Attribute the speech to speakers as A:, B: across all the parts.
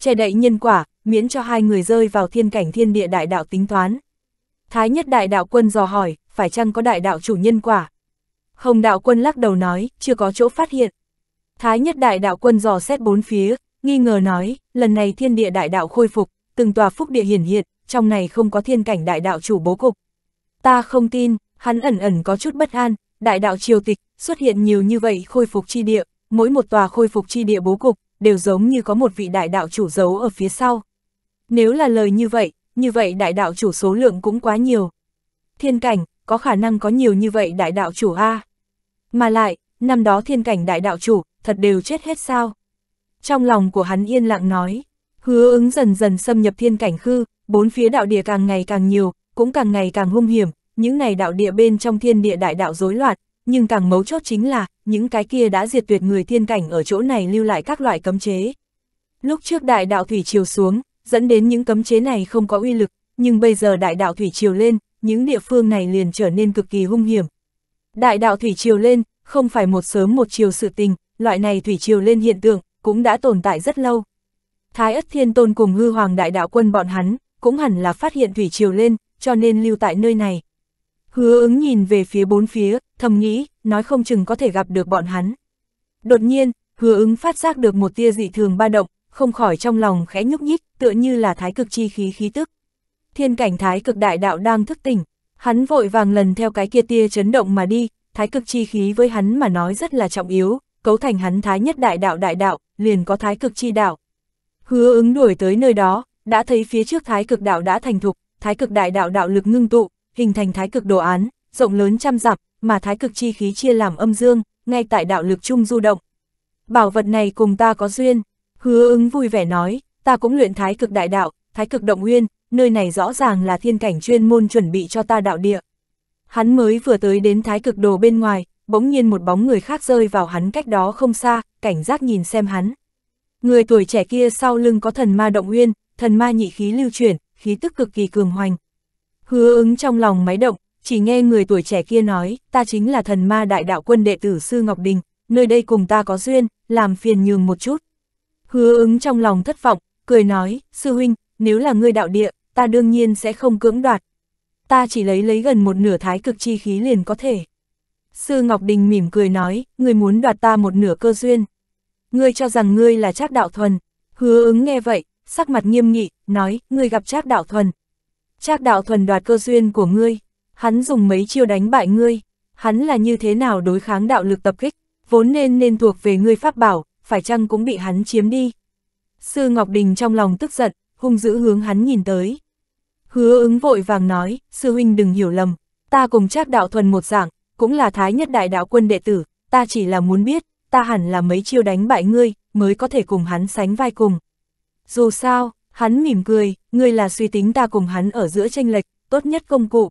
A: che đậy nhân quả, miễn cho hai người rơi vào thiên cảnh thiên địa đại đạo tính toán. Thái nhất đại đạo quân dò hỏi, phải chăng có đại đạo chủ nhân quả? Hồng đạo quân lắc đầu nói, chưa có chỗ phát hiện. Thái nhất đại đạo quân dò xét bốn phía, nghi ngờ nói, lần này thiên địa đại đạo khôi phục, từng tòa phúc địa hiển hiện, trong này không có thiên cảnh đại đạo chủ bố cục. Ta không tin, hắn ẩn ẩn có chút bất an, đại đạo triều tịch, xuất hiện nhiều như vậy khôi phục chi địa, mỗi một tòa khôi phục chi địa bố cục, đều giống như có một vị đại đạo chủ giấu ở phía sau. Nếu là lời như vậy, như vậy đại đạo chủ số lượng cũng quá nhiều. Thiên cảnh, có khả năng có nhiều như vậy đại đạo chủ A. Mà lại, năm đó thiên cảnh đại đạo chủ, thật đều chết hết sao. Trong lòng của hắn yên lặng nói, hứa ứng dần dần xâm nhập thiên cảnh khư, bốn phía đạo địa càng ngày càng nhiều, cũng càng ngày càng hung hiểm, những này đạo địa bên trong thiên địa đại đạo rối loạn, nhưng càng mấu chốt chính là, những cái kia đã diệt tuyệt người thiên cảnh ở chỗ này lưu lại các loại cấm chế. Lúc trước đại đạo thủy chiều xuống, dẫn đến những cấm chế này không có uy lực, nhưng bây giờ đại đạo thủy chiều lên, những địa phương này liền trở nên cực kỳ hung hiểm. Đại đạo thủy chiều lên, không phải một sớm một chiều sự tình, loại này thủy chiều lên hiện tượng, cũng đã tồn tại rất lâu. Thái Ất Thiên Tôn cùng hư hoàng đại đạo quân bọn hắn, cũng hẳn là phát hiện thủy chiều lên, cho nên lưu tại nơi này. Hứa ứng nhìn về phía bốn phía, thầm nghĩ, nói không chừng có thể gặp được bọn hắn. Đột nhiên, hứa ứng phát giác được một tia dị thường ba động, không khỏi trong lòng khẽ nhúc nhích, tựa như là thái cực chi khí khí tức. Thiên cảnh thái cực đại đạo đang thức tỉnh, hắn vội vàng lần theo cái kia tia chấn động mà đi, thái cực chi khí với hắn mà nói rất là trọng yếu, cấu thành hắn thái nhất đại đạo đại đạo, liền có thái cực chi đạo. Hứa ứng đuổi tới nơi đó, đã thấy phía trước thái cực đạo đã thành thục, thái cực đại đạo đạo lực ngưng tụ, hình thành thái cực đồ án, rộng lớn trăm dặm, mà thái cực chi khí chia làm âm dương, ngay tại đạo lực chung du động. Bảo vật này cùng ta có duyên, hứa ứng vui vẻ nói, ta cũng luyện thái cực đại đạo, thái cực động nguyên, nơi này rõ ràng là thiên cảnh chuyên môn chuẩn bị cho ta đạo địa. Hắn mới vừa tới đến thái cực đồ bên ngoài, bỗng nhiên một bóng người khác rơi vào hắn cách đó không xa, cảnh giác nhìn xem hắn. Người tuổi trẻ kia sau lưng có thần ma động nguyên, thần ma nhị khí lưu chuyển, khí tức cực kỳ cường hoành. Hứa ứng trong lòng máy động, chỉ nghe người tuổi trẻ kia nói, ta chính là thần ma đại đạo quân đệ tử Sư Ngọc Đình, nơi đây cùng ta có duyên, làm phiền nhường một chút. Hứa ứng trong lòng thất vọng, cười nói, Sư Huynh, nếu là ngươi đạo địa, ta đương nhiên sẽ không cưỡng đoạt. Ta chỉ lấy lấy gần một nửa thái cực chi khí liền có thể. Sư Ngọc Đình mỉm cười nói, người muốn đoạt ta một nửa cơ duyên. Ngươi cho rằng ngươi là trác đạo thuần. Hứa ứng nghe vậy, sắc mặt nghiêm nghị, nói, ngươi gặp trác đạo thuần, Trác đạo thuần đoạt cơ duyên của ngươi, hắn dùng mấy chiêu đánh bại ngươi, hắn là như thế nào đối kháng đạo lực tập kích, vốn nên nên thuộc về ngươi pháp bảo, phải chăng cũng bị hắn chiếm đi. Sư Ngọc Đình trong lòng tức giận, hung dữ hướng hắn nhìn tới. Hứa ứng vội vàng nói, sư huynh đừng hiểu lầm, ta cùng Trác đạo thuần một dạng, cũng là thái nhất đại đạo quân đệ tử, ta chỉ là muốn biết, ta hẳn là mấy chiêu đánh bại ngươi, mới có thể cùng hắn sánh vai cùng. Dù sao, Hắn mỉm cười, ngươi là suy tính ta cùng hắn ở giữa tranh lệch, tốt nhất công cụ.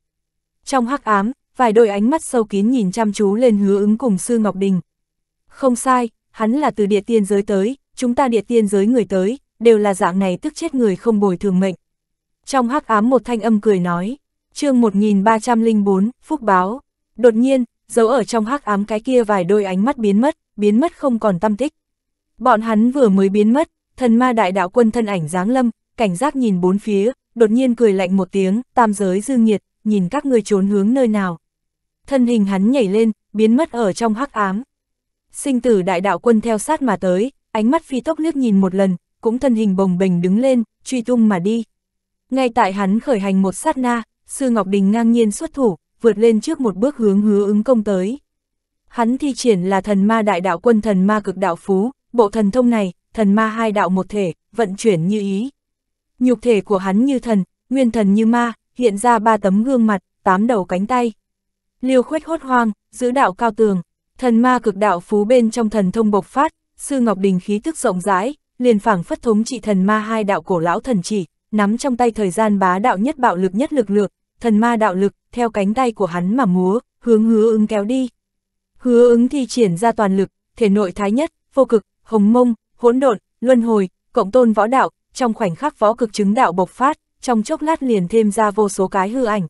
A: Trong hắc ám, vài đôi ánh mắt sâu kín nhìn chăm chú lên hứa ứng cùng Sư Ngọc Đình. Không sai, hắn là từ địa tiên giới tới, chúng ta địa tiên giới người tới, đều là dạng này tức chết người không bồi thường mệnh. Trong hắc ám một thanh âm cười nói, chương 1304, Phúc báo. Đột nhiên, dấu ở trong hắc ám cái kia vài đôi ánh mắt biến mất, biến mất không còn tâm tích. Bọn hắn vừa mới biến mất, thần ma đại đạo quân thân ảnh giáng lâm, cảnh giác nhìn bốn phía, đột nhiên cười lạnh một tiếng, tam giới dương nhiệt nhìn các người trốn hướng nơi nào. Thân hình hắn nhảy lên, biến mất ở trong hắc ám. Sinh tử đại đạo quân theo sát mà tới, ánh mắt phi tốc liếc nhìn một lần, cũng thân hình bồng bềnh đứng lên, truy tung mà đi. Ngay tại hắn khởi hành một sát na, Sư Ngọc Đình ngang nhiên xuất thủ, vượt lên trước một bước hướng hứa ứng công tới. Hắn thi triển là thần ma đại đạo quân thần ma cực đạo phú, bộ thần thông này, thần ma hai đạo một thể, vận chuyển như ý. Nhục thể của hắn như thần, nguyên thần như ma, hiện ra ba tấm gương mặt, tám đầu cánh tay. Liêu khuếch hốt hoang, giữ đạo cao tường, thần ma cực đạo phú bên trong thần thông bộc phát, sư Ngọc Đình khí tức rộng rãi, liền phảng phất thống trị thần ma hai đạo cổ lão thần chỉ, nắm trong tay thời gian bá đạo nhất bạo lực nhất lực lượng, thần ma đạo lực, theo cánh tay của hắn mà múa, hướng hứa ứng kéo đi. Hứa ứng thi triển ra toàn lực, thể nội thái nhất, vô cực, hồng mông, hỗn độn, luân hồi, cộng tôn võ đạo, trong khoảnh khắc võ cực chứng đạo bộc phát, trong chốc lát liền thêm ra vô số cái hư ảnh.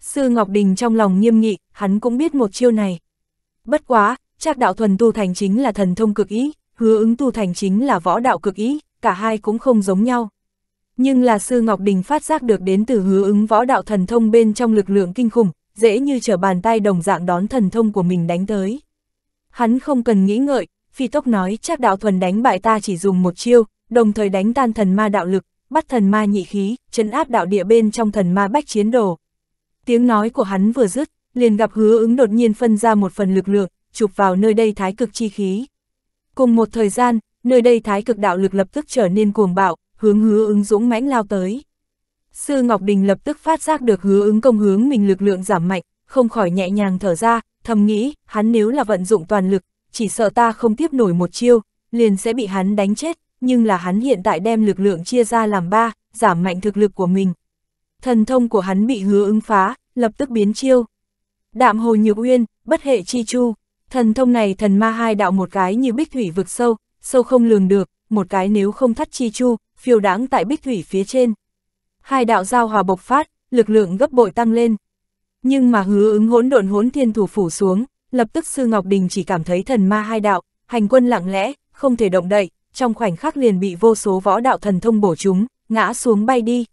A: Sư Ngọc Đình trong lòng nghiêm nghị, hắn cũng biết một chiêu này. Bất quá, trác đạo thuần tu thành chính là thần thông cực ý, hứa ứng tu thành chính là võ đạo cực ý, cả hai cũng không giống nhau. Nhưng là sư Ngọc Đình phát giác được đến từ hứa ứng võ đạo thần thông bên trong lực lượng kinh khủng, dễ như trở bàn tay đồng dạng đón thần thông của mình đánh tới. Hắn không cần nghĩ ngợi, phi tốc nói chắc đạo thuần đánh bại ta chỉ dùng một chiêu, đồng thời đánh tan thần ma đạo lực, bắt thần ma nhị khí, chấn áp đạo địa bên trong thần ma bách chiến đồ. Tiếng nói của hắn vừa dứt, liền gặp hứa ứng đột nhiên phân ra một phần lực lượng, chụp vào nơi đây thái cực chi khí. Cùng một thời gian, nơi đây thái cực đạo lực lập tức trở nên cuồng bạo, hướng hứa ứng dũng mãnh lao tới. Sư Ngọc Đình lập tức phát giác được hứa ứng công hướng mình lực lượng giảm mạnh, không khỏi nhẹ nhàng thở ra, thầm nghĩ, hắn nếu là vận dụng toàn lực, chỉ sợ ta không tiếp nổi một chiêu, liền sẽ bị hắn đánh chết, nhưng là hắn hiện tại đem lực lượng chia ra làm ba, giảm mạnh thực lực của mình. Thần thông của hắn bị hứa ứng phá, lập tức biến chiêu. Đạm hồ nhược uyên, bất hệ chi chu, thần thông này thần ma hai đạo một cái như bích thủy vực sâu, sâu không lường được, một cái nếu không thắt chi chu, phiêu đáng tại bích thủy phía trên. Hai đạo giao hòa bộc phát, lực lượng gấp bội tăng lên. Nhưng mà hứa ứng hỗn độn hỗn thiên thủ phủ xuống, lập tức Sư Ngọc Đình chỉ cảm thấy thần ma hai đạo, hành quân lặng lẽ, không thể động đậy, trong khoảnh khắc liền bị vô số võ đạo thần thông bổ chúng, ngã xuống bay đi.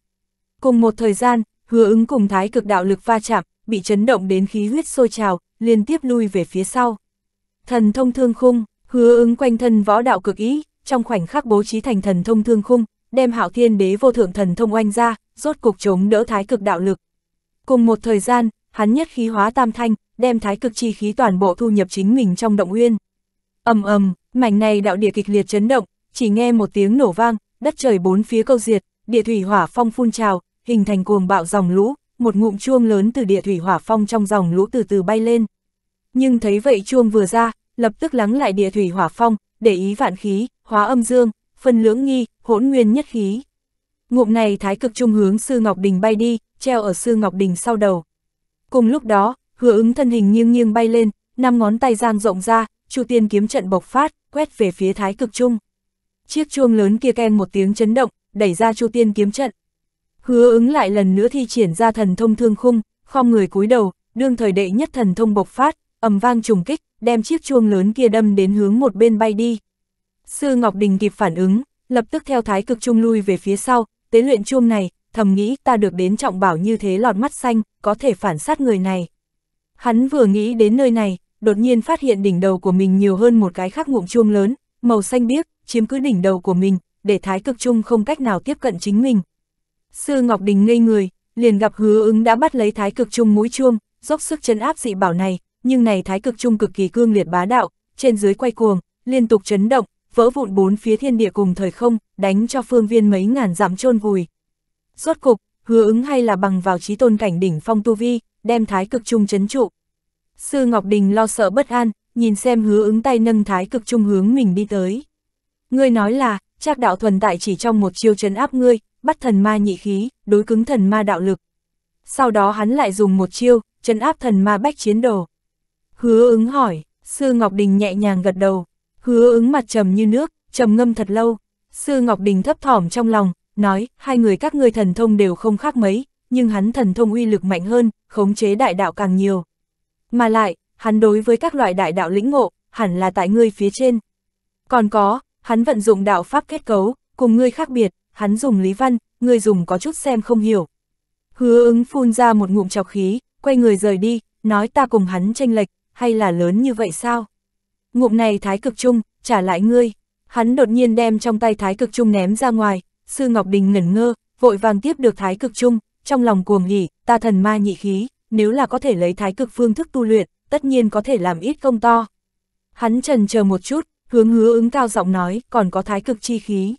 A: Cùng một thời gian, hứa ứng cùng thái cực đạo lực va chạm, bị chấn động đến khí huyết sôi trào, liên tiếp lui về phía sau. Thần thông thương khung, hứa ứng quanh thân võ đạo cực ý, trong khoảnh khắc bố trí thành thần thông thương khung, đem hạo thiên đế vô thượng thần thông oanh ra, rốt cục chống đỡ thái cực đạo lực. Cùng một thời gian, hắn nhất khí hóa tam thanh, đem thái cực chi khí toàn bộ thu nhập chính mình trong động nguyên. ầm ầm, mảnh này đạo địa kịch liệt chấn động, chỉ nghe một tiếng nổ vang, đất trời bốn phía câu diệt, địa thủy hỏa phong phun trào, hình thành cuồng bạo dòng lũ, một ngụm chuông lớn từ địa thủy hỏa phong trong dòng lũ từ từ bay lên. Nhưng thấy vậy chuông vừa ra, lập tức lắng lại địa thủy hỏa phong, để ý vạn khí, hóa âm dương, phân lưỡng nghi, hỗn nguyên nhất khí. Ngụm này thái cực trung hướng sư Ngọc Đình bay đi, treo ở sư Ngọc Đình sau đầu. Cùng lúc đó, hứa ứng thân hình nghiêng nghiêng bay lên, năm ngón tay giang rộng ra, chu tiên kiếm trận bộc phát, quét về phía thái cực trung. Chiếc chuông lớn kia ken một tiếng chấn động, đẩy ra chu tiên kiếm trận. Hứa ứng lại lần nữa thi triển ra thần thông thương khung, khom người cúi đầu, đương thời đệ nhất thần thông bộc phát, ầm vang trùng kích, đem chiếc chuông lớn kia đâm đến hướng một bên bay đi. Sư Ngọc Đình kịp phản ứng, lập tức theo thái cực trung lui về phía sau, tế luyện chuông này, thầm nghĩ ta được đến trọng bảo như thế lọt mắt xanh, có thể phản sát người này. Hắn vừa nghĩ đến nơi này, đột nhiên phát hiện đỉnh đầu của mình nhiều hơn một cái khác ngụm chuông lớn, màu xanh biếc, chiếm cứ đỉnh đầu của mình, để thái cực chung không cách nào tiếp cận chính mình. Sư Ngọc Đình ngây người, liền gặp hứa ứng đã bắt lấy thái cực chung mũi chuông, dốc sức chấn áp dị bảo này, nhưng này thái cực chung cực kỳ cương liệt bá đạo, trên dưới quay cuồng, liên tục chấn động, vỡ vụn bốn phía thiên địa cùng thời không, đánh cho phương viên mấy ngàn dặm chôn vùi. Rốt cục, hứa ứng hay là bằng vào trí tôn cảnh đỉnh phong tu vi, đem thái cực trung chấn trụ. Sư Ngọc Đình lo sợ bất an, nhìn xem hứa ứng tay nâng thái cực trung hướng mình đi tới. Ngươi nói là, trác đạo thuần tại chỉ trong một chiêu chấn áp ngươi, bắt thần ma nhị khí, đối cứng thần ma đạo lực. Sau đó hắn lại dùng một chiêu, chấn áp thần ma bách chiến đồ. Hứa ứng hỏi, sư Ngọc Đình nhẹ nhàng gật đầu, hứa ứng mặt trầm như nước, trầm ngâm thật lâu. Sư Ngọc Đình thấp thỏm trong lòng, nói, hai người các ngươi thần thông đều không khác mấy, nhưng hắn thần thông uy lực mạnh hơn, khống chế đại đạo càng nhiều. Mà lại, hắn đối với các loại đại đạo lĩnh ngộ, hẳn là tại ngươi phía trên. Còn có, hắn vận dụng đạo pháp kết cấu, cùng ngươi khác biệt, hắn dùng lý văn, ngươi dùng có chút xem không hiểu. Hứa ứng phun ra một ngụm chọc khí, quay người rời đi, nói ta cùng hắn tranh lệch, hay là lớn như vậy sao? Ngụm này thái cực trung, trả lại ngươi. Hắn đột nhiên đem trong tay thái cực trung ném ra ngoài, sư Ngọc Đình ngẩn ngơ, vội vàng tiếp được thái cực trung trong lòng cuồng nghỉ, ta thần ma nhị khí, nếu là có thể lấy thái cực phương thức tu luyện, tất nhiên có thể làm ít công to. Hắn trần chờ một chút, hướng hứa ứng cao giọng nói, còn có thái cực chi khí.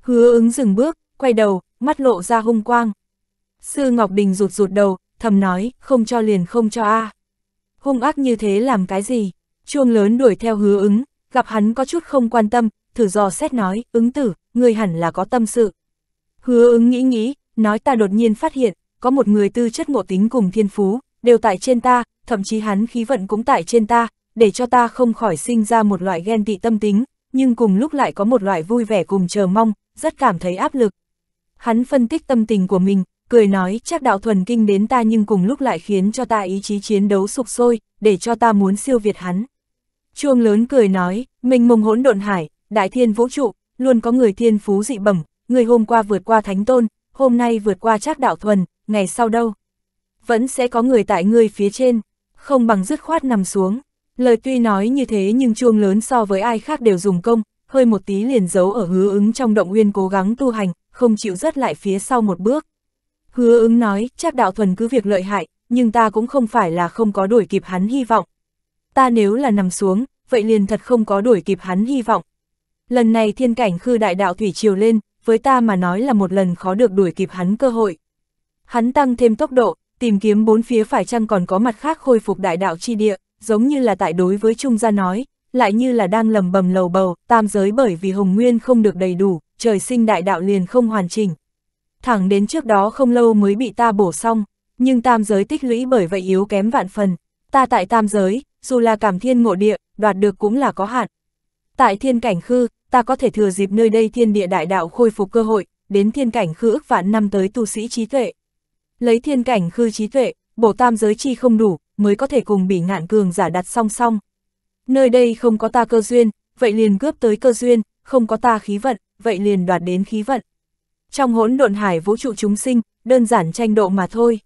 A: Hứa ứng dừng bước, quay đầu, mắt lộ ra hung quang. Sư Ngọc Đình rụt rụt đầu, thầm nói, không cho liền không cho a. À. Hung ác như thế làm cái gì? Chuông lớn đuổi theo hứa ứng, gặp hắn có chút không quan tâm, thử dò xét nói, ứng tử, người hẳn là có tâm sự. Hứa ứng nghĩ nghĩ, nói ta đột nhiên phát hiện, có một người tư chất ngộ tính cùng thiên phú, đều tại trên ta, thậm chí hắn khí vận cũng tại trên ta, để cho ta không khỏi sinh ra một loại ghen tị tâm tính, nhưng cùng lúc lại có một loại vui vẻ cùng chờ mong, rất cảm thấy áp lực. Hắn phân tích tâm tình của mình, cười nói chắc đạo thuần kinh đến ta nhưng cùng lúc lại khiến cho ta ý chí chiến đấu sục sôi, để cho ta muốn siêu việt hắn. Chuông lớn cười nói, mình mông hỗn độn hải, đại thiên vũ trụ, luôn có người thiên phú dị bẩm, người hôm qua vượt qua thánh tôn, hôm nay vượt qua trác đạo thuần, ngày sau đâu? Vẫn sẽ có người tại ngươi phía trên, không bằng dứt khoát nằm xuống. Lời tuy nói như thế nhưng chuông lớn so với ai khác đều dùng công, hơi một tí liền giấu ở hứa ứng trong động nguyên cố gắng tu hành, không chịu rớt lại phía sau một bước. Hứa ứng nói, chắc đạo thuần cứ việc lợi hại, nhưng ta cũng không phải là không có đuổi kịp hắn hy vọng. Ta nếu là nằm xuống, vậy liền thật không có đuổi kịp hắn hy vọng. Lần này thiên cảnh khư đại đạo thủy triều lên, với ta mà nói là một lần khó được đuổi kịp hắn cơ hội. Hắn tăng thêm tốc độ, tìm kiếm bốn phía phải chăng còn có mặt khác khôi phục đại đạo chi địa, giống như là tại đối với Trung gia nói, lại như là đang lầm bầm lầu bầu, tam giới bởi vì hồng nguyên không được đầy đủ, trời sinh đại đạo liền không hoàn chỉnh. Thẳng đến trước đó không lâu mới bị ta bổ xong, nhưng tam giới tích lũy bởi vậy yếu kém vạn phần, ta tại tam giới, dù là cảm thiên ngộ địa, đoạt được cũng là có hạn. Tại thiên cảnh khư, ta có thể thừa dịp nơi đây thiên địa đại đạo khôi phục cơ hội, đến thiên cảnh khư ức vạn năm tới tu sĩ trí tuệ. Lấy thiên cảnh khư trí tuệ, bổ tam giới chi không đủ, mới có thể cùng bị ngạn cường giả đặt song song. Nơi đây không có ta cơ duyên, vậy liền cướp tới cơ duyên, không có ta khí vận, vậy liền đoạt đến khí vận. Trong hỗn độn hải vũ trụ chúng sinh, đơn giản tranh độ mà thôi.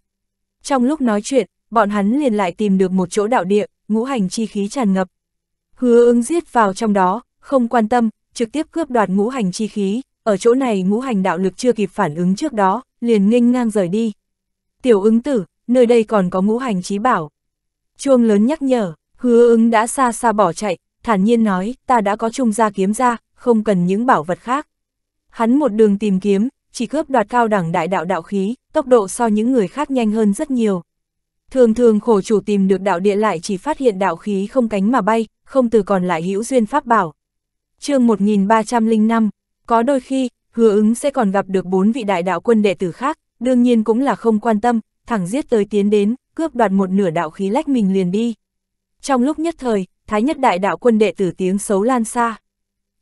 A: Trong lúc nói chuyện, bọn hắn liền lại tìm được một chỗ đạo địa, ngũ hành chi khí tràn ngập. Hứa ứng giết vào trong đó, không quan tâm, trực tiếp cướp đoạt ngũ hành chi khí, ở chỗ này ngũ hành đạo lực chưa kịp phản ứng trước đó, liền nghênh ngang rời đi. Tiểu ứng tử, nơi đây còn có ngũ hành chí bảo. Chuông lớn nhắc nhở, hứa ứng đã xa xa bỏ chạy, thản nhiên nói, ta đã có chung gia kiếm ra, không cần những bảo vật khác. Hắn một đường tìm kiếm, chỉ cướp đoạt cao đẳng đại đạo đạo khí, tốc độ so những người khác nhanh hơn rất nhiều. Thường thường khổ chủ tìm được đạo địa lại chỉ phát hiện đạo khí không cánh mà bay, không từ còn lại hữu duyên pháp bảo chương 1305, có đôi khi, hứa ứng sẽ còn gặp được bốn vị đại đạo quân đệ tử khác, đương nhiên cũng là không quan tâm, thẳng giết tới tiến đến, cướp đoạt một nửa đạo khí lách mình liền đi. Trong lúc nhất thời, Thái nhất đại đạo quân đệ tử tiếng xấu lan xa.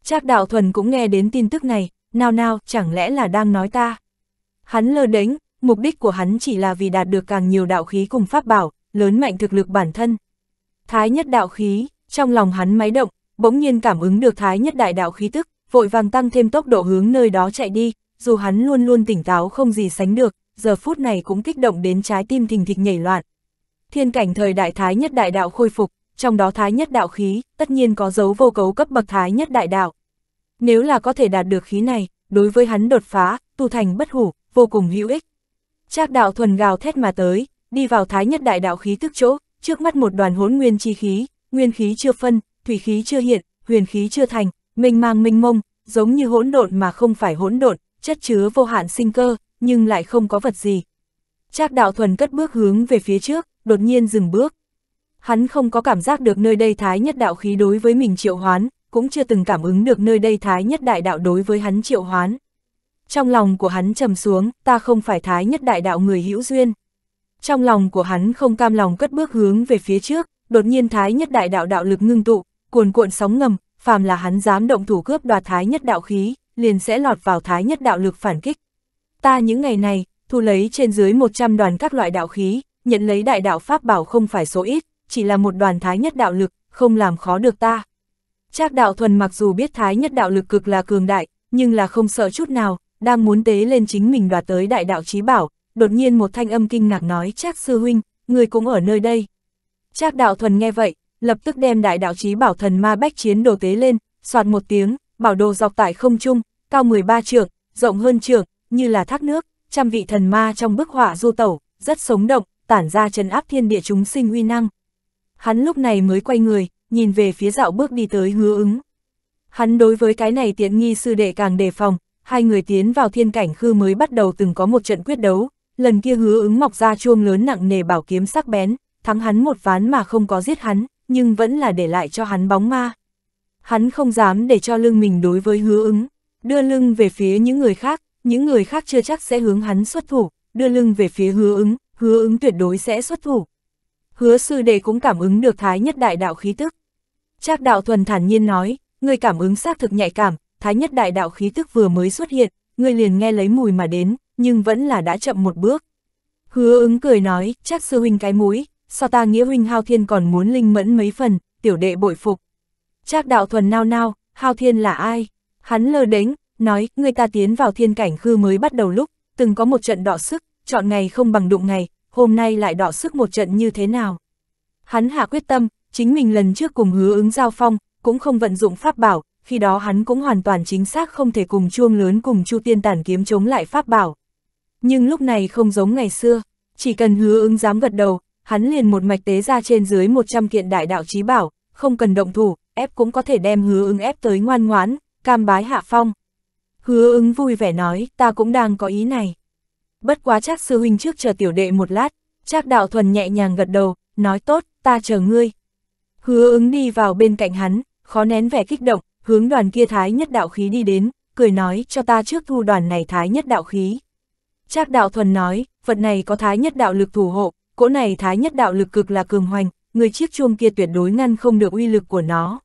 A: Trác đạo thuần cũng nghe đến tin tức này, nào nào chẳng lẽ là đang nói ta. Hắn lơ đánh, mục đích của hắn chỉ là vì đạt được càng nhiều đạo khí cùng pháp bảo, lớn mạnh thực lực bản thân. Thái nhất đạo khí, trong lòng hắn máy động, bỗng nhiên cảm ứng được thái nhất đại đạo khí tức, vội vàng tăng thêm tốc độ hướng nơi đó chạy đi, dù hắn luôn luôn tỉnh táo không gì sánh được, giờ phút này cũng kích động đến trái tim thình thịch nhảy loạn. Thiên cảnh thời đại thái nhất đại đạo khôi phục, trong đó thái nhất đạo khí, tất nhiên có dấu vô cấu cấp bậc thái nhất đại đạo. Nếu là có thể đạt được khí này, đối với hắn đột phá, tu thành bất hủ, vô cùng hữu ích. Trác đạo thuần gào thét mà tới, đi vào thái nhất đại đạo khí tức chỗ, trước mắt một đoàn hỗn nguyên chi khí, nguyên khí chưa phân, thủy khí chưa hiện, huyền khí chưa thành, mênh mang mênh mông, giống như hỗn độn mà không phải hỗn độn, chất chứa vô hạn sinh cơ, nhưng lại không có vật gì. Trác đạo thuần cất bước hướng về phía trước, đột nhiên dừng bước. Hắn không có cảm giác được nơi đây thái nhất đạo khí đối với mình triệu hoán, cũng chưa từng cảm ứng được nơi đây thái nhất đại đạo đối với hắn triệu hoán. Trong lòng của hắn trầm xuống, ta không phải thái nhất đại đạo người hữu duyên. Trong lòng của hắn không cam lòng cất bước hướng về phía trước, đột nhiên thái nhất đại đạo đạo lực ngưng tụ, cuồn cuộn sóng ngầm, phàm là hắn dám động thủ cướp đoạt thái nhất đạo khí, liền sẽ lọt vào thái nhất đạo lực phản kích. Ta những ngày này, thu lấy trên dưới 100 đoàn các loại đạo khí, nhận lấy đại đạo pháp bảo không phải số ít, chỉ là một đoàn thái nhất đạo lực, không làm khó được ta. Trác đạo thuần mặc dù biết thái nhất đạo lực cực là cường đại, nhưng là không sợ chút nào, đang muốn tế lên chính mình đoạt tới đại đạo chí bảo, đột nhiên một thanh âm kinh ngạc nói Trác sư huynh, người cũng ở nơi đây. Trác đạo thuần nghe vậy, lập tức đem đại đạo chí bảo thần ma bách chiến đồ tế lên, soạt một tiếng, bảo đồ dọc tại không trung, cao 13 trượng, rộng hơn trượng, như là thác nước, trăm vị thần ma trong bức họa du tẩu, rất sống động, tản ra trấn áp thiên địa chúng sinh uy năng. Hắn lúc này mới quay người, nhìn về phía dạo bước đi tới hứa ứng. Hắn đối với cái này tiện nghi sư đệ càng đề phòng, hai người tiến vào thiên cảnh khư mới bắt đầu từng có một trận quyết đấu, lần kia hứa ứng mọc ra chuông lớn nặng nề bảo kiếm sắc bén, thắng hắn một ván mà không có giết hắn, nhưng vẫn là để lại cho hắn bóng ma. Hắn không dám để cho lưng mình đối với hứa ứng, đưa lưng về phía những người khác, những người khác chưa chắc sẽ hướng hắn xuất thủ, đưa lưng về phía hứa ứng, hứa ứng tuyệt đối sẽ xuất thủ. Hứa sư đệ cũng cảm ứng được thái nhất đại đạo khí tức. Trác đạo thuần thản nhiên nói, người cảm ứng xác thực nhạy cảm, thái nhất đại đạo khí tức vừa mới xuất hiện, người liền nghe lấy mùi mà đến, nhưng vẫn là đã chậm một bước. Hứa ứng cười nói, chắc sư huynh cái mũi, so ta nghĩa huynh Hao Thiên còn muốn linh mẫn mấy phần, tiểu đệ bội phục. Trác đạo thuần nao nao, Hao Thiên là ai? Hắn lơ đánh, nói, người ta tiến vào thiên cảnh khư mới bắt đầu lúc, từng có một trận đọ sức, chọn ngày không bằng đụng ngày, hôm nay lại đọ sức một trận như thế nào. Hắn hạ quyết tâm, chính mình lần trước cùng hứa ứng giao phong, cũng không vận dụng pháp bảo, khi đó hắn cũng hoàn toàn chính xác không thể cùng chuông lớn cùng chu tiên tản kiếm chống lại pháp bảo. Nhưng lúc này không giống ngày xưa, chỉ cần hứa ứng dám gật đầu, hắn liền một mạch tế ra trên dưới 100 kiện đại đạo chí bảo, không cần động thủ, ép cũng có thể đem hứa ứng ép tới ngoan ngoãn, cam bái hạ phong. Hứa ứng vui vẻ nói, ta cũng đang có ý này. Bất quá chắc sư huynh trước chờ tiểu đệ một lát, chắc đạo thuần nhẹ nhàng gật đầu, nói tốt, ta chờ ngươi. Hứa ứng đi vào bên cạnh hắn, khó nén vẻ kích động, hướng đoàn kia thái nhất đạo khí đi đến, cười nói cho ta trước thu đoàn này thái nhất đạo khí. Trác đạo thuần nói, vật này có thái nhất đạo lực thủ hộ, cỗ này thái nhất đạo lực cực là cường hoành, người chiếc chuông kia tuyệt đối ngăn không được uy lực của nó.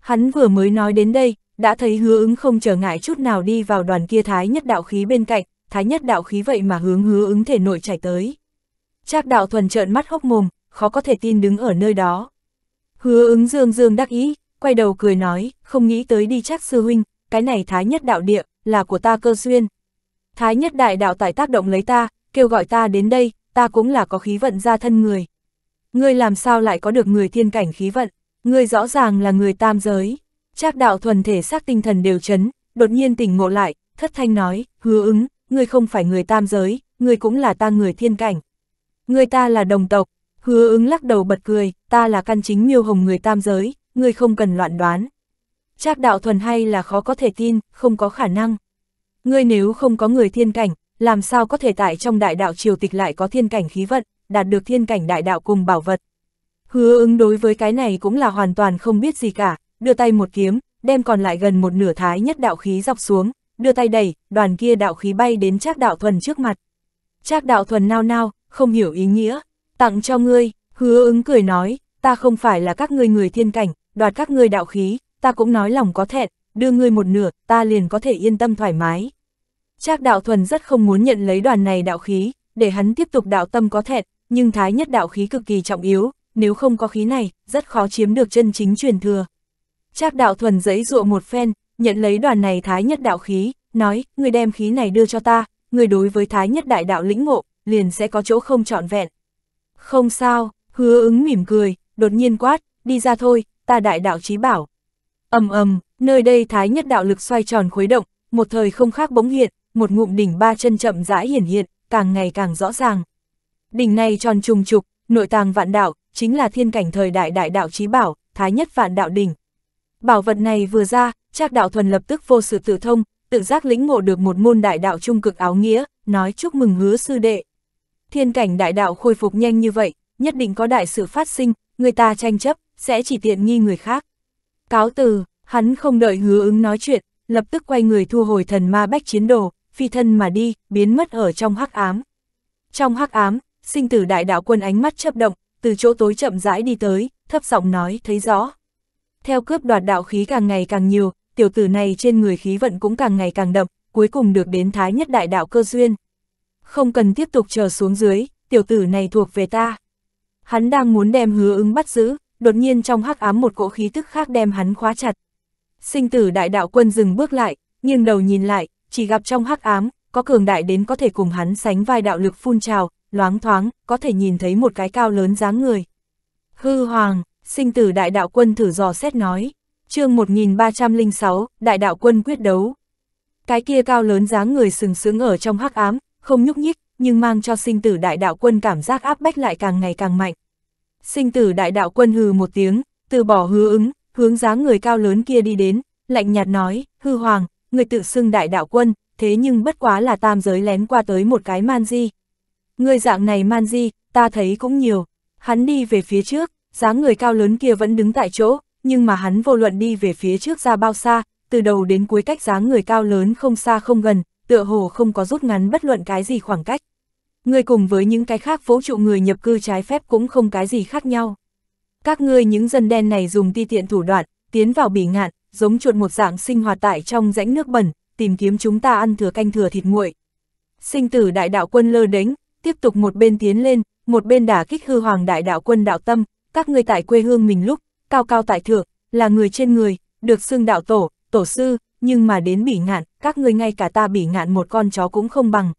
A: Hắn vừa mới nói đến đây, đã thấy hứa ứng không trở ngại chút nào đi vào đoàn kia thái nhất đạo khí bên cạnh, thái nhất đạo khí vậy mà hướng hứa ứng thể nội chảy tới. Trác đạo thuần trợn mắt hốc mồm, khó có thể tin đứng ở nơi đó. Hứa ứng dương dương đắc ý, quay đầu cười nói, không nghĩ tới đi chắc sư huynh, cái này thái nhất đạo địa, là của ta cơ xuyên. Thái nhất đại đạo tại tác động lấy ta, kêu gọi ta đến đây, ta cũng là có khí vận ra thân người. Ngươi làm sao lại có được người thiên cảnh khí vận, ngươi rõ ràng là người tam giới. Trác đạo thuần thể xác tinh thần đều chấn, đột nhiên tỉnh ngộ lại, thất thanh nói, hứa ứng, ngươi không phải người tam giới, ngươi cũng là ta người thiên cảnh. Ngươi ta là đồng tộc, hứa ứng lắc đầu bật cười, ta là căn chính miêu hồng người tam giới, ngươi không cần loạn đoán. Trác đạo thuần hay là khó có thể tin, không có khả năng. Ngươi nếu không có người thiên cảnh, làm sao có thể tại trong đại đạo triều tịch lại có thiên cảnh khí vận, đạt được thiên cảnh đại đạo cùng bảo vật. Hứa ứng đối với cái này cũng là hoàn toàn không biết gì cả, đưa tay một kiếm, đem còn lại gần một nửa thái nhất đạo khí dọc xuống, đưa tay đẩy, đoàn kia đạo khí bay đến Trác đạo thuần trước mặt. Trác đạo thuần nao nao, không hiểu ý nghĩa, tặng cho ngươi, hứa ứng cười nói, ta không phải là các ngươi người thiên cảnh, đoạt các ngươi đạo khí, ta cũng nói lòng có thẹn, đưa ngươi một nửa, ta liền có thể yên tâm thoải mái. Trác đạo thuần rất không muốn nhận lấy đoàn này đạo khí, để hắn tiếp tục đạo tâm có thẹn, nhưng thái nhất đạo khí cực kỳ trọng yếu, nếu không có khí này, rất khó chiếm được chân chính truyền thừa. Trác đạo thuần giấy dụa một phen, nhận lấy đoàn này thái nhất đạo khí, nói, người đem khí này đưa cho ta, người đối với thái nhất đại đạo lĩnh ngộ, liền sẽ có chỗ không trọn vẹn. Không sao, hứa ứng mỉm cười, đột nhiên quát, đi ra thôi, ta đại đạo trí bảo. ầm ầm, nơi đây thái nhất đạo lực xoay tròn khuấy động, một thời không khác bỗng hiện, một ngụm đỉnh ba chân chậm rãi hiển hiện, càng ngày càng rõ ràng. Đỉnh này tròn trùng trục, nội tàng vạn đạo, chính là thiên cảnh thời đại đại đạo chí bảo, thái nhất vạn đạo đỉnh. Bảo vật này vừa ra, Trác đạo thuần lập tức vô sự tự thông, tự giác lĩnh ngộ được một môn đại đạo trung cực áo nghĩa, nói chúc mừng hứa sư đệ. Thiên cảnh đại đạo khôi phục nhanh như vậy, nhất định có đại sự phát sinh, người ta tranh chấp, sẽ chỉ tiện nghi người khác. Cáo từ, hắn không đợi hứa ứng nói chuyện, lập tức quay người thu hồi thần ma bách chiến đồ, phi thân mà đi, biến mất ở trong hắc ám. Trong hắc ám, sinh tử đại đạo quân ánh mắt chấp động, từ chỗ tối chậm rãi đi tới, thấp giọng nói thấy rõ. Theo cướp đoạt đạo khí càng ngày càng nhiều, tiểu tử này trên người khí vận cũng càng ngày càng đậm, cuối cùng được đến thái nhất đại đạo cơ duyên. Không cần tiếp tục chờ xuống dưới, tiểu tử này thuộc về ta. Hắn đang muốn đem hứa ứng bắt giữ, đột nhiên trong hắc ám một cỗ khí tức khác đem hắn khóa chặt. Sinh tử đại đạo quân dừng bước lại, nghiêng đầu nhìn lại, chỉ gặp trong hắc ám, có cường đại đến có thể cùng hắn sánh vai đạo lực phun trào, loáng thoáng, có thể nhìn thấy một cái cao lớn dáng người. Hư hoàng, sinh tử đại đạo quân thử dò xét nói, chương 1306, đại đạo quân quyết đấu. Cái kia cao lớn dáng người sừng sững ở trong hắc ám, không nhúc nhích, nhưng mang cho sinh tử đại đạo quân cảm giác áp bách lại càng ngày càng mạnh. Sinh tử đại đạo quân hừ một tiếng, từ bỏ hứa ứng, hướng dáng người cao lớn kia đi đến, lạnh nhạt nói, hư hoàng, người tự xưng đại đạo quân, thế nhưng bất quá là tam giới lén qua tới một cái man di. Người dạng này man di, ta thấy cũng nhiều. Hắn đi về phía trước, dáng người cao lớn kia vẫn đứng tại chỗ, nhưng mà hắn vô luận đi về phía trước ra bao xa, từ đầu đến cuối cách dáng người cao lớn không xa không gần, tựa hồ không có rút ngắn bất luận cái gì khoảng cách. Người cùng với những cái khác vũ trụ người nhập cư trái phép cũng không cái gì khác nhau. Các ngươi những dân đen này dùng ti tiện thủ đoạn, tiến vào bỉ ngạn, giống chuột một dạng sinh hoạt tại trong rãnh nước bẩn, tìm kiếm chúng ta ăn thừa canh thừa thịt nguội. Sinh tử đại đạo quân lơ đếnh, tiếp tục một bên tiến lên, một bên đả kích hư hoàng đại đạo quân đạo tâm, các ngươi tại quê hương mình lúc, cao cao tại thượng, là người trên người, được xưng đạo tổ, tổ sư, nhưng mà đến bỉ ngạn, các ngươi ngay cả ta bỉ ngạn một con chó cũng không bằng.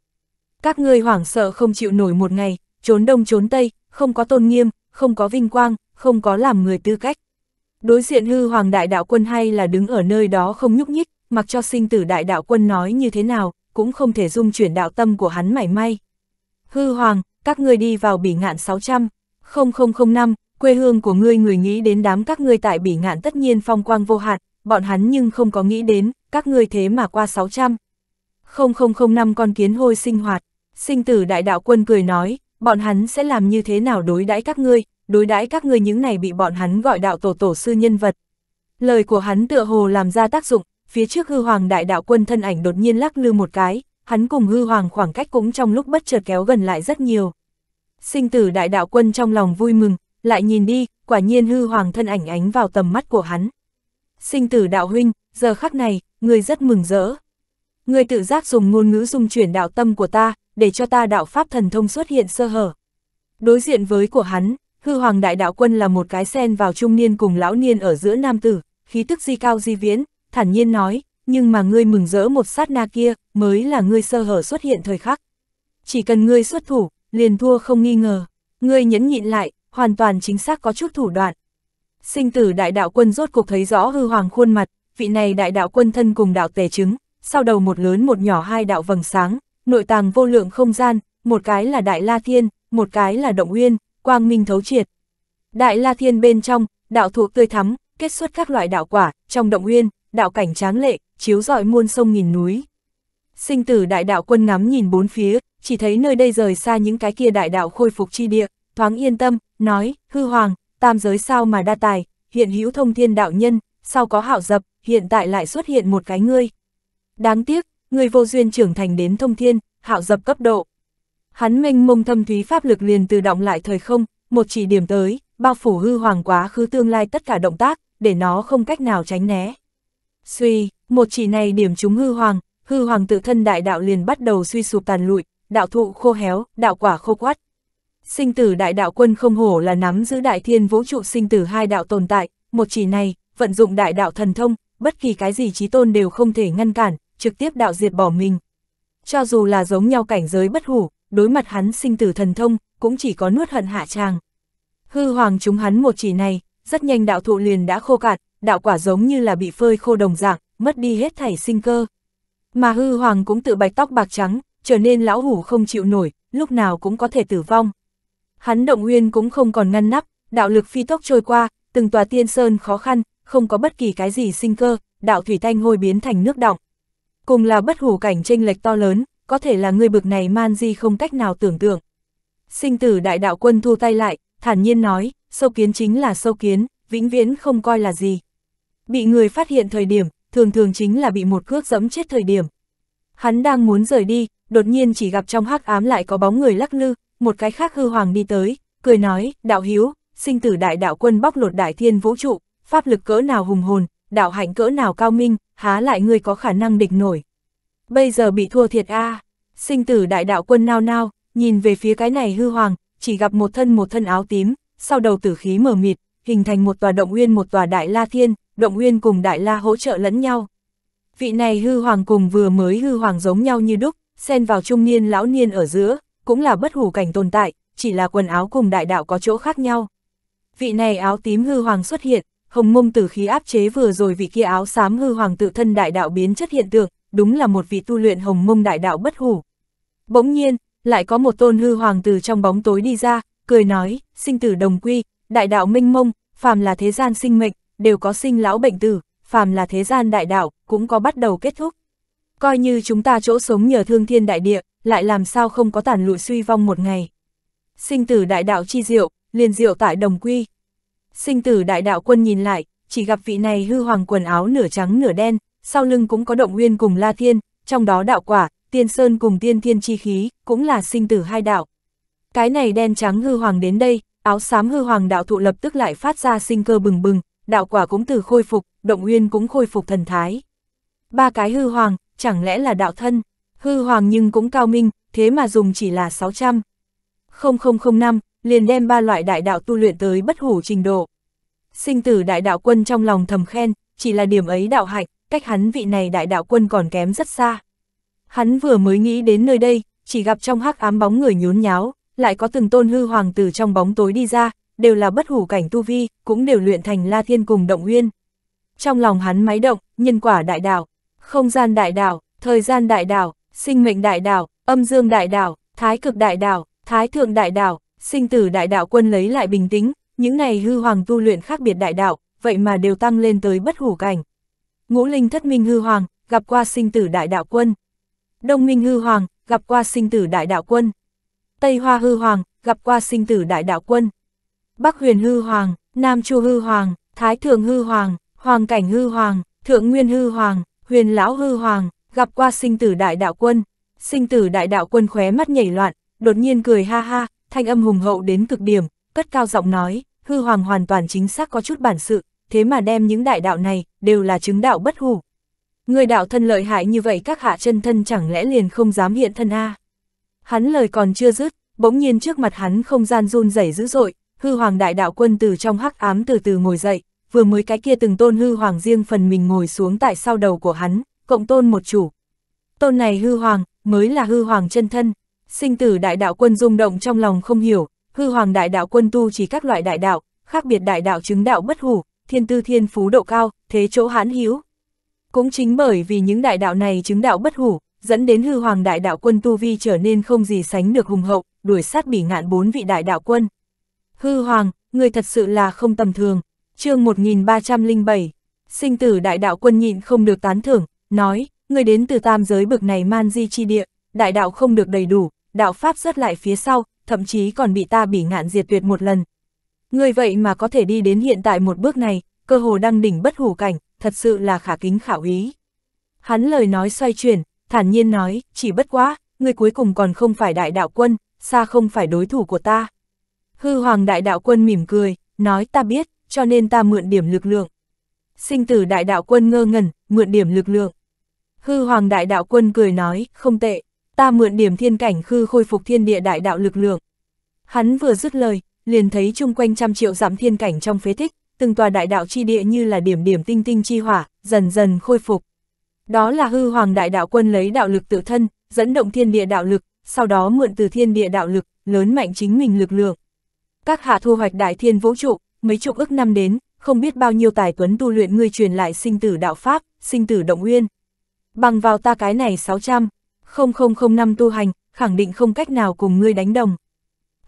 A: Các ngươi hoảng sợ không chịu nổi một ngày, trốn đông trốn tây, không có tôn nghiêm, không có vinh quang, không có làm người tư cách. Đối diện hư hoàng đại đạo quân hay là đứng ở nơi đó không nhúc nhích, mặc cho sinh tử đại đạo quân nói như thế nào, cũng không thể dung chuyển đạo tâm của hắn mảy may. Hư hoàng, các ngươi đi vào bỉ ngạn 600, 0005, quê hương của ngươi người nghĩ đến đám các ngươi tại bỉ ngạn tất nhiên phong quang vô hạn, bọn hắn nhưng không có nghĩ đến, các ngươi thế mà qua 600. 0005 con kiến hôi sinh hoạt, sinh tử đại đạo quân cười nói, bọn hắn sẽ làm như thế nào đối đãi các ngươi, đối đãi các ngươi những này bị bọn hắn gọi đạo tổ tổ sư nhân vật. Lời của hắn tựa hồ làm ra tác dụng, phía trước hư hoàng đại đạo quân thân ảnh đột nhiên lắc lư một cái, hắn cùng hư hoàng khoảng cách cũng trong lúc bất chợt kéo gần lại rất nhiều. Sinh tử đại đạo quân trong lòng vui mừng, lại nhìn đi, quả nhiên hư hoàng thân ảnh ánh vào tầm mắt của hắn. Sinh tử đạo huynh, giờ khắc này, người rất mừng rỡ. Người tự giác dùng ngôn ngữ dung chuyển đạo tâm của ta, để cho ta đạo pháp thần thông xuất hiện sơ hở. Đối diện với của hắn, Hư Hoàng Đại Đạo Quân là một cái sen vào trung niên cùng lão niên ở giữa nam tử, khí tức di cao di viễn, thản nhiên nói, nhưng mà ngươi mừng rỡ một sát na kia, mới là ngươi sơ hở xuất hiện thời khắc. Chỉ cần ngươi xuất thủ, liền thua không nghi ngờ, ngươi nhẫn nhịn lại, hoàn toàn chính xác có chút thủ đoạn. Sinh tử đại đạo quân rốt cục thấy rõ hư hoàng khuôn mặt, vị này đại đạo quân thân cùng đạo tề chứng, sau đầu một lớn một nhỏ hai đạo vầng sáng, nội tàng vô lượng không gian, một cái là đại la thiên, một cái là động uyên, quang minh thấu triệt. Đại La Thiên bên trong, đạo thuộc tươi thắm, kết xuất các loại đạo quả, trong động nguyên, đạo cảnh tráng lệ, chiếu rọi muôn sông nghìn núi. Sinh tử đại đạo quân ngắm nhìn bốn phía, chỉ thấy nơi đây rời xa những cái kia đại đạo khôi phục chi địa, thoáng yên tâm, nói, hư hoàng, tam giới sao mà đa tài, hiện hữu thông thiên đạo nhân, sau có hảo dập, hiện tại lại xuất hiện một cái ngươi. Đáng tiếc, người vô duyên trưởng thành đến thông thiên, hảo dập cấp độ. Hắn mênh mông thâm thúy pháp lực liền tự động lại thời không, một chỉ điểm tới, bao phủ hư hoàng quá khứ tương lai tất cả động tác, để nó không cách nào tránh né. Suy, một chỉ này điểm trúng hư hoàng, hư hoàng tự thân đại đạo liền bắt đầu suy sụp tàn lụi, đạo thụ khô héo, đạo quả khô quắt. Sinh tử đại đạo quân không hổ là nắm giữ đại thiên vũ trụ sinh tử hai đạo tồn tại, một chỉ này, vận dụng đại đạo thần thông, bất kỳ cái gì trí tôn đều không thể ngăn cản, trực tiếp đạo diệt bỏ mình. Cho dù là giống nhau cảnh giới bất hủ, đối mặt hắn sinh tử thần thông, cũng chỉ có nuốt hận hạ tràng. Hư hoàng chúng hắn một chỉ này, rất nhanh đạo thụ liền đã khô cạn, đạo quả giống như là bị phơi khô đồng dạng, mất đi hết thảy sinh cơ. Mà hư hoàng cũng tự bạch tóc bạc trắng, trở nên lão hủ không chịu nổi, lúc nào cũng có thể tử vong. Hắn động nguyên cũng không còn ngăn nắp, đạo lực phi tốc trôi qua, từng tòa tiên sơn khó khăn, không có bất kỳ cái gì sinh cơ, đạo thủy thanh hôi biến thành nước đọng. Cùng là bất hủ cảnh tranh lệch to lớn, có thể là người bực này man di không cách nào tưởng tượng. Sinh tử đại đạo quân thu tay lại, thản nhiên nói, sâu kiến chính là sâu kiến, vĩnh viễn không coi là gì. Bị người phát hiện thời điểm, thường thường chính là bị một cước dẫm chết thời điểm. Hắn đang muốn rời đi, đột nhiên chỉ gặp trong hắc ám lại có bóng người lắc lư, một cái khác hư hoàng đi tới, cười nói, đạo hiếu, sinh tử đại đạo quân bóc lột đại thiên vũ trụ, pháp lực cỡ nào hùng hồn, đạo hạnh cỡ nào cao minh, há lại ngươi có khả năng địch nổi bây giờ bị thua thiệt a à. Sinh tử đại đạo quân nao nao, nhìn về phía cái này hư hoàng, chỉ gặp một thân một thân áo tím, sau đầu tử khí mở mịt, hình thành một tòa động nguyên một tòa đại la thiên, động nguyên cùng đại la hỗ trợ lẫn nhau. Vị này hư hoàng cùng vừa mới hư hoàng giống nhau như đúc, xen vào trung niên lão niên ở giữa, cũng là bất hủ cảnh tồn tại, chỉ là quần áo cùng đại đạo có chỗ khác nhau. Vị này áo tím hư hoàng xuất hiện, hồng mông tử khí áp chế vừa rồi vị kia áo xám hư hoàng tự thân đại đạo biến chất hiện tượng, đúng là một vị tu luyện hồng mông đại đạo bất hủ. Bỗng nhiên, lại có một tôn hư hoàng từ trong bóng tối đi ra, cười nói, sinh tử đồng quy, đại đạo minh mông, phàm là thế gian sinh mệnh, đều có sinh lão bệnh tử, phàm là thế gian đại đạo, cũng có bắt đầu kết thúc. Coi như chúng ta chỗ sống nhờ thương thiên đại địa, lại làm sao không có tàn lụi suy vong một ngày. Sinh tử đại đạo chi diệu, liền diệu tại đồng quy. Sinh tử đại đạo quân nhìn lại, chỉ gặp vị này hư hoàng quần áo nửa trắng nửa đen, sau lưng cũng có động nguyên cùng La Thiên, trong đó đạo quả, tiên sơn cùng tiên thiên chi khí, cũng là sinh tử hai đạo. Cái này đen trắng hư hoàng đến đây, áo xám hư hoàng đạo thụ lập tức lại phát ra sinh cơ bừng bừng, đạo quả cũng từ khôi phục, động nguyên cũng khôi phục thần thái. Ba cái hư hoàng, chẳng lẽ là đạo thân, hư hoàng nhưng cũng cao minh, thế mà dùng chỉ là 600. 0005, liền đem ba loại đại đạo tu luyện tới bất hủ trình độ. Sinh tử đại đạo quân trong lòng thầm khen, chỉ là điểm ấy đạo hạnh, cách hắn vị này đại đạo quân còn kém rất xa. Hắn vừa mới nghĩ đến nơi đây, chỉ gặp trong hắc ám bóng người nhốn nháo, lại có từng tôn hư hoàng tử trong bóng tối đi ra, đều là bất hủ cảnh tu vi, cũng đều luyện thành La Thiên cùng Động Nguyên. Trong lòng hắn máy động, nhân quả đại đạo, không gian đại đạo, thời gian đại đạo, sinh mệnh đại đạo, âm dương đại đạo, thái cực đại đạo, thái thượng đại đạo, sinh tử đại đạo quân lấy lại bình tĩnh, những này hư hoàng tu luyện khác biệt đại đạo, vậy mà đều tăng lên tới bất hủ cảnh, Ngũ Linh Thất Minh Hư Hoàng, gặp qua sinh tử đại đạo quân. Đông Minh Hư Hoàng, gặp qua sinh tử đại đạo quân. Tây Hoa Hư Hoàng, gặp qua sinh tử đại đạo quân. Bắc Huyền Hư Hoàng, Nam Chu Hư Hoàng, Thái Thượng Hư Hoàng, Hoàng Cảnh Hư Hoàng, Thượng Nguyên Hư Hoàng, Huyền Lão Hư Hoàng, gặp qua sinh tử đại đạo quân. Sinh tử đại đạo quân khóe mắt nhảy loạn, đột nhiên cười ha ha, thanh âm hùng hậu đến cực điểm, cất cao giọng nói, hư hoàng hoàn toàn chính xác có chút bản sự, thế mà đem những đại đạo này, đều là chứng đạo bất hủ. Người đạo thân lợi hại như vậy các hạ chân thân chẳng lẽ liền không dám hiện thân a Hắn lời còn chưa dứt, bỗng nhiên trước mặt hắn không gian run rẩy dữ dội, hư hoàng đại đạo quân từ trong hắc ám từ từ ngồi dậy, vừa mới cái kia từng tôn hư hoàng riêng phần mình ngồi xuống tại sau đầu của hắn, cộng tôn một chủ. Tôn này hư hoàng, mới là hư hoàng chân thân, sinh tử đại đạo quân rung động trong lòng không hiểu, hư hoàng đại đạo quân tu chỉ các loại đại đạo, khác biệt đại đạo chứng đạo bất hủ, thiên tư thiên phú độ cao, thế chỗ hán hiếu. Cũng chính bởi vì những đại đạo này chứng đạo bất hủ, dẫn đến hư hoàng đại đạo quân Tu Vi trở nên không gì sánh được hùng hậu, đuổi sát bỉ ngạn bốn vị đại đạo quân. Hư hoàng, người thật sự là không tầm thường. chương 1307, sinh tử đại đạo quân nhịn không được tán thưởng, nói, người đến từ tam giới bực này man di chi địa, đại đạo không được đầy đủ, đạo pháp rớt lại phía sau, thậm chí còn bị ta bỉ ngạn diệt tuyệt một lần, người vậy mà có thể đi đến hiện tại một bước này, cơ hồ đang đỉnh bất hủ cảnh, thật sự là khả kính khảo ý. Hắn lời nói xoay chuyển, thản nhiên nói, chỉ bất quá, người cuối cùng còn không phải đại đạo quân, xa không phải đối thủ của ta. Hư hoàng đại đạo quân mỉm cười, nói ta biết, cho nên ta mượn điểm lực lượng. Sinh tử đại đạo quân ngơ ngẩn, mượn điểm lực lượng. Hư hoàng đại đạo quân cười nói, không tệ, ta mượn điểm thiên cảnh khư khôi phục thiên địa đại đạo lực lượng. Hắn vừa dứt lời, liền thấy chung quanh trăm triệu giảm thiên cảnh trong phế tích, từng tòa đại đạo chi địa như là điểm điểm tinh tinh chi hỏa, dần dần khôi phục. Đó là hư hoàng đại đạo quân lấy đạo lực tự thân, dẫn động thiên địa đạo lực, sau đó mượn từ thiên địa đạo lực, lớn mạnh chính mình lực lượng. Các hạ thu hoạch đại thiên vũ trụ, mấy chục ức năm đến, không biết bao nhiêu tài tuấn tu luyện ngươi truyền lại sinh tử đạo pháp, sinh tử động nguyên. Bằng vào ta cái này 600, năm tu hành, khẳng định không cách nào cùng ngươi đánh đồng.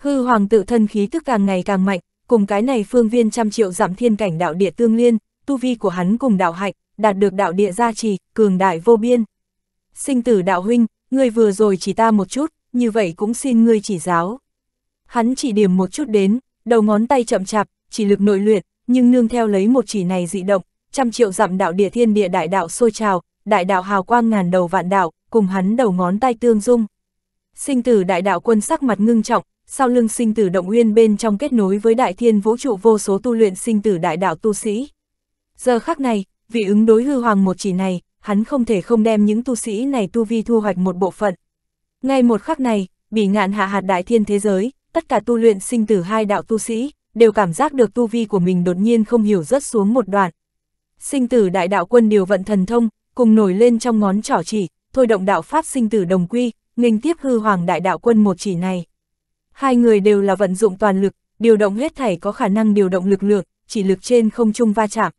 A: Hư hoàng tự thân khí tức càng ngày càng mạnh, cùng cái này phương viên trăm triệu giảm thiên cảnh đạo địa tương liên, tu vi của hắn cùng đạo hạnh, đạt được đạo địa gia trì, cường đại vô biên. Sinh tử đạo huynh, ngươi vừa rồi chỉ ta một chút, như vậy cũng xin ngươi chỉ giáo. Hắn chỉ điểm một chút đến, đầu ngón tay chậm chạp, chỉ lực nội luyện, nhưng nương theo lấy một chỉ này dị động, trăm triệu giảm đạo địa thiên địa đại đạo sôi trào, đại đạo hào quang ngàn đầu vạn đạo, cùng hắn đầu ngón tay tương dung. Sinh tử đại đạo quân sắc mặt ngưng trọng, sau lưng sinh tử động nguyên bên trong kết nối với đại thiên vũ trụ vô số tu luyện sinh tử đại đạo tu sĩ. Giờ khắc này, vì ứng đối hư hoàng một chỉ này, hắn không thể không đem những tu sĩ này tu vi thu hoạch một bộ phận. Ngay một khắc này, bị ngạn hạ hạt đại thiên thế giới, tất cả tu luyện sinh tử hai đạo tu sĩ, đều cảm giác được tu vi của mình đột nhiên không hiểu rớt xuống một đoạn. Sinh tử đại đạo quân điều vận thần thông, cùng nổi lên trong ngón trỏ chỉ, thôi động đạo pháp sinh tử đồng quy, nghênh tiếp hư hoàng đại đạo quân một chỉ này. Hai người đều là vận dụng toàn lực, điều động hết thảy có khả năng điều động lực lượng, chỉ lực trên không trung va chạm.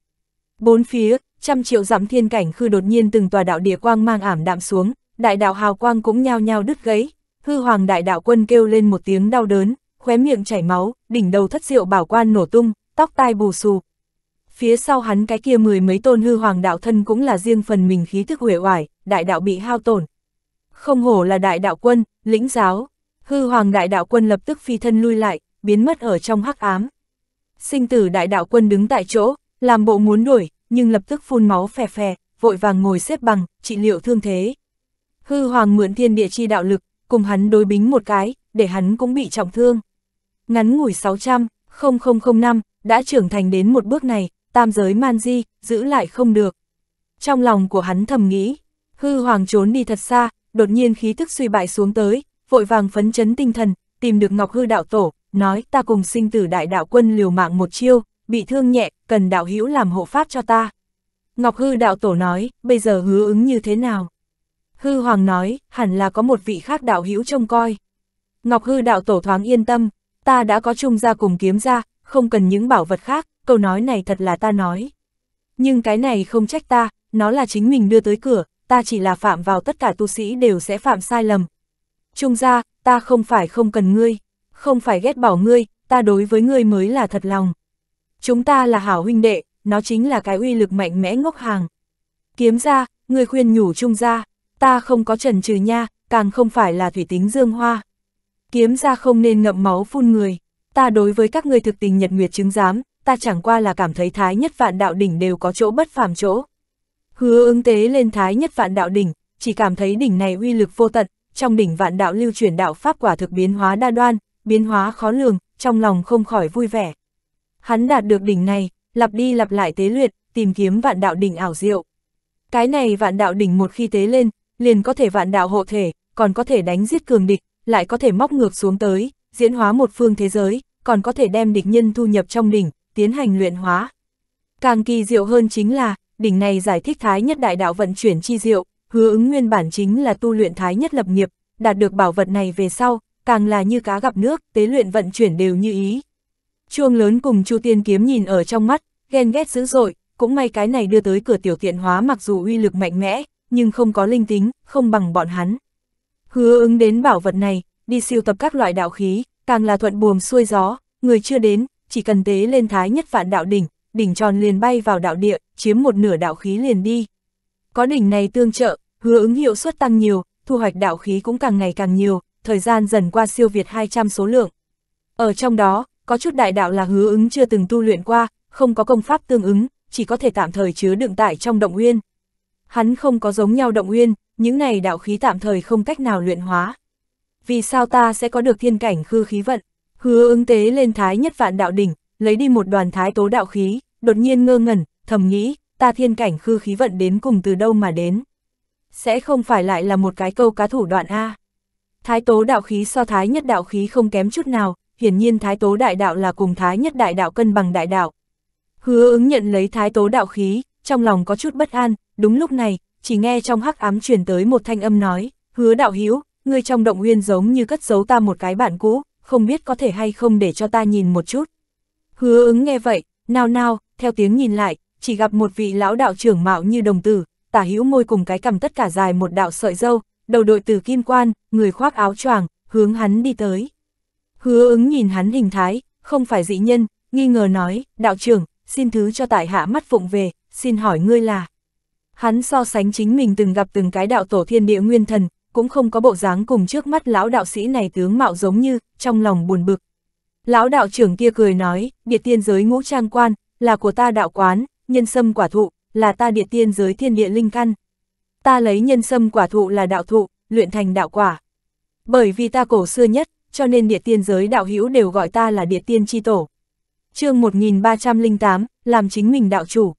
A: Bốn phía, trăm triệu dặm thiên cảnh khư đột nhiên từng tòa đạo địa quang mang ảm đạm xuống, đại đạo hào quang cũng nhao nhao đứt gãy. Hư hoàng đại đạo quân kêu lên một tiếng đau đớn, khóe miệng chảy máu, đỉnh đầu thất diệu bảo quan nổ tung, tóc tai bù xù. Phía sau hắn cái kia mười mấy tôn hư hoàng đạo thân cũng là riêng phần mình khí thức huệ oải, đại đạo bị hao tổn. Không hổ là đại đạo quân, lĩnh giáo, Hư hoàng đại đạo quân lập tức phi thân lui lại, biến mất ở trong hắc ám. Sinh tử đại đạo quân đứng tại chỗ, làm bộ muốn đuổi, nhưng lập tức phun máu phè phè, vội vàng ngồi xếp bằng, trị liệu thương thế. Hư hoàng mượn thiên địa chi đạo lực, cùng hắn đối bính một cái, để hắn cũng bị trọng thương. Ngắn ngủi 600, 0005, đã trưởng thành đến một bước này, tam giới man di, giữ lại không được. Trong lòng của hắn thầm nghĩ, hư hoàng trốn đi thật xa, đột nhiên khí thức suy bại xuống tới, vội vàng phấn chấn tinh thần, tìm được Ngọc Hư đạo tổ, nói ta cùng sinh tử đại đạo quân liều mạng một chiêu, bị thương nhẹ, cần đạo hữu làm hộ pháp cho ta. Ngọc Hư đạo tổ nói, bây giờ hứa ứng như thế nào? Hư Hoàng nói, hẳn là có một vị khác đạo hữu trông coi. Ngọc Hư đạo tổ thoáng yên tâm, ta đã có chung ra cùng kiếm ra, không cần những bảo vật khác, câu nói này thật là ta nói. Nhưng cái này không trách ta, nó là chính mình đưa tới cửa, ta chỉ là phạm vào tất cả tu sĩ đều sẽ phạm sai lầm, Trung gia, ta không phải không cần ngươi, không phải ghét bỏ ngươi, ta đối với ngươi mới là thật lòng. Chúng ta là hảo huynh đệ, nó chính là cái uy lực mạnh mẽ ngốc hàng. Kiếm gia, ngươi khuyên nhủ Trung gia, ta không có trần trừ nha, càng không phải là thủy tính dương hoa. Kiếm gia không nên ngậm máu phun người, ta đối với các ngươi thực tình nhật nguyệt chứng giám, ta chẳng qua là cảm thấy thái nhất vạn đạo đỉnh đều có chỗ bất phàm chỗ. Hứa ứng tế lên thái nhất vạn đạo đỉnh, chỉ cảm thấy đỉnh này uy lực vô tận, trong đỉnh vạn đạo lưu truyền đạo pháp quả thực biến hóa đa đoan, biến hóa khó lường, trong lòng không khỏi vui vẻ. Hắn đạt được đỉnh này, lặp đi lặp lại tế luyện, tìm kiếm vạn đạo đỉnh ảo diệu. Cái này vạn đạo đỉnh một khi tế lên, liền có thể vạn đạo hộ thể, còn có thể đánh giết cường địch, lại có thể móc ngược xuống tới, diễn hóa một phương thế giới, còn có thể đem địch nhân thu nhập trong đỉnh, tiến hành luyện hóa. Càng kỳ diệu hơn chính là, đỉnh này giải thích thái nhất đại đạo vận chuyển chi diệu, hứa ứng nguyên bản chính là tu luyện thái nhất lập nghiệp, đạt được bảo vật này về sau, càng là như cá gặp nước, tế luyện vận chuyển đều như ý. Chuông lớn cùng Chu Tiên kiếm nhìn ở trong mắt, ghen ghét dữ dội, cũng may cái này đưa tới cửa tiểu tiện hóa mặc dù uy lực mạnh mẽ, nhưng không có linh tính, không bằng bọn hắn. Hứa ứng đến bảo vật này, đi siêu tập các loại đạo khí, càng là thuận buồm xuôi gió, người chưa đến, chỉ cần tế lên thái nhất vạn đạo đỉnh, đỉnh tròn liền bay vào đạo địa, chiếm một nửa đạo khí liền đi. Có đỉnh này tương trợ, hứa ứng hiệu suất tăng nhiều, thu hoạch đạo khí cũng càng ngày càng nhiều, thời gian dần qua siêu việt 200 số lượng. Ở trong đó, có chút đại đạo là hứa ứng chưa từng tu luyện qua, không có công pháp tương ứng, chỉ có thể tạm thời chứa đựng tại trong động nguyên. Hắn không có giống nhau động nguyên, những này đạo khí tạm thời không cách nào luyện hóa. Vì sao ta sẽ có được thiên cảnh khư khí vận? Hứa ứng tế lên thái nhất vạn đạo đỉnh, lấy đi một đoàn thái tố đạo khí, đột nhiên ngơ ngẩn, thầm nghĩ, ta thiên cảnh khư khí vận đến cùng từ đâu mà đến. Sẽ không phải lại là một cái câu cá thủ đoạn A. Thái tố đạo khí so thái nhất đạo khí không kém chút nào, hiển nhiên thái tố đại đạo là cùng thái nhất đại đạo cân bằng đại đạo. Hứa ứng nhận lấy thái tố đạo khí, trong lòng có chút bất an, đúng lúc này, chỉ nghe trong hắc ám truyền tới một thanh âm nói, hứa đạo hữu ngươi trong động uyên giống như cất giấu ta một cái bản cũ, không biết có thể hay không để cho ta nhìn một chút. Hứa ứng nghe vậy, nào nào, theo tiếng nhìn lại, chỉ gặp một vị lão đạo trưởng mạo như đồng tử, tả hữu môi cùng cái cầm tất cả dài một đạo sợi dâu, đầu đội từ kim quan, người khoác áo choàng, hướng hắn đi tới. Hứa ứng nhìn hắn hình thái, không phải dị nhân, nghi ngờ nói, đạo trưởng, xin thứ cho tại hạ mắt phụng về, xin hỏi ngươi là. Hắn so sánh chính mình từng gặp từng cái đạo tổ thiên địa nguyên thần, cũng không có bộ dáng cùng trước mắt lão đạo sĩ này tướng mạo giống như, trong lòng buồn bực. Lão đạo trưởng kia cười nói, địa tiên giới ngũ trang quan, là của ta đạo quán, nhân sâm quả thụ, là ta địa tiên giới thiên địa linh căn. Ta lấy nhân sâm quả thụ là đạo thụ, luyện thành đạo quả. Bởi vì ta cổ xưa nhất, cho nên địa tiên giới đạo hữu đều gọi ta là địa tiên chi tổ. chương 1308, làm chính mình đạo chủ.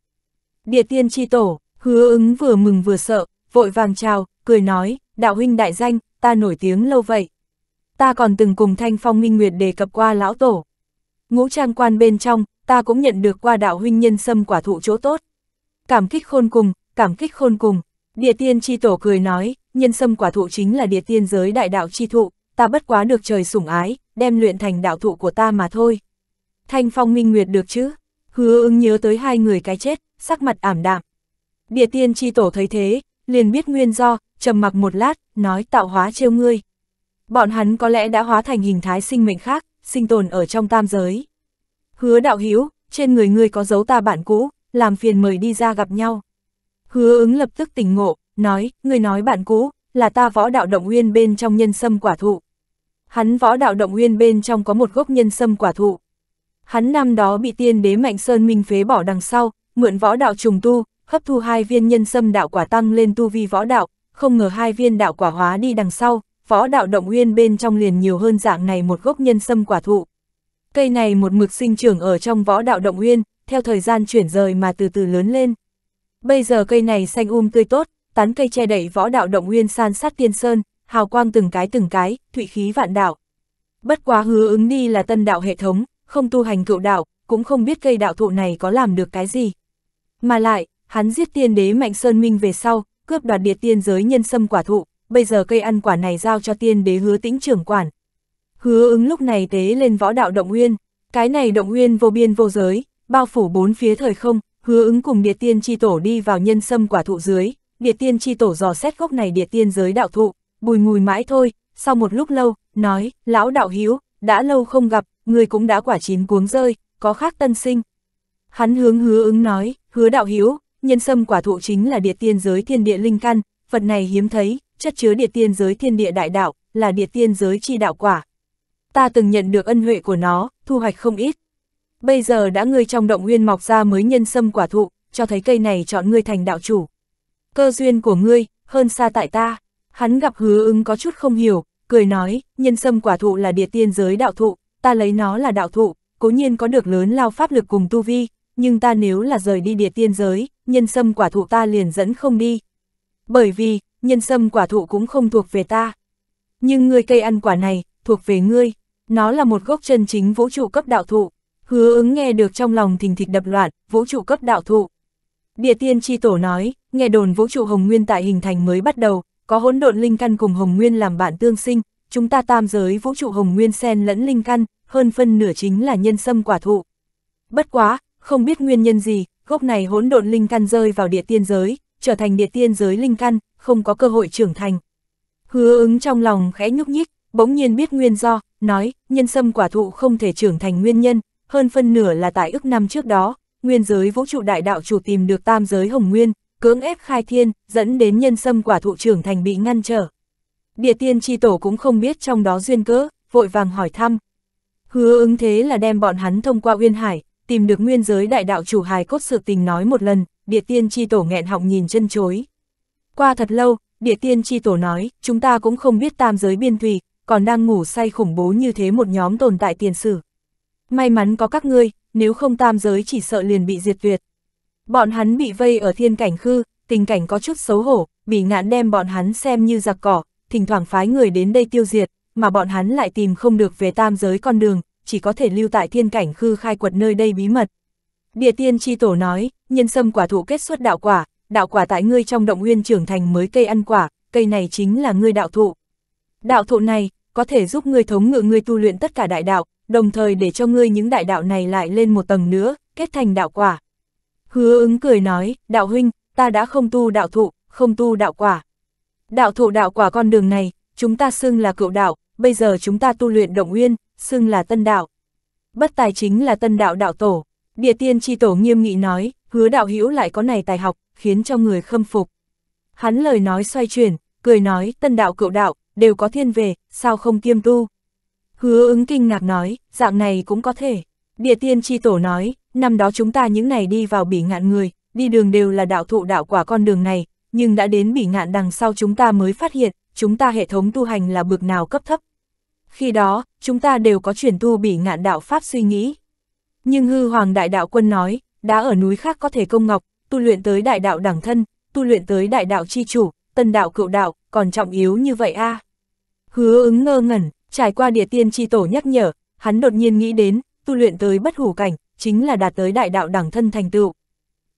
A: Địa tiên chi tổ, hứa ứng vừa mừng vừa sợ, vội vàng chào, cười nói, đạo huynh đại danh, ta nổi tiếng lâu vậy. Ta còn từng cùng thanh phong minh nguyệt đề cập qua lão tổ. Ngũ trang quan bên trong, ta cũng nhận được qua đạo huynh nhân sâm quả thụ chỗ tốt. Cảm kích khôn cùng, cảm kích khôn cùng. Địa tiên chi tổ cười nói, nhân sâm quả thụ chính là địa tiên giới đại đạo chi thụ, ta bất quá được trời sủng ái, đem luyện thành đạo thụ của ta mà thôi. Thanh phong minh nguyệt được chứ? Hứa ưng nhớ tới hai người cái chết, sắc mặt ảm đạm. Địa tiên chi tổ thấy thế, liền biết nguyên do, trầm mặc một lát, nói tạo hóa trêu ngươi. Bọn hắn có lẽ đã hóa thành hình thái sinh mệnh khác, sinh tồn ở trong tam giới. Hứa đạo hiếu, trên người ngươi có dấu ta bạn cũ, làm phiền mời đi ra gặp nhau. Hứa ứng lập tức tỉnh ngộ, nói, ngươi nói bạn cũ, là ta võ đạo động nguyên bên trong nhân sâm quả thụ. Hắn võ đạo động nguyên bên trong có một gốc nhân sâm quả thụ. Hắn năm đó bị tiên đế Mạnh Sơn Minh phế bỏ đằng sau, mượn võ đạo trùng tu, hấp thu hai viên nhân sâm đạo quả tăng lên tu vi võ đạo, không ngờ hai viên đạo quả hóa đi đằng sau, võ đạo động nguyên bên trong liền nhiều hơn dạng này một gốc nhân sâm quả thụ. Cây này một mực sinh trưởng ở trong võ đạo động uyên, theo thời gian chuyển rời mà từ từ lớn lên. Bây giờ cây này xanh um tươi tốt, tán cây che đẩy võ đạo động uyên san sát tiên sơn, hào quang từng cái từng cái, thụy khí vạn đạo. Bất quá hứa ứng đi là tân đạo hệ thống, không tu hành cựu đạo, cũng không biết cây đạo thụ này có làm được cái gì. Mà lại, hắn giết tiên đế Mạnh Sơn Minh về sau, cướp đoạt địa tiên giới nhân sâm quả thụ, bây giờ cây ăn quả này giao cho tiên đế hứa tĩnh trưởng quản, Hứa ứng lúc này tế lên võ đạo động nguyên, cái này động nguyên vô biên vô giới, bao phủ bốn phía thời không, hứa ứng cùng địa tiên chi tổ đi vào nhân sâm quả thụ dưới, địa tiên chi tổ dò xét gốc này địa tiên giới đạo thụ, bùi ngùi mãi thôi, sau một lúc lâu, nói, lão đạo hiếu, đã lâu không gặp, người cũng đã quả chín cuống rơi, có khác tân sinh. Hắn hướng hứa ứng nói, hứa đạo hiếu, nhân sâm quả thụ chính là địa tiên giới thiên địa linh căn, vật này hiếm thấy, chất chứa địa tiên giới thiên địa đại đạo, là địa tiên giới chi đạo quả, ta từng nhận được ân huệ của nó, thu hoạch không ít. Bây giờ đã ngươi trong động nguyên mọc ra mới nhân sâm quả thụ, cho thấy cây này chọn ngươi thành đạo chủ. Cơ duyên của ngươi, hơn xa tại ta. Hắn gặp hứa ưng có chút không hiểu, cười nói, nhân sâm quả thụ là địa tiên giới đạo thụ, ta lấy nó là đạo thụ, cố nhiên có được lớn lao pháp lực cùng tu vi, nhưng ta nếu là rời đi địa tiên giới, nhân sâm quả thụ ta liền dẫn không đi. Bởi vì, nhân sâm quả thụ cũng không thuộc về ta. Nhưng ngươi cây ăn quả này, thuộc về ngươi. Nó là một gốc chân chính vũ trụ cấp đạo thụ. Hứa ứng nghe được trong lòng thình thịch đập loạn, vũ trụ cấp đạo thụ. Địa tiên tri tổ nói, nghe đồn vũ trụ hồng nguyên tại hình thành mới bắt đầu, có hỗn độn linh căn cùng hồng nguyên làm bạn tương sinh, chúng ta tam giới vũ trụ hồng nguyên xen lẫn linh căn, hơn phân nửa chính là nhân sâm quả thụ. Bất quá, không biết nguyên nhân gì, gốc này hỗn độn linh căn rơi vào địa tiên giới, trở thành địa tiên giới linh căn, không có cơ hội trưởng thành. Hứa ứng trong lòng khẽ nhúc nhích, bỗng nhiên biết nguyên do, nói, nhân sâm quả thụ không thể trưởng thành nguyên nhân, hơn phân nửa là tại ức năm trước đó, nguyên giới vũ trụ đại đạo chủ tìm được tam giới hồng nguyên, cưỡng ép khai thiên, dẫn đến nhân sâm quả thụ trưởng thành bị ngăn trở. Địa tiên tri tổ cũng không biết trong đó duyên cớ, vội vàng hỏi thăm. Hứa ứng thế là đem bọn hắn thông qua uyên hải, tìm được nguyên giới đại đạo chủ hài cốt sự tình nói một lần, địa tiên tri tổ nghẹn họng nhìn chân chối. Qua thật lâu, địa tiên tri tổ nói, chúng ta cũng không biết tam giới biên thùy, còn đang ngủ say khủng bố như thế một nhóm tồn tại tiền sử. May mắn có các ngươi, nếu không tam giới chỉ sợ liền bị diệt tuyệt. Bọn hắn bị vây ở thiên cảnh khư, tình cảnh có chút xấu hổ, bị ngạn đem bọn hắn xem như giặc cỏ, thỉnh thoảng phái người đến đây tiêu diệt, mà bọn hắn lại tìm không được về tam giới con đường, chỉ có thể lưu tại thiên cảnh khư khai quật nơi đây bí mật. Địa tiên chi tổ nói, nhân sâm quả thụ kết xuất đạo quả, đạo quả tại ngươi trong động nguyên trưởng thành mới cây ăn quả, cây này chính là ngươi đạo thụ. Đạo thụ này, có thể giúp ngươi thống ngự ngươi tu luyện tất cả đại đạo, đồng thời để cho ngươi những đại đạo này lại lên một tầng nữa, kết thành đạo quả. Hứa ứng cười nói, đạo huynh, ta đã không tu đạo thụ, không tu đạo quả. Đạo thụ đạo quả con đường này, chúng ta xưng là cựu đạo, bây giờ chúng ta tu luyện động uyên, xưng là tân đạo. Bất tài chính là tân đạo đạo tổ. Địa tiên tri tổ nghiêm nghị nói, hứa đạo hữu lại có này tài học, khiến cho người khâm phục. Hắn lời nói xoay chuyển, cười nói, tân đạo cựu đạo, đều có thiên về, sao không kiêm tu? Hứa ứng kinh ngạc nói, dạng này cũng có thể. Địa tiên tri tổ nói, năm đó chúng ta những này đi vào bỉ ngạn người, đi đường đều là đạo thụ đạo quả con đường này, nhưng đã đến bỉ ngạn đằng sau chúng ta mới phát hiện, chúng ta hệ thống tu hành là bực nào cấp thấp. Khi đó, chúng ta đều có chuyển tu bỉ ngạn đạo Pháp suy nghĩ. Nhưng hư hoàng đại đạo quân nói, đã ở núi khác có thể công ngọc, tu luyện tới đại đạo đẳng thân, tu luyện tới đại đạo chi chủ, tân đạo cựu đạo, còn trọng yếu như vậy a à? Hứa ứng ngơ ngẩn, trải qua địa tiên tri tổ nhắc nhở, hắn đột nhiên nghĩ đến, tu luyện tới bất hủ cảnh, chính là đạt tới đại đạo đẳng thân thành tựu.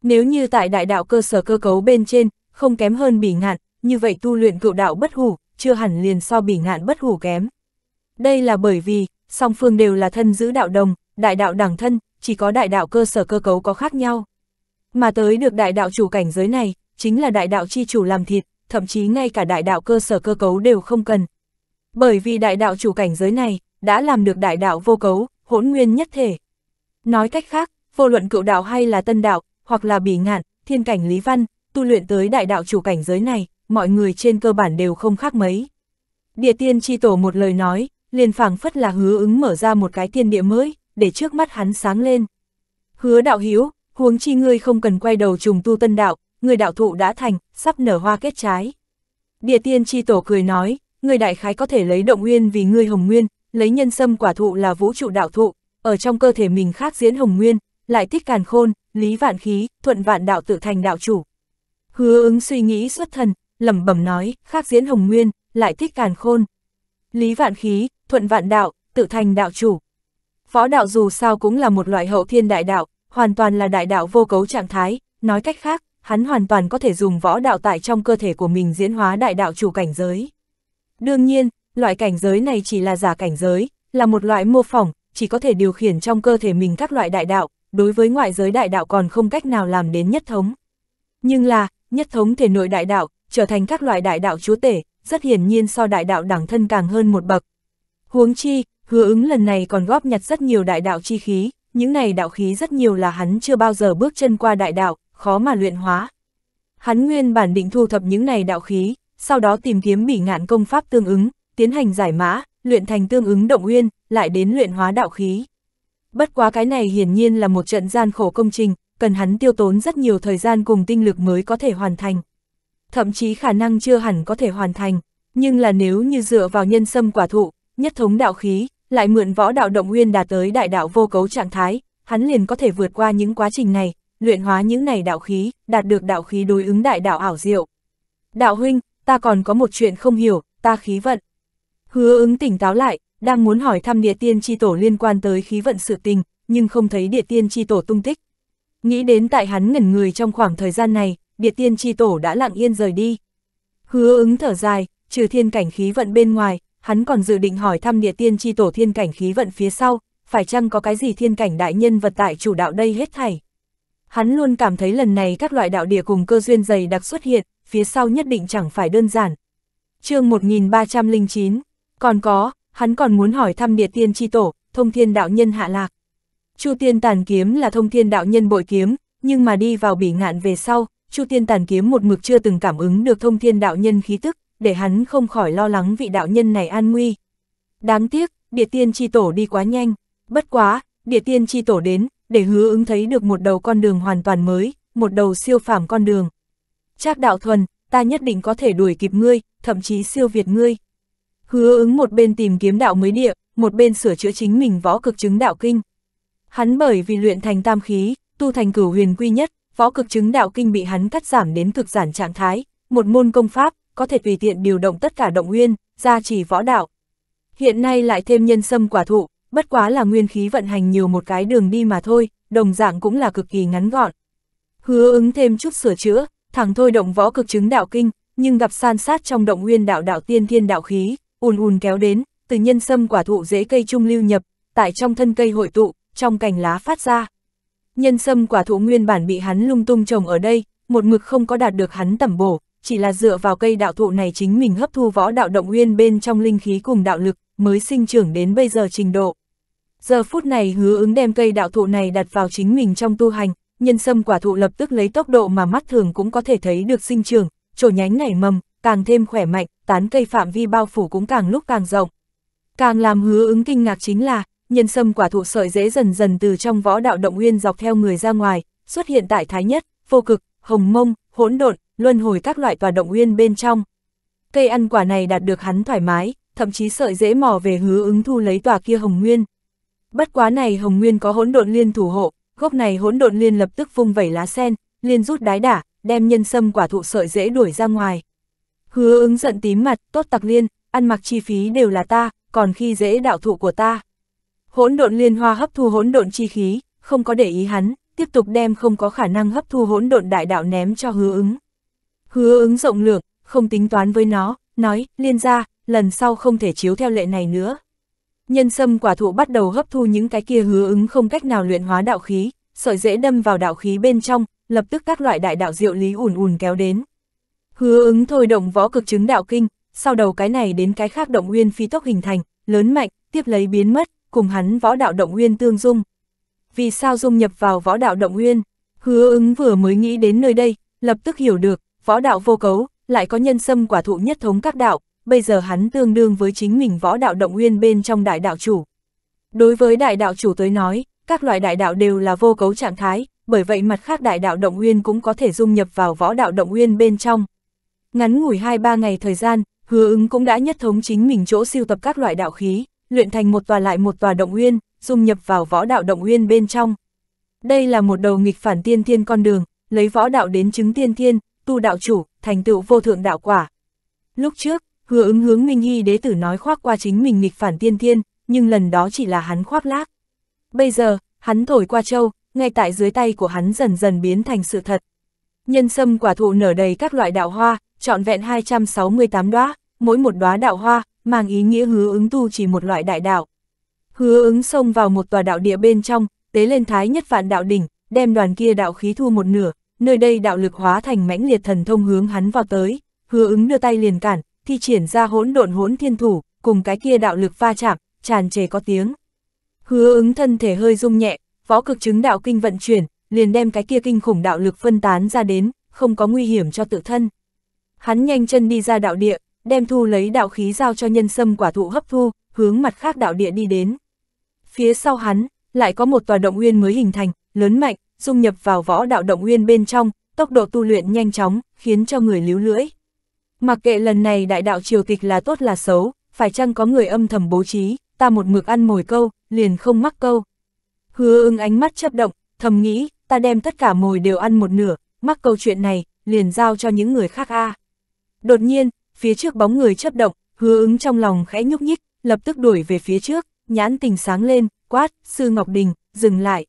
A: Nếu như tại đại đạo cơ sở cơ cấu bên trên, không kém hơn bỉ ngạn, như vậy tu luyện cựu đạo bất hủ, chưa hẳn liền so bỉ ngạn bất hủ kém. Đây là bởi vì, song phương đều là thân giữ đạo đồng, đại đạo đẳng thân, chỉ có đại đạo cơ sở cơ cấu có khác nhau. Mà tới được đại đạo chủ cảnh giới này, chính là đại đạo chi chủ làm thịt, thậm chí ngay cả đại đạo cơ sở cơ cấu đều không cần. Bởi vì đại đạo chủ cảnh giới này, đã làm được đại đạo vô cấu, hỗn nguyên nhất thể. Nói cách khác, vô luận cựu đạo hay là tân đạo, hoặc là bỉ ngạn, thiên cảnh lý văn, tu luyện tới đại đạo chủ cảnh giới này, mọi người trên cơ bản đều không khác mấy. Địa tiên tri tổ một lời nói, liền phảng phất là hứa ứng mở ra một cái thiên địa mới, để trước mắt hắn sáng lên. Hứa đạo hiếu, huống chi ngươi không cần quay đầu trùng tu tân đạo, người đạo thụ đã thành, sắp nở hoa kết trái. Địa tiên tri tổ cười nói, người đại khái có thể lấy động nguyên vì ngươi hồng nguyên, lấy nhân sâm quả thụ là vũ trụ đạo thụ, ở trong cơ thể mình khác diễn hồng nguyên, lại thích càn khôn, lý vạn khí, thuận vạn đạo tự thành đạo chủ. Hứa ứng suy nghĩ xuất thần, lẩm bẩm nói, khác diễn hồng nguyên, lại thích càn khôn. Lý vạn khí, thuận vạn đạo, tự thành đạo chủ. Phó đạo dù sao cũng là một loại hậu thiên đại đạo, hoàn toàn là đại đạo vô cấu trạng thái, nói cách khác, hắn hoàn toàn có thể dùng võ đạo tại trong cơ thể của mình diễn hóa đại đạo chủ cảnh giới. Đương nhiên, loại cảnh giới này chỉ là giả cảnh giới, là một loại mô phỏng, chỉ có thể điều khiển trong cơ thể mình các loại đại đạo, đối với ngoại giới đại đạo còn không cách nào làm đến nhất thống. Nhưng là, nhất thống thể nội đại đạo, trở thành các loại đại đạo chúa tể, rất hiển nhiên so đại đạo đẳng thân càng hơn một bậc. Huống chi, hứa ứng lần này còn góp nhặt rất nhiều đại đạo chi khí, những này đạo khí rất nhiều là hắn chưa bao giờ bước chân qua đại đạo, khó mà luyện hóa. Hắn nguyên bản định thu thập những này đạo khí, sau đó tìm kiếm bỉ ngạn công pháp tương ứng, tiến hành giải mã, luyện thành tương ứng động nguyên lại đến luyện hóa đạo khí. Bất quá cái này hiển nhiên là một trận gian khổ công trình, cần hắn tiêu tốn rất nhiều thời gian cùng tinh lực mới có thể hoàn thành. Thậm chí khả năng chưa hẳn có thể hoàn thành, nhưng là nếu như dựa vào nhân sâm quả thụ, nhất thống đạo khí, lại mượn võ đạo động nguyên đạt tới đại đạo vô cấu trạng thái, hắn liền có thể vượt qua những quá trình này, luyện hóa những này đạo khí, đạt được đạo khí đối ứng đại đạo ảo diệu. Đạo huynh, ta còn có một chuyện không hiểu, ta khí vận. Hứa ứng tỉnh táo lại, đang muốn hỏi thăm địa tiên tri tổ liên quan tới khí vận sự tình, nhưng không thấy địa tiên tri tổ tung tích. Nghĩ đến tại hắn ngẩn người trong khoảng thời gian này, địa tiên tri tổ đã lặng yên rời đi. Hứa ứng thở dài, trừ thiên cảnh khí vận bên ngoài, hắn còn dự định hỏi thăm địa tiên tri tổ thiên cảnh khí vận phía sau, phải chăng có cái gì thiên cảnh đại nhân vật tại chủ đạo đây hết thảy. Hắn luôn cảm thấy lần này các loại đạo địa cùng cơ duyên dày đặc xuất hiện, phía sau nhất định chẳng phải đơn giản. chương 1309, còn có, hắn còn muốn hỏi thăm địa tiên tri tổ, thông thiên đạo nhân hạ lạc. Chu tiên tàn kiếm là thông thiên đạo nhân bội kiếm, nhưng mà đi vào bỉ ngạn về sau, Chu tiên tàn kiếm một mực chưa từng cảm ứng được thông thiên đạo nhân khí tức, để hắn không khỏi lo lắng vị đạo nhân này an nguy. Đáng tiếc, địa tiên tri tổ đi quá nhanh, bất quá, địa tiên tri tổ đến, để hứa ứng thấy được một đầu con đường hoàn toàn mới, một đầu siêu phàm con đường. Trác đạo thuần, ta nhất định có thể đuổi kịp ngươi, thậm chí siêu việt ngươi. Hứa ứng một bên tìm kiếm đạo mới địa, một bên sửa chữa chính mình võ cực chứng đạo kinh. Hắn bởi vì luyện thành tam khí, tu thành cửu huyền quy nhất, võ cực chứng đạo kinh bị hắn cắt giảm đến cực giản trạng thái, một môn công pháp có thể tùy tiện điều động tất cả động nguyên, gia trì võ đạo. Hiện nay lại thêm nhân sâm quả thụ, bất quá là nguyên khí vận hành nhiều một cái đường đi mà thôi, đồng dạng cũng là cực kỳ ngắn gọn. Hứa ứng thêm chút sửa chữa, thẳng thôi động võ cực chứng đạo kinh, nhưng gặp san sát trong động nguyên đạo đạo tiên thiên đạo khí, ùn ùn kéo đến, từ nhân sâm quả thụ dễ cây trung lưu nhập, tại trong thân cây hội tụ, trong cành lá phát ra. Nhân sâm quả thụ nguyên bản bị hắn lung tung trồng ở đây, một mực không có đạt được hắn tẩm bổ, chỉ là dựa vào cây đạo thụ này chính mình hấp thu võ đạo động nguyên bên trong linh khí cùng đạo lực, mới sinh trưởng đến bây giờ trình độ. Giờ phút này hứa ứng đem cây đạo thụ này đặt vào chính mình trong tu hành, nhân sâm quả thụ lập tức lấy tốc độ mà mắt thường cũng có thể thấy được sinh trưởng, trổ nhánh nảy mầm, càng thêm khỏe mạnh, tán cây phạm vi bao phủ cũng càng lúc càng rộng. Càng làm hứa ứng kinh ngạc chính là, nhân sâm quả thụ sợi dễ dần dần từ trong võ đạo động nguyên dọc theo người ra ngoài, xuất hiện tại Thái Nhất, Vô Cực, Hồng Mông, Hỗn Độn, luân hồi các loại tòa động nguyên bên trong. Cây ăn quả này đạt được hắn thoải mái, thậm chí sợi dễ mò về hứa ứng thu lấy tòa kia Hồng Nguyên, Bất quá này Hồng Nguyên có hỗn độn liên thủ hộ, gốc này hỗn độn liên lập tức vung vẩy lá sen, liên rút đái đả, đem nhân sâm quả thụ sợi dễ đuổi ra ngoài. Hứa ứng giận tím mặt, tốt tặc liên, ăn mặc chi phí đều là ta, còn khi dễ đạo thụ của ta. Hỗn độn liên hoa hấp thu hỗn độn chi khí, không có để ý hắn, tiếp tục đem không có khả năng hấp thu hỗn độn đại đạo ném cho hứa ứng. Hứa ứng rộng lượng, không tính toán với nó, nói, liên ra, lần sau không thể chiếu theo lệ này nữa nhân sâm quả thụ bắt đầu hấp thu những cái kia hứa ứng không cách nào luyện hóa đạo khí, sợi dễ đâm vào đạo khí bên trong, lập tức các loại đại đạo diệu lý ùn ùn kéo đến. Hứa ứng thôi động võ cực chứng đạo kinh, sau đầu cái này đến cái khác động nguyên phi tốc hình thành, lớn mạnh, tiếp lấy biến mất, cùng hắn võ đạo động nguyên tương dung. Vì sao dung nhập vào võ đạo động nguyên? Hứa ứng vừa mới nghĩ đến nơi đây, lập tức hiểu được, võ đạo vô cấu, lại có nhân sâm quả thụ nhất thống các đạo, bây giờ hắn tương đương với chính mình võ đạo động nguyên bên trong đại đạo chủ. Đối với đại đạo chủ tới nói, các loại đại đạo đều là vô cấu trạng thái, bởi vậy mặt khác đại đạo động nguyên cũng có thể dung nhập vào võ đạo động nguyên bên trong. Ngắn ngủi 2-3 ngày thời gian, hứa ứng cũng đã nhất thống chính mình chỗ siêu tập các loại đạo khí, luyện thành một tòa lại một tòa động nguyên, dung nhập vào võ đạo động nguyên bên trong. Đây là một đầu nghịch phản tiên thiên con đường, lấy võ đạo đến chứng tiên thiên, tu đạo chủ, thành tựu vô thượng đạo quả. Lúc trước, hứa ứng hướng Minh Hy đế tử nói khoác qua chính mình nghịch phản tiên thiên, nhưng lần đó chỉ là hắn khoác lác. Bây giờ, hắn thổi qua châu, ngay tại dưới tay của hắn dần dần biến thành sự thật. Nhân sâm quả thụ nở đầy các loại đạo hoa, trọn vẹn 268 đóa, mỗi một đóa đạo hoa mang ý nghĩa hứa ứng tu chỉ một loại đại đạo. Hứa ứng xông vào một tòa đạo địa bên trong, tế lên thái nhất vạn đạo đỉnh, đem đoàn kia đạo khí thu một nửa, nơi đây đạo lực hóa thành mãnh liệt thần thông hướng hắn vào tới, hứa ứng đưa tay liền cản, thi triển ra hỗn độn hỗn thiên thủ, cùng cái kia đạo lực va chạm, tràn trề có tiếng. Hứa ứng thân thể hơi rung nhẹ, võ cực chứng đạo kinh vận chuyển, liền đem cái kia kinh khủng đạo lực phân tán ra đến, không có nguy hiểm cho tự thân. Hắn nhanh chân đi ra đạo địa, đem thu lấy đạo khí giao cho nhân sâm quả thụ hấp thu, hướng mặt khác đạo địa đi đến. Phía sau hắn, lại có một tòa động nguyên mới hình thành, lớn mạnh, dung nhập vào võ đạo động nguyên bên trong, tốc độ tu luyện nhanh chóng, khiến cho người líu lưỡi. Mặc kệ lần này đại đạo triều tịch là tốt là xấu, phải chăng có người âm thầm bố trí, ta một mực ăn mồi câu, liền không mắc câu. Hứa ưng ánh mắt chấp động, thầm nghĩ, ta đem tất cả mồi đều ăn một nửa, mắc câu chuyện này, liền giao cho những người khác a. À. Đột nhiên, phía trước bóng người chấp động, hứa ứng trong lòng khẽ nhúc nhích, lập tức đuổi về phía trước, nhãn tình sáng lên, quát, sư Ngọc Đình, dừng lại.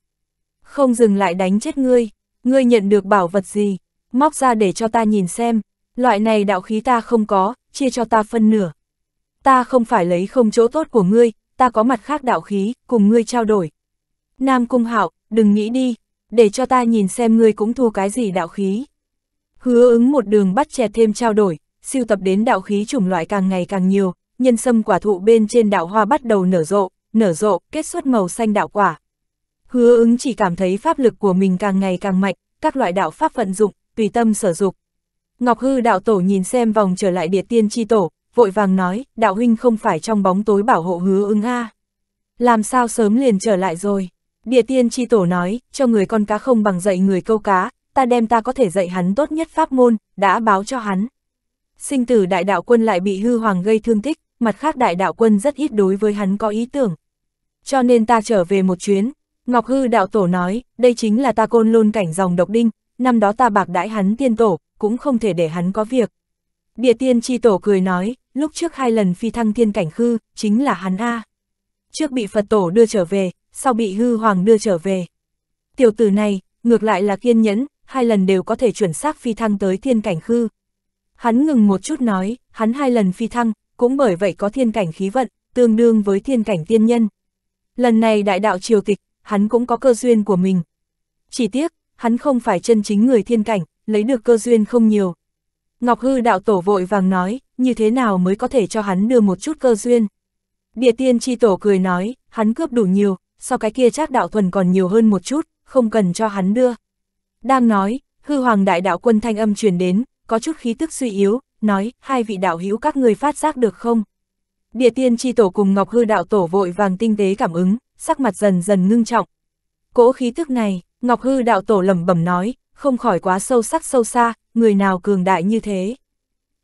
A: Không dừng lại đánh chết ngươi, ngươi nhận được bảo vật gì, móc ra để cho ta nhìn xem, loại này đạo khí ta không có, chia cho ta phân nửa. Ta không phải lấy không chỗ tốt của ngươi, ta có mặt khác đạo khí, cùng ngươi trao đổi. Nam Cung Hạo, đừng nghĩ đi, để cho ta nhìn xem ngươi cũng thu cái gì đạo khí. Hứa ứng một đường bắt chẹt thêm trao đổi, siêu tập đến đạo khí chủng loại càng ngày càng nhiều, nhân sâm quả thụ bên trên đạo hoa bắt đầu nở rộ, nở rộ, kết xuất màu xanh đạo quả. Hứa ứng chỉ cảm thấy pháp lực của mình càng ngày càng mạnh, các loại đạo pháp vận dụng, tùy tâm sở dục. Ngọc Hư đạo tổ nhìn xem vòng trở lại địa tiên chi tổ, vội vàng nói, đạo huynh không phải trong bóng tối bảo hộ hứa ưng a Làm sao sớm liền trở lại rồi? Địa tiên chi tổ nói, cho người con cá không bằng dạy người câu cá, ta đem ta có thể dạy hắn tốt nhất pháp môn, đã báo cho hắn. Sinh tử đại đạo quân lại bị hư hoàng gây thương tích, mặt khác đại đạo quân rất ít đối với hắn có ý tưởng. Cho nên ta trở về một chuyến, Ngọc Hư đạo tổ nói, đây chính là ta côn lôn cảnh dòng độc đinh, năm đó ta bạc đãi hắn tiên tổ, cũng không thể để hắn có việc. Địa tiên tri tổ cười nói, lúc trước hai lần phi thăng thiên cảnh hư, chính là hắn A. Trước bị Phật tổ đưa trở về, sau bị hư hoàng đưa trở về. Tiểu tử này, ngược lại là kiên nhẫn, hai lần đều có thể chuẩn xác phi thăng tới thiên cảnh hư. Hắn ngừng một chút nói, hắn hai lần phi thăng, cũng bởi vậy có thiên cảnh khí vận, tương đương với thiên cảnh tiên nhân. Lần này đại đạo triều tịch, hắn cũng có cơ duyên của mình. Chỉ tiếc, hắn không phải chân chính người thiên cảnh, lấy được cơ duyên không nhiều. Ngọc Hư đạo tổ vội vàng nói, như thế nào mới có thể cho hắn đưa một chút cơ duyên. Địa tiên chi tổ cười nói, hắn cướp đủ nhiều, sau cái kia chắc đạo thuần còn nhiều hơn một chút, không cần cho hắn đưa. Đang nói, hư hoàng đại đạo quân thanh âm truyền đến, có chút khí tức suy yếu, nói, hai vị đạo hữu các người phát giác được không? Địa tiên chi tổ cùng Ngọc Hư đạo tổ vội vàng tinh tế cảm ứng, sắc mặt dần dần ngưng trọng. Cỗ khí tức này, Ngọc Hư đạo tổ lẩm bẩm nói, không khỏi quá sâu sắc sâu xa, người nào cường đại như thế.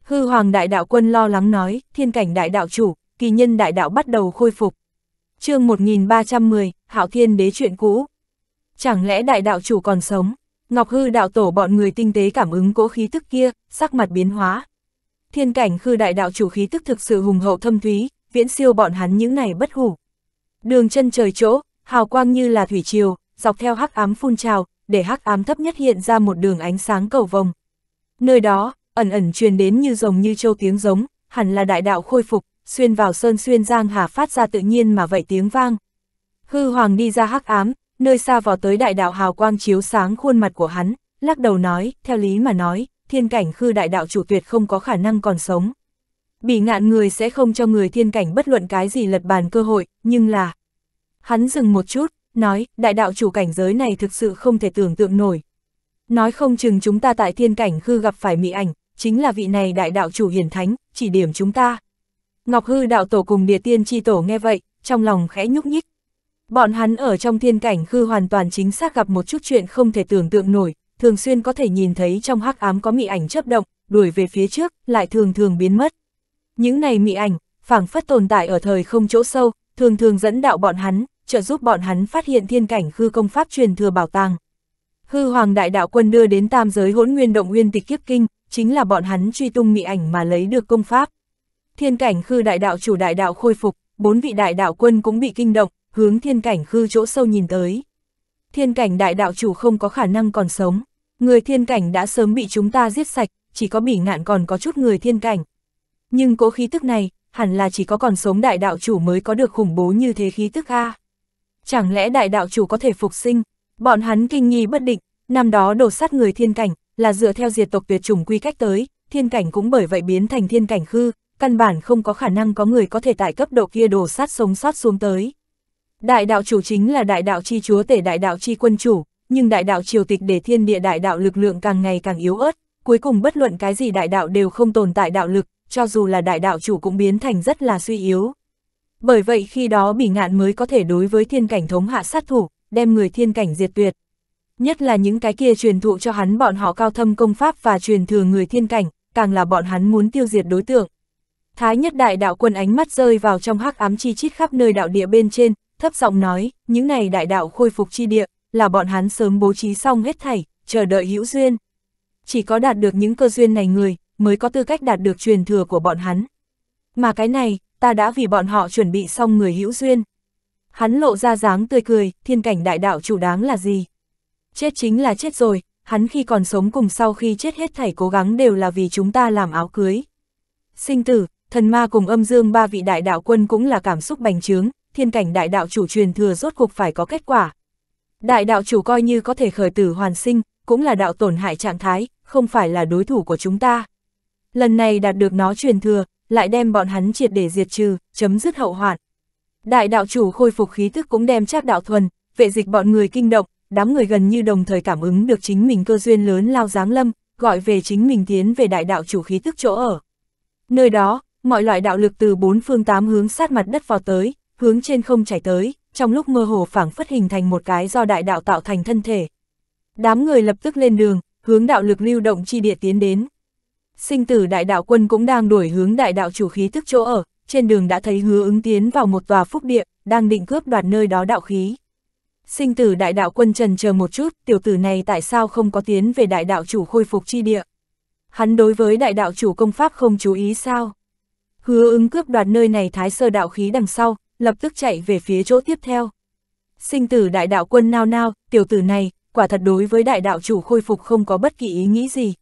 A: Hư hoàng đại đạo quân lo lắng nói, thiên cảnh đại đạo chủ, kỳ nhân đại đạo bắt đầu khôi phục. chương 1310, Hạo Thiên đế chuyện cũ. Chẳng lẽ đại đạo chủ còn sống? Ngọc Hư đạo tổ bọn người tinh tế cảm ứng cỗ khí tức kia, sắc mặt biến hóa. Thiên cảnh khư đại đạo chủ khí tức thực sự hùng hậu thâm thúy, viễn siêu bọn hắn những này bất hủ. Đường chân trời chỗ, hào quang như là thủy triều, dọc theo hắc ám phun trào, để hắc ám thấp nhất hiện ra một đường ánh sáng cầu vồng. Nơi đó, ẩn ẩn truyền đến như rồng như châu tiếng giống, hẳn là đại đạo khôi phục, xuyên vào sơn xuyên giang hà phát ra tự nhiên mà vậy tiếng vang. Hư hoàng đi ra hắc ám, nơi xa vào tới đại đạo hào quang chiếu sáng khuôn mặt của hắn, lắc đầu nói, theo lý mà nói, thiên cảnh khư đại đạo chủ tuyệt không có khả năng còn sống. bị ngạn người sẽ không cho người thiên cảnh bất luận cái gì lật bàn cơ hội, nhưng là... Hắn dừng một chút, nói, đại đạo chủ cảnh giới này thực sự không thể tưởng tượng nổi. Nói không chừng chúng ta tại thiên cảnh khư gặp phải mị ảnh, chính là vị này đại đạo chủ hiển thánh, chỉ điểm chúng ta. Ngọc hư đạo tổ cùng địa tiên chi tổ nghe vậy, trong lòng khẽ nhúc nhích. Bọn hắn ở trong thiên cảnh khư hoàn toàn chính xác gặp một chút chuyện không thể tưởng tượng nổi, thường xuyên có thể nhìn thấy trong hắc ám có mị ảnh chấp động, đuổi về phía trước, lại thường thường biến mất. Những này mị ảnh, phảng phất tồn tại ở thời không chỗ sâu, thường thường dẫn đạo bọn hắn, trợ giúp bọn hắn phát hiện thiên cảnh hư công pháp truyền thừa bảo tàng. Hư hoàng đại đạo quân đưa đến tam giới hỗn nguyên động nguyên tịch kiếp kinh, chính là bọn hắn truy tung mị ảnh mà lấy được công pháp. Thiên cảnh hư đại đạo chủ đại đạo khôi phục, bốn vị đại đạo quân cũng bị kinh động, hướng thiên cảnh hư chỗ sâu nhìn tới. Thiên cảnh đại đạo chủ không có khả năng còn sống, người thiên cảnh đã sớm bị chúng ta giết sạch, chỉ có bỉ ngạn còn có chút người thiên cảnh. Nhưng cố khí tức này, hẳn là chỉ có còn sống đại đạo chủ mới có được khủng bố như thế khí tức a chẳng lẽ đại đạo chủ có thể phục sinh? Bọn hắn kinh nghi bất định, năm đó đổ sát người thiên cảnh, là dựa theo diệt tộc tuyệt chủng quy cách tới, thiên cảnh cũng bởi vậy biến thành thiên cảnh khư, căn bản không có khả năng có người có thể tại cấp độ kia đổ sát sống sót xuống tới. Đại đạo chủ chính là đại đạo chi chúa tể đại đạo chi quân chủ, nhưng đại đạo triều tịch để thiên địa đại đạo lực lượng càng ngày càng yếu ớt, cuối cùng bất luận cái gì đại đạo đều không tồn tại đạo lực, cho dù là đại đạo chủ cũng biến thành rất là suy yếu. Bởi vậy khi đó bỉ ngạn mới có thể đối với thiên cảnh thống hạ sát thủ, đem người thiên cảnh diệt tuyệt. Nhất là những cái kia truyền thụ cho hắn bọn họ cao thâm công pháp và truyền thừa người thiên cảnh, càng là bọn hắn muốn tiêu diệt đối tượng. Thái nhất đại đạo quân ánh mắt rơi vào trong hắc ám chi chít khắp nơi đạo địa bên trên, thấp giọng nói, những này đại đạo khôi phục chi địa, là bọn hắn sớm bố trí xong hết thảy, chờ đợi hữu duyên. Chỉ có đạt được những cơ duyên này người, mới có tư cách đạt được truyền thừa của bọn hắn. Mà cái này, ta đã vì bọn họ chuẩn bị xong người hữu duyên. Hắn lộ ra dáng tươi cười, thiên cảnh đại đạo chủ đáng là gì? Chết chính là chết rồi, hắn khi còn sống cùng sau khi chết hết thảy cố gắng đều là vì chúng ta làm áo cưới. Sinh tử, thần ma cùng âm dương ba vị đại đạo quân cũng là cảm xúc bành trướng, thiên cảnh đại đạo chủ truyền thừa rốt cuộc phải có kết quả. Đại đạo chủ coi như có thể khởi tử hoàn sinh, cũng là đạo tổn hại trạng thái, không phải là đối thủ của chúng ta. Lần này đạt được nó truyền thừa, lại đem bọn hắn triệt để diệt trừ, chấm dứt hậu hoạn. Đại đạo chủ khôi phục khí tức cũng đem trác đạo thuần, vệ dịch bọn người kinh động, đám người gần như đồng thời cảm ứng được chính mình cơ duyên lớn lao giáng lâm, gọi về chính mình tiến về đại đạo chủ khí tức chỗ ở. Nơi đó, mọi loại đạo lực từ bốn phương tám hướng sát mặt đất vào tới, hướng trên không chảy tới, trong lúc mơ hồ phảng phất hình thành một cái do đại đạo tạo thành thân thể. Đám người lập tức lên đường, hướng đạo lực lưu động chi địa tiến đến sinh tử đại đạo quân cũng đang đuổi hướng đại đạo chủ khí tức chỗ ở, trên đường đã thấy hứa ứng tiến vào một tòa phúc địa, đang định cướp đoạt nơi đó đạo khí. Sinh tử đại đạo quân trần chờ một chút, tiểu tử này tại sao không có tiến về đại đạo chủ khôi phục chi địa? Hắn đối với đại đạo chủ công pháp không chú ý sao? Hứa ứng cướp đoạt nơi này thái sơ đạo khí đằng sau, lập tức chạy về phía chỗ tiếp theo. Sinh tử đại đạo quân nao nao, tiểu tử này, quả thật đối với đại đạo chủ khôi phục không có bất kỳ ý nghĩ gì.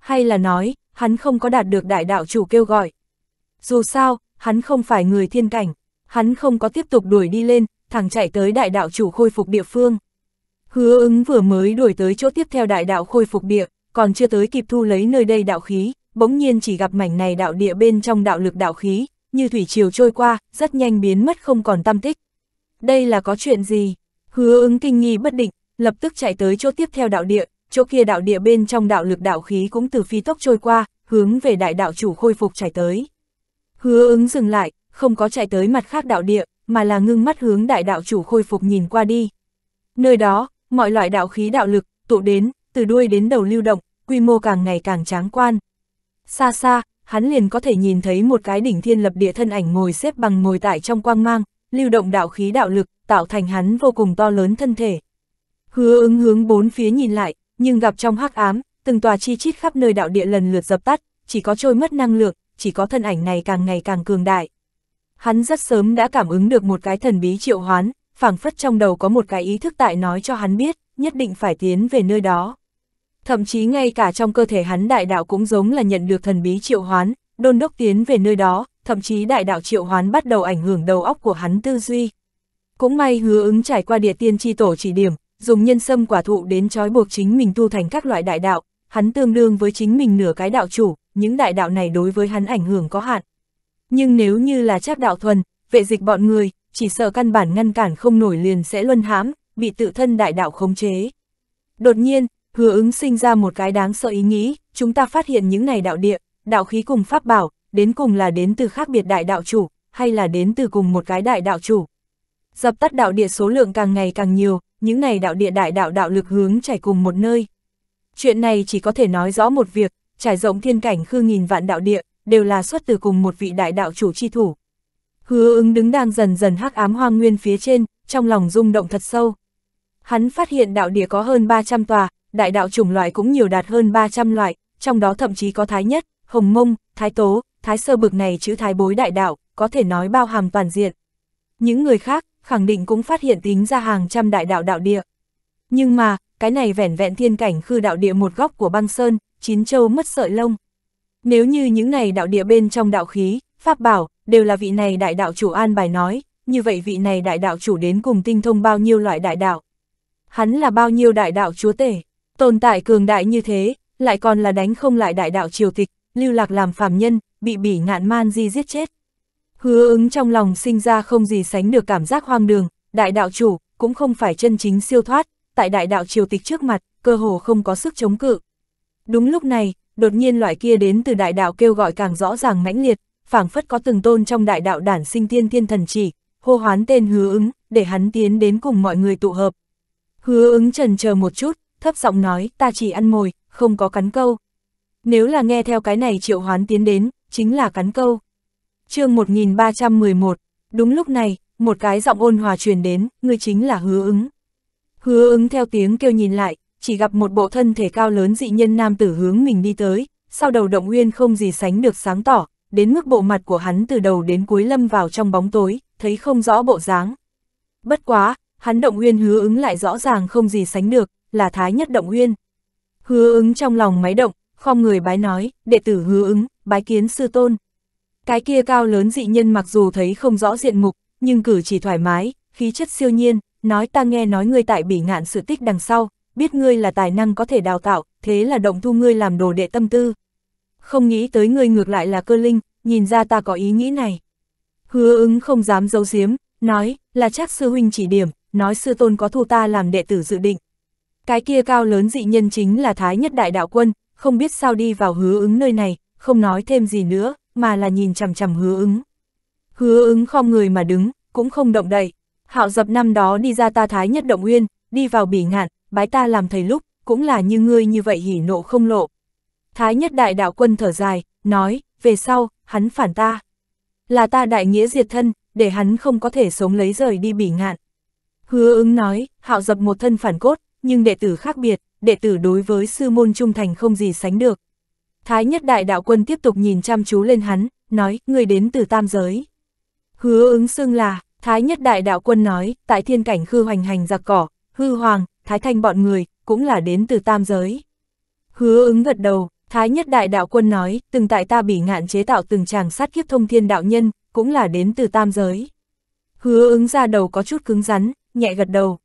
A: Hay là nói, hắn không có đạt được đại đạo chủ kêu gọi. Dù sao, hắn không phải người thiên cảnh, hắn không có tiếp tục đuổi đi lên, thẳng chạy tới đại đạo chủ khôi phục địa phương. Hứa ứng vừa mới đuổi tới chỗ tiếp theo đại đạo khôi phục địa, còn chưa tới kịp thu lấy nơi đây đạo khí, bỗng nhiên chỉ gặp mảnh này đạo địa bên trong đạo lực đạo khí, như thủy triều trôi qua, rất nhanh biến mất không còn tâm tích. Đây là có chuyện gì? Hứa ứng kinh nghi bất định, lập tức chạy tới chỗ tiếp theo đạo địa, chỗ kia đạo địa bên trong đạo lực đạo khí cũng từ phi tốc trôi qua, hướng về đại đạo chủ khôi phục chạy tới. Hứa ứng dừng lại, không có chạy tới mặt khác đạo địa, mà là ngưng mắt hướng đại đạo chủ khôi phục nhìn qua đi. Nơi đó, mọi loại đạo khí đạo lực, tụ đến, từ đuôi đến đầu lưu động, quy mô càng ngày càng tráng quan. Xa xa, hắn liền có thể nhìn thấy một cái đỉnh thiên lập địa thân ảnh ngồi xếp bằng ngồi tại trong quang mang, lưu động đạo khí đạo lực, tạo thành hắn vô cùng to lớn thân thể. Hứa ứng hướng bốn phía nhìn lại, nhưng gặp trong hắc ám, từng tòa chi chít khắp nơi đạo địa lần lượt dập tắt, chỉ có trôi mất năng lượng, chỉ có thân ảnh này càng ngày càng cường đại. Hắn rất sớm đã cảm ứng được một cái thần bí triệu hoán, phảng phất trong đầu có một cái ý thức tại nói cho hắn biết, nhất định phải tiến về nơi đó. Thậm chí ngay cả trong cơ thể hắn đại đạo cũng giống là nhận được thần bí triệu hoán, đôn đốc tiến về nơi đó, thậm chí đại đạo triệu hoán bắt đầu ảnh hưởng đầu óc của hắn tư duy. Cũng may hứa ứng trải qua địa tiên tri tổ chỉ điểm, dùng nhân sâm quả thụ đến trói buộc chính mình tu thành các loại đại đạo, hắn tương đương với chính mình nửa cái đạo chủ, những đại đạo này đối với hắn ảnh hưởng có hạn. Nhưng nếu như là trác đạo thuần, vệ dịch bọn người, chỉ sợ căn bản ngăn cản không nổi liền sẽ luân hãm, bị tự thân đại đạo khống chế. Đột nhiên, hứa ứng sinh ra một cái đáng sợ ý nghĩ, chúng ta phát hiện những này đạo địa, đạo khí cùng pháp bảo, đến cùng là đến từ khác biệt đại đạo chủ, hay là đến từ cùng một cái đại đạo chủ. Dập tắt đạo địa số lượng càng ngày càng nhiều, những này đạo địa đại đạo đạo lực hướng chảy cùng một nơi. Chuyện này chỉ có thể nói rõ một việc, trải rộng thiên cảnh khư nghìn vạn đạo địa, đều là xuất từ cùng một vị đại đạo chủ chi thủ. Hứa ứng đứng đang dần dần hắc ám hoang nguyên phía trên, trong lòng rung động thật sâu. Hắn phát hiện đạo địa có hơn 300 tòa, đại đạo chủng loại cũng nhiều đạt hơn 300 loại, trong đó thậm chí có thái nhất, hồng mông, thái tố, thái sơ bực này chữ thái bối đại đạo, có thể nói bao hàm toàn diện. Những người khác, khẳng định cũng phát hiện tính ra hàng trăm đại đạo đạo địa. Nhưng mà, cái này vẻn vẹn thiên cảnh khư đạo địa một góc của băng sơn, chín châu mất sợi lông. Nếu như những này đạo địa bên trong đạo khí, pháp bảo, đều là vị này đại đạo chủ an bài nói, như vậy vị này đại đạo chủ đến cùng tinh thông bao nhiêu loại đại đạo. Hắn là bao nhiêu đại đạo chúa tể, tồn tại cường đại như thế, lại còn là đánh không lại đại đạo triều tịch, lưu lạc làm phàm nhân, bị bỉ ngạn man di giết chết. Hứa ứng trong lòng sinh ra không gì sánh được cảm giác hoang đường, đại đạo chủ, cũng không phải chân chính siêu thoát, tại đại đạo triều tịch trước mặt, cơ hồ không có sức chống cự. Đúng lúc này, đột nhiên loại kia đến từ đại đạo kêu gọi càng rõ ràng mãnh liệt, phảng phất có từng tôn trong đại đạo đản sinh thiên thiên thần chỉ, hô hoán tên hứa ứng, để hắn tiến đến cùng mọi người tụ hợp. Hứa ứng trần chờ một chút, thấp giọng nói, ta chỉ ăn mồi, không có cắn câu. Nếu là nghe theo cái này triệu hoán tiến đến, chính là cắn câu chương 1311, đúng lúc này, một cái giọng ôn hòa truyền đến, người chính là hứa ứng. Hứa ứng theo tiếng kêu nhìn lại, chỉ gặp một bộ thân thể cao lớn dị nhân nam tử hướng mình đi tới, sau đầu động uyên không gì sánh được sáng tỏ, đến mức bộ mặt của hắn từ đầu đến cuối lâm vào trong bóng tối, thấy không rõ bộ dáng. Bất quá, hắn động uyên hứa ứng lại rõ ràng không gì sánh được, là thái nhất động uyên. Hứa ứng trong lòng máy động, không người bái nói, đệ tử hứa ứng, bái kiến sư tôn. Cái kia cao lớn dị nhân mặc dù thấy không rõ diện mục, nhưng cử chỉ thoải mái, khí chất siêu nhiên, nói ta nghe nói ngươi tại bỉ ngạn sự tích đằng sau, biết ngươi là tài năng có thể đào tạo, thế là động thu ngươi làm đồ đệ tâm tư. Không nghĩ tới ngươi ngược lại là cơ linh, nhìn ra ta có ý nghĩ này. Hứa ứng không dám giấu giếm, nói, là chắc sư huynh chỉ điểm, nói sư tôn có thu ta làm đệ tử dự định. Cái kia cao lớn dị nhân chính là Thái Nhất Đại Đạo Quân, không biết sao đi vào hứa ứng nơi này, không nói thêm gì nữa, mà là nhìn chằm chằm hứa ứng. Hứa ứng không người mà đứng, cũng không động đậy. Hạo dập năm đó đi ra ta thái nhất động uyên, đi vào bỉ ngạn, bái ta làm thầy lúc, cũng là như ngươi như vậy hỉ nộ không lộ. Thái nhất đại đạo quân thở dài, nói, về sau, hắn phản ta. Là ta đại nghĩa diệt thân, để hắn không có thể sống lấy rời đi bỉ ngạn. Hứa ứng nói, hạo dập một thân phản cốt, nhưng đệ tử khác biệt, đệ tử đối với sư môn trung thành không gì sánh được. Thái nhất đại đạo quân tiếp tục nhìn chăm chú lên hắn, nói, người đến từ tam giới. Hứa ứng xưng là, Thái nhất đại đạo quân nói, tại thiên cảnh khư hoành hành giặc cỏ, hư hoàng, thái thanh bọn người, cũng là đến từ tam giới. Hứa ứng gật đầu, Thái nhất đại đạo quân nói, từng tại ta bị ngạn chế tạo từng chàng sát kiếp thông thiên đạo nhân, cũng là đến từ tam giới. Hứa ứng ra đầu có chút cứng rắn, nhẹ gật đầu.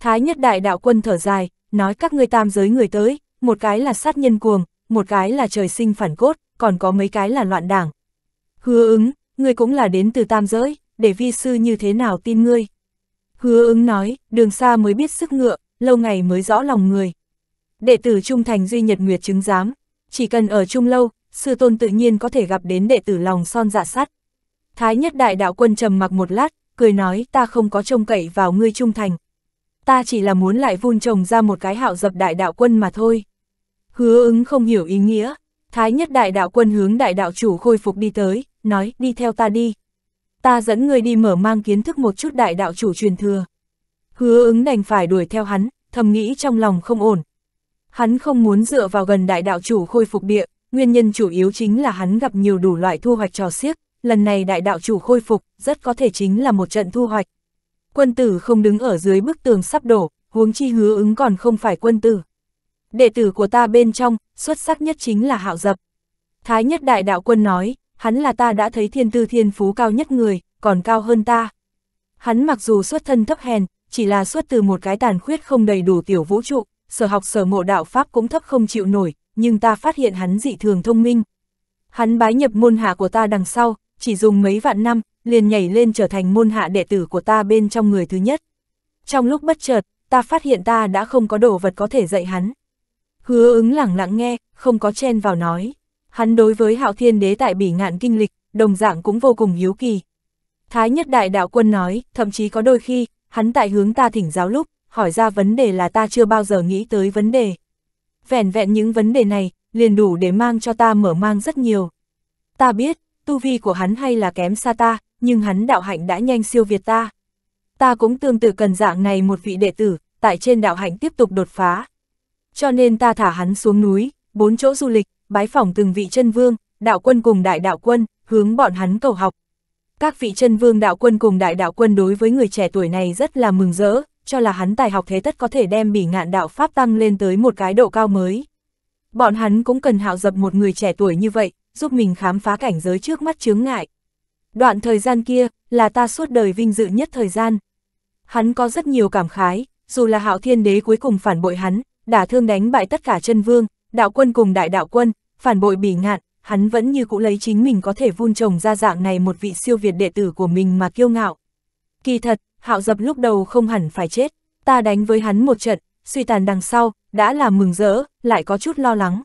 A: Thái nhất đại đạo quân thở dài, nói các ngươi tam giới người tới, một cái là sát nhân cuồng, một cái là trời sinh phản cốt, còn có mấy cái là loạn đảng. Hứa ứng, ngươi cũng là đến từ tam giới, để vi sư như thế nào tin ngươi. Hứa ứng nói, đường xa mới biết sức ngựa, lâu ngày mới rõ lòng người. Đệ tử trung thành duy nhật nguyệt chứng giám, chỉ cần ở chung lâu, sư tôn tự nhiên có thể gặp đến đệ tử lòng son dạ sắt. Thái nhất đại đạo quân trầm mặc một lát, cười nói ta không có trông cậy vào ngươi trung thành. Ta chỉ là muốn lại vun trồng ra một cái hạo dập đại đạo quân mà thôi. Hứa ứng không hiểu ý nghĩa, Thái nhất đại đạo quân hướng đại đạo chủ khôi phục đi tới, nói đi theo ta đi. Ta dẫn người đi mở mang kiến thức một chút đại đạo chủ truyền thừa. Hứa ứng đành phải đuổi theo hắn, thầm nghĩ trong lòng không ổn. Hắn không muốn dựa vào gần đại đạo chủ khôi phục địa, nguyên nhân chủ yếu chính là hắn gặp nhiều đủ loại thu hoạch trò xiếc, lần này đại đạo chủ khôi phục, rất có thể chính là một trận thu hoạch. Quân tử không đứng ở dưới bức tường sắp đổ, huống chi hứa ứng còn không phải quân tử đệ tử của ta bên trong, xuất sắc nhất chính là hạo dập. Thái nhất đại đạo quân nói, hắn là ta đã thấy thiên tư thiên phú cao nhất người, còn cao hơn ta. Hắn mặc dù xuất thân thấp hèn, chỉ là xuất từ một cái tàn khuyết không đầy đủ tiểu vũ trụ, sở học sở mộ đạo Pháp cũng thấp không chịu nổi, nhưng ta phát hiện hắn dị thường thông minh. Hắn bái nhập môn hạ của ta đằng sau, chỉ dùng mấy vạn năm, liền nhảy lên trở thành môn hạ đệ tử của ta bên trong người thứ nhất. Trong lúc bất chợt, ta phát hiện ta đã không có đồ vật có thể dạy hắn. Hứa ứng lẳng lặng nghe, không có chen vào nói. Hắn đối với hạo thiên đế tại bỉ ngạn kinh lịch, đồng dạng cũng vô cùng hiếu kỳ. Thái nhất đại đạo quân nói, thậm chí có đôi khi, hắn tại hướng ta thỉnh giáo lúc, hỏi ra vấn đề là ta chưa bao giờ nghĩ tới vấn đề. Vẻn vẹn những vấn đề này, liền đủ để mang cho ta mở mang rất nhiều. Ta biết, tu vi của hắn hay là kém xa ta, nhưng hắn đạo hạnh đã nhanh siêu việt ta. Ta cũng tương tự cần dạng này một vị đệ tử, tại trên đạo hạnh tiếp tục đột phá cho nên ta thả hắn xuống núi, bốn chỗ du lịch, bái phỏng từng vị chân vương, đạo quân cùng đại đạo quân, hướng bọn hắn cầu học. Các vị chân vương đạo quân cùng đại đạo quân đối với người trẻ tuổi này rất là mừng rỡ, cho là hắn tài học thế tất có thể đem bỉ ngạn đạo Pháp tăng lên tới một cái độ cao mới. Bọn hắn cũng cần hạo dập một người trẻ tuổi như vậy, giúp mình khám phá cảnh giới trước mắt chướng ngại. Đoạn thời gian kia, là ta suốt đời vinh dự nhất thời gian. Hắn có rất nhiều cảm khái, dù là hạo thiên đế cuối cùng phản bội hắn, đả thương đánh bại tất cả chân vương, đạo quân cùng đại đạo quân, phản bội bỉ ngạn, hắn vẫn như cũ lấy chính mình có thể vun trồng ra dạng này một vị siêu việt đệ tử của mình mà kiêu ngạo. Kỳ thật, hạo dập lúc đầu không hẳn phải chết, ta đánh với hắn một trận, suy tàn đằng sau, đã là mừng rỡ, lại có chút lo lắng.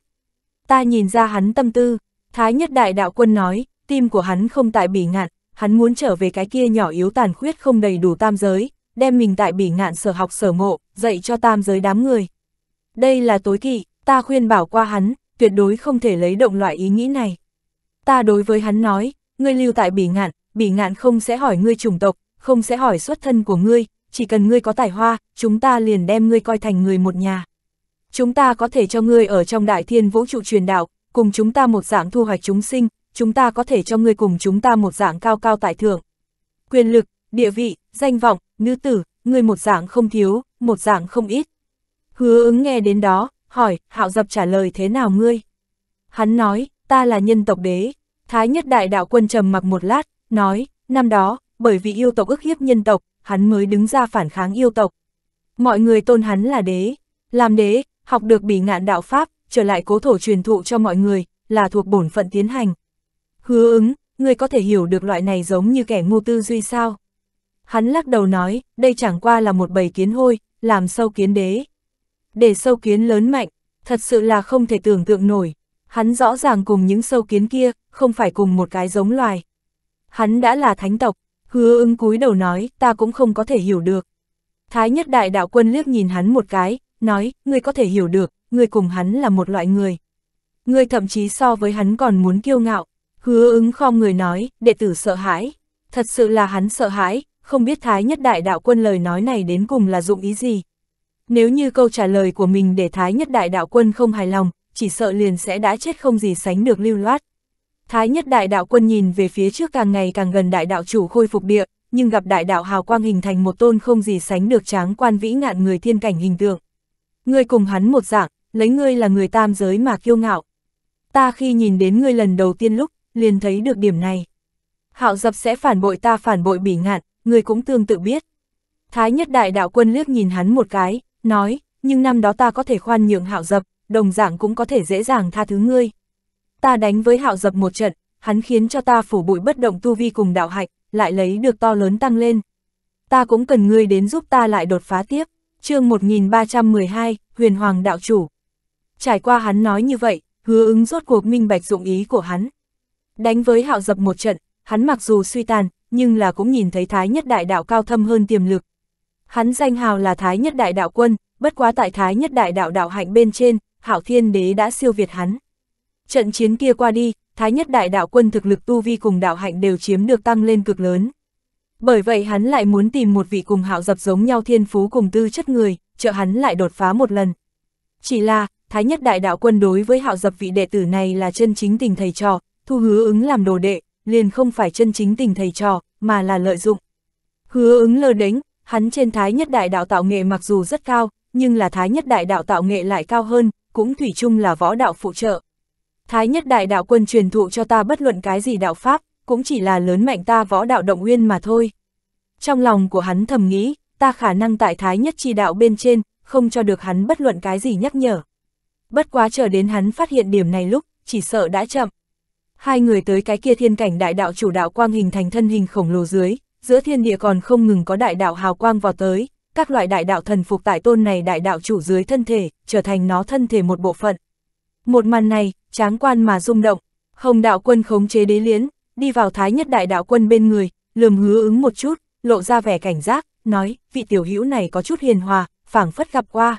A: Ta nhìn ra hắn tâm tư, Thái nhất đại đạo quân nói, tim của hắn không tại bỉ ngạn, hắn muốn trở về cái kia nhỏ yếu tàn khuyết không đầy đủ tam giới, đem mình tại bỉ ngạn sở học sở ngộ, dạy cho tam giới đám người đây là tối kỵ, ta khuyên bảo qua hắn, tuyệt đối không thể lấy động loại ý nghĩ này. Ta đối với hắn nói, ngươi lưu tại bỉ ngạn, bỉ ngạn không sẽ hỏi ngươi chủng tộc, không sẽ hỏi xuất thân của ngươi, chỉ cần ngươi có tài hoa, chúng ta liền đem ngươi coi thành người một nhà. Chúng ta có thể cho ngươi ở trong đại thiên vũ trụ truyền đạo, cùng chúng ta một dạng thu hoạch chúng sinh, chúng ta có thể cho ngươi cùng chúng ta một dạng cao cao tại thượng. Quyền lực, địa vị, danh vọng, nữ tử, ngươi một dạng không thiếu, một dạng không ít. Hứa ứng nghe đến đó, hỏi, hạo dập trả lời thế nào ngươi? Hắn nói, ta là nhân tộc đế. Thái nhất đại đạo quân trầm mặc một lát, nói, năm đó, bởi vì yêu tộc ức hiếp nhân tộc, hắn mới đứng ra phản kháng yêu tộc. Mọi người tôn hắn là đế. Làm đế, học được bỉ ngạn đạo Pháp, trở lại cố thổ truyền thụ cho mọi người, là thuộc bổn phận tiến hành. Hứa ứng, ngươi có thể hiểu được loại này giống như kẻ ngu tư duy sao? Hắn lắc đầu nói, đây chẳng qua là một bầy kiến hôi, làm sâu kiến đế. Để sâu kiến lớn mạnh, thật sự là không thể tưởng tượng nổi. Hắn rõ ràng cùng những sâu kiến kia, không phải cùng một cái giống loài. Hắn đã là thánh tộc, hứa ưng cúi đầu nói, ta cũng không có thể hiểu được. Thái nhất đại đạo quân liếc nhìn hắn một cái, nói, ngươi có thể hiểu được, ngươi cùng hắn là một loại người. Ngươi thậm chí so với hắn còn muốn kiêu ngạo, hứa ứng khom người nói, đệ tử sợ hãi. Thật sự là hắn sợ hãi, không biết Thái nhất đại đạo quân lời nói này đến cùng là dụng ý gì, nếu như câu trả lời của mình để Thái Nhất Đại Đạo Quân không hài lòng, chỉ sợ liền sẽ đã chết không gì sánh được lưu loát. Thái Nhất Đại Đạo Quân nhìn về phía trước càng ngày càng gần Đại Đạo Chủ khôi phục địa, nhưng gặp Đại Đạo Hào Quang hình thành một tôn không gì sánh được tráng quan vĩ ngạn người thiên cảnh hình tượng. Ngươi cùng hắn một dạng, lấy ngươi là người tam giới mà kiêu ngạo. Ta khi nhìn đến ngươi lần đầu tiên lúc, liền thấy được điểm này. Hạo dập sẽ phản bội ta phản bội bỉ ngạn, ngươi cũng tương tự biết. Thái nhất đại đạo quân liếc nhìn hắn một cái, nói, nhưng năm đó ta có thể khoan nhượng hạo dập, đồng dạng cũng có thể dễ dàng tha thứ ngươi. Ta đánh với hạo dập một trận, hắn khiến cho ta phủ bụi bất động tu vi cùng đạo hạch, lại lấy được to lớn tăng lên. Ta cũng cần ngươi đến giúp ta lại đột phá tiếp. chương 1312, Huyền Hoàng Đạo Chủ. Trải qua hắn nói như vậy, hứa ứng rốt cuộc minh bạch dụng ý của hắn. Đánh với hạo dập một trận, hắn mặc dù suy tàn, nhưng là cũng nhìn thấy thái nhất đại đạo cao thâm hơn tiềm lực, Hắn danh hào là Thái Nhất Đại Đạo Quân, bất quá tại Thái Nhất Đại Đạo Đạo Hạnh bên trên, Hảo Thiên Đế đã siêu việt hắn. Trận chiến kia qua đi, Thái Nhất Đại Đạo Quân thực lực tu vi cùng đạo hạnh đều chiếm được tăng lên cực lớn. Bởi vậy hắn lại muốn tìm một vị cùng hạo dập giống nhau thiên phú cùng tư chất người, trợ hắn lại đột phá một lần. Chỉ là, Thái Nhất Đại Đạo Quân đối với hạo dập vị đệ tử này là chân chính tình thầy trò, thu hứa ứng làm đồ đệ, liền không phải chân chính tình thầy trò, mà là lợi dụng. Hứa ứng lơ đánh, Hắn trên thái nhất đại đạo tạo nghệ mặc dù rất cao, nhưng là thái nhất đại đạo tạo nghệ lại cao hơn, cũng thủy chung là võ đạo phụ trợ. Thái nhất đại đạo quân truyền thụ cho ta bất luận cái gì đạo pháp, cũng chỉ là lớn mạnh ta võ đạo động nguyên mà thôi. Trong lòng của hắn thầm nghĩ, ta khả năng tại thái nhất chi đạo bên trên, không cho được hắn bất luận cái gì nhắc nhở. Bất quá chờ đến hắn phát hiện điểm này lúc, chỉ sợ đã chậm. Hai người tới cái kia thiên cảnh đại đạo chủ đạo quang hình thành thân hình khổng lồ dưới, giữa thiên địa còn không ngừng có đại đạo hào quang vào tới, các loại đại đạo thần phục tại tôn này đại đạo chủ dưới thân thể, trở thành nó thân thể một bộ phận. Một màn này, tráng quan mà rung động, hồng đạo quân khống chế đế liễn, đi vào thái nhất đại đạo quân bên người, lườm hứa ứng một chút, lộ ra vẻ cảnh giác, nói, vị tiểu hữu này có chút hiền hòa, phảng phất gặp qua.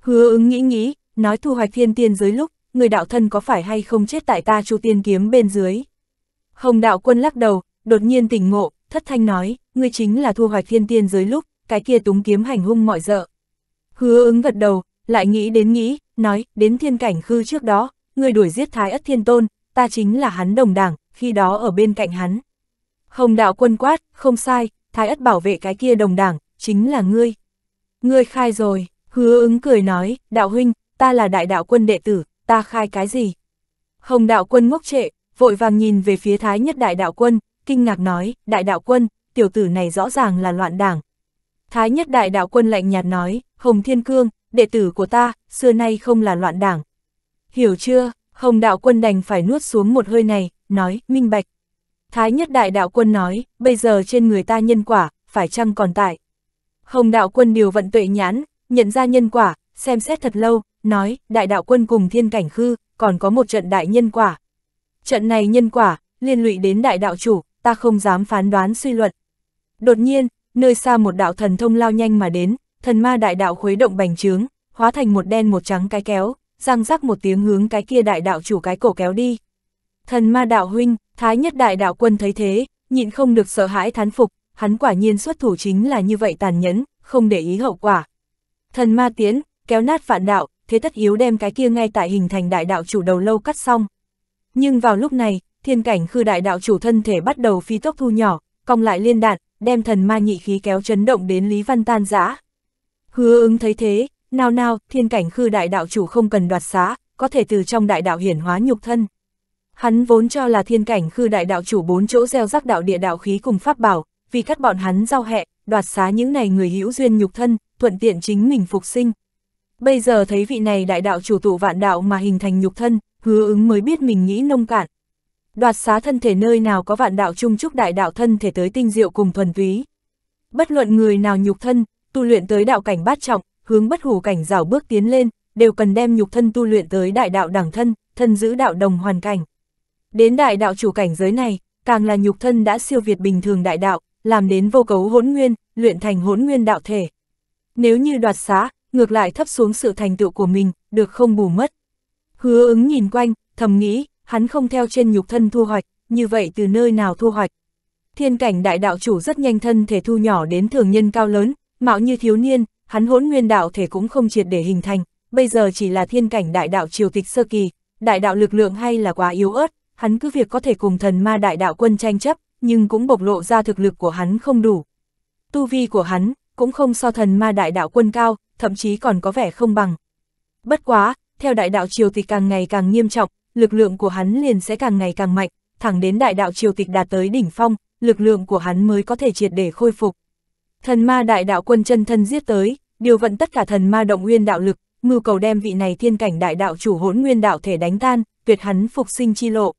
A: Hứa ứng nghĩ nghĩ, nói thu hoạch thiên tiên dưới lúc, người đạo thân có phải hay không chết tại ta chu tiên kiếm bên dưới. Hồng đạo quân lắc đầu, đột nhiên tỉnh ngộ, thất thanh nói, ngươi chính là thu hoạch thiên tiên giới lúc, cái kia túng kiếm hành hung mọi dợ. Hứa ứng gật đầu, lại nghĩ đến nghĩ, nói, đến thiên cảnh khư trước đó, ngươi đuổi giết thái ất thiên tôn, ta chính là hắn đồng đảng, khi đó ở bên cạnh hắn. Hồng đạo quân quát, không sai, thái ất bảo vệ cái kia đồng đảng, chính là ngươi. Ngươi khai rồi, hứa ứng cười nói, đạo huynh, ta là đại đạo quân đệ tử, ta khai cái gì? Hồng đạo quân ngốc trệ, vội vàng nhìn về phía thái nhất đại đạo quân, kinh ngạc nói, đại đạo quân, tiểu tử này rõ ràng là loạn đảng. Thái nhất đại đạo quân lạnh nhạt nói, Hồng Thiên Cương, đệ tử của ta, xưa nay không là loạn đảng. Hiểu chưa, Hồng đạo quân đành phải nuốt xuống một hơi này, nói, minh bạch. Thái nhất đại đạo quân nói, bây giờ trên người ta nhân quả, phải chăng còn tại. Hồng đạo quân điều vận tuệ nhãn, nhận ra nhân quả, xem xét thật lâu, nói, đại đạo quân cùng thiên cảnh khư, còn có một trận đại nhân quả. Trận này nhân quả, liên lụy đến đại đạo chủ, ta không dám phán đoán suy luận. Đột nhiên, nơi xa một đạo thần thông lao nhanh mà đến, thần ma đại đạo khuấy động bành trướng, hóa thành một đen một trắng cái kéo, răng rắc một tiếng hướng cái kia đại đạo chủ cái cổ kéo đi. Thần ma đạo huynh, thái nhất đại đạo quân thấy thế, nhịn không được sợ hãi thán phục, hắn quả nhiên xuất thủ chính là như vậy tàn nhẫn, không để ý hậu quả. Thần ma tiến, kéo nát phản đạo, thế tất yếu đem cái kia ngay tại hình thành đại đạo chủ đầu lâu cắt xong. Nhưng vào lúc này, thiên cảnh khư đại đạo chủ thân thể bắt đầu phi tốc thu nhỏ, cong lại liên đạn, đem thần ma nhị khí kéo chấn động đến Lý Văn tan giã. Hứa ứng thấy thế, nào nào, thiên cảnh khư đại đạo chủ không cần đoạt xá, có thể từ trong đại đạo hiển hóa nhục thân. Hắn vốn cho là thiên cảnh khư đại đạo chủ bốn chỗ gieo rắc đạo địa đạo khí cùng pháp bảo, vì cắt bọn hắn giao hẹ, đoạt xá những này người hữu duyên nhục thân, thuận tiện chính mình phục sinh. Bây giờ thấy vị này đại đạo chủ tụ vạn đạo mà hình thành nhục thân, hứa ứng mới biết mình nghĩ nông cạn, Đoạt xá thân thể nơi nào có vạn đạo chung chúc đại đạo thân thể tới tinh diệu cùng thuần túy. Bất luận người nào nhục thân, tu luyện tới đạo cảnh bát trọng, hướng bất hủ cảnh rào bước tiến lên, đều cần đem nhục thân tu luyện tới đại đạo đẳng thân, thân giữ đạo đồng hoàn cảnh. Đến đại đạo chủ cảnh giới này, càng là nhục thân đã siêu việt bình thường đại đạo, làm đến vô cấu hỗn nguyên, luyện thành hỗn nguyên đạo thể. Nếu như đoạt xá, ngược lại thấp xuống sự thành tựu của mình, được không bù mất. Hứa ứng nhìn quanh, thầm nghĩ, hắn không theo trên nhục thân thu hoạch, như vậy từ nơi nào thu hoạch. Thiên cảnh đại đạo chủ rất nhanh thân thể thu nhỏ đến thường nhân cao lớn, mạo như thiếu niên, hắn hỗn nguyên đạo thể cũng không triệt để hình thành, bây giờ chỉ là thiên cảnh đại đạo triều tịch sơ kỳ, đại đạo lực lượng hay là quá yếu ớt, hắn cứ việc có thể cùng thần ma đại đạo quân tranh chấp, nhưng cũng bộc lộ ra thực lực của hắn không đủ. Tu vi của hắn cũng không so thần ma đại đạo quân cao, thậm chí còn có vẻ không bằng. Bất quá, theo đại đạo triều thì càng ngày càng nghiêm trọng, lực lượng của hắn liền sẽ càng ngày càng mạnh, thẳng đến đại đạo triều tịch đạt tới đỉnh phong, lực lượng của hắn mới có thể triệt để khôi phục. Thần ma đại đạo quân chân thân giết tới, điều vận tất cả thần ma động nguyên đạo lực, mưu cầu đem vị này thiên cảnh đại đạo chủ hỗn nguyên đạo thể đánh tan, tuyệt hắn phục sinh chi lộ.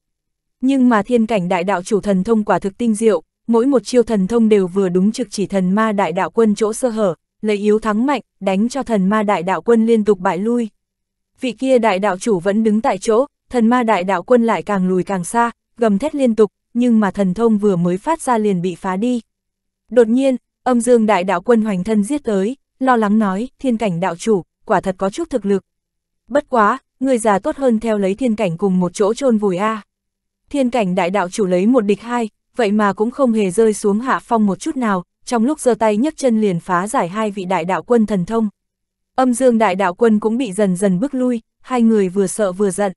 A: Nhưng mà thiên cảnh đại đạo chủ thần thông quả thực tinh diệu, mỗi một chiêu thần thông đều vừa đúng trực chỉ thần ma đại đạo quân chỗ sơ hở, lấy yếu thắng mạnh, đánh cho thần ma đại đạo quân liên tục bại lui. Vị kia đại đạo chủ vẫn đứng tại chỗ, thần ma đại đạo quân lại càng lùi càng xa, gầm thét liên tục, nhưng mà thần thông vừa mới phát ra liền bị phá đi. Đột nhiên, âm dương đại đạo quân hoành thân giết tới, lo lắng nói, thiên cảnh đạo chủ, quả thật có chút thực lực. Bất quá, người già tốt hơn theo lấy thiên cảnh cùng một chỗ chôn vùi A. Thiên cảnh đại đạo chủ lấy một địch hai, vậy mà cũng không hề rơi xuống hạ phong một chút nào, trong lúc giơ tay nhấc chân liền phá giải hai vị đại đạo quân thần thông. Âm dương đại đạo quân cũng bị dần dần bước lui, hai người vừa sợ vừa giận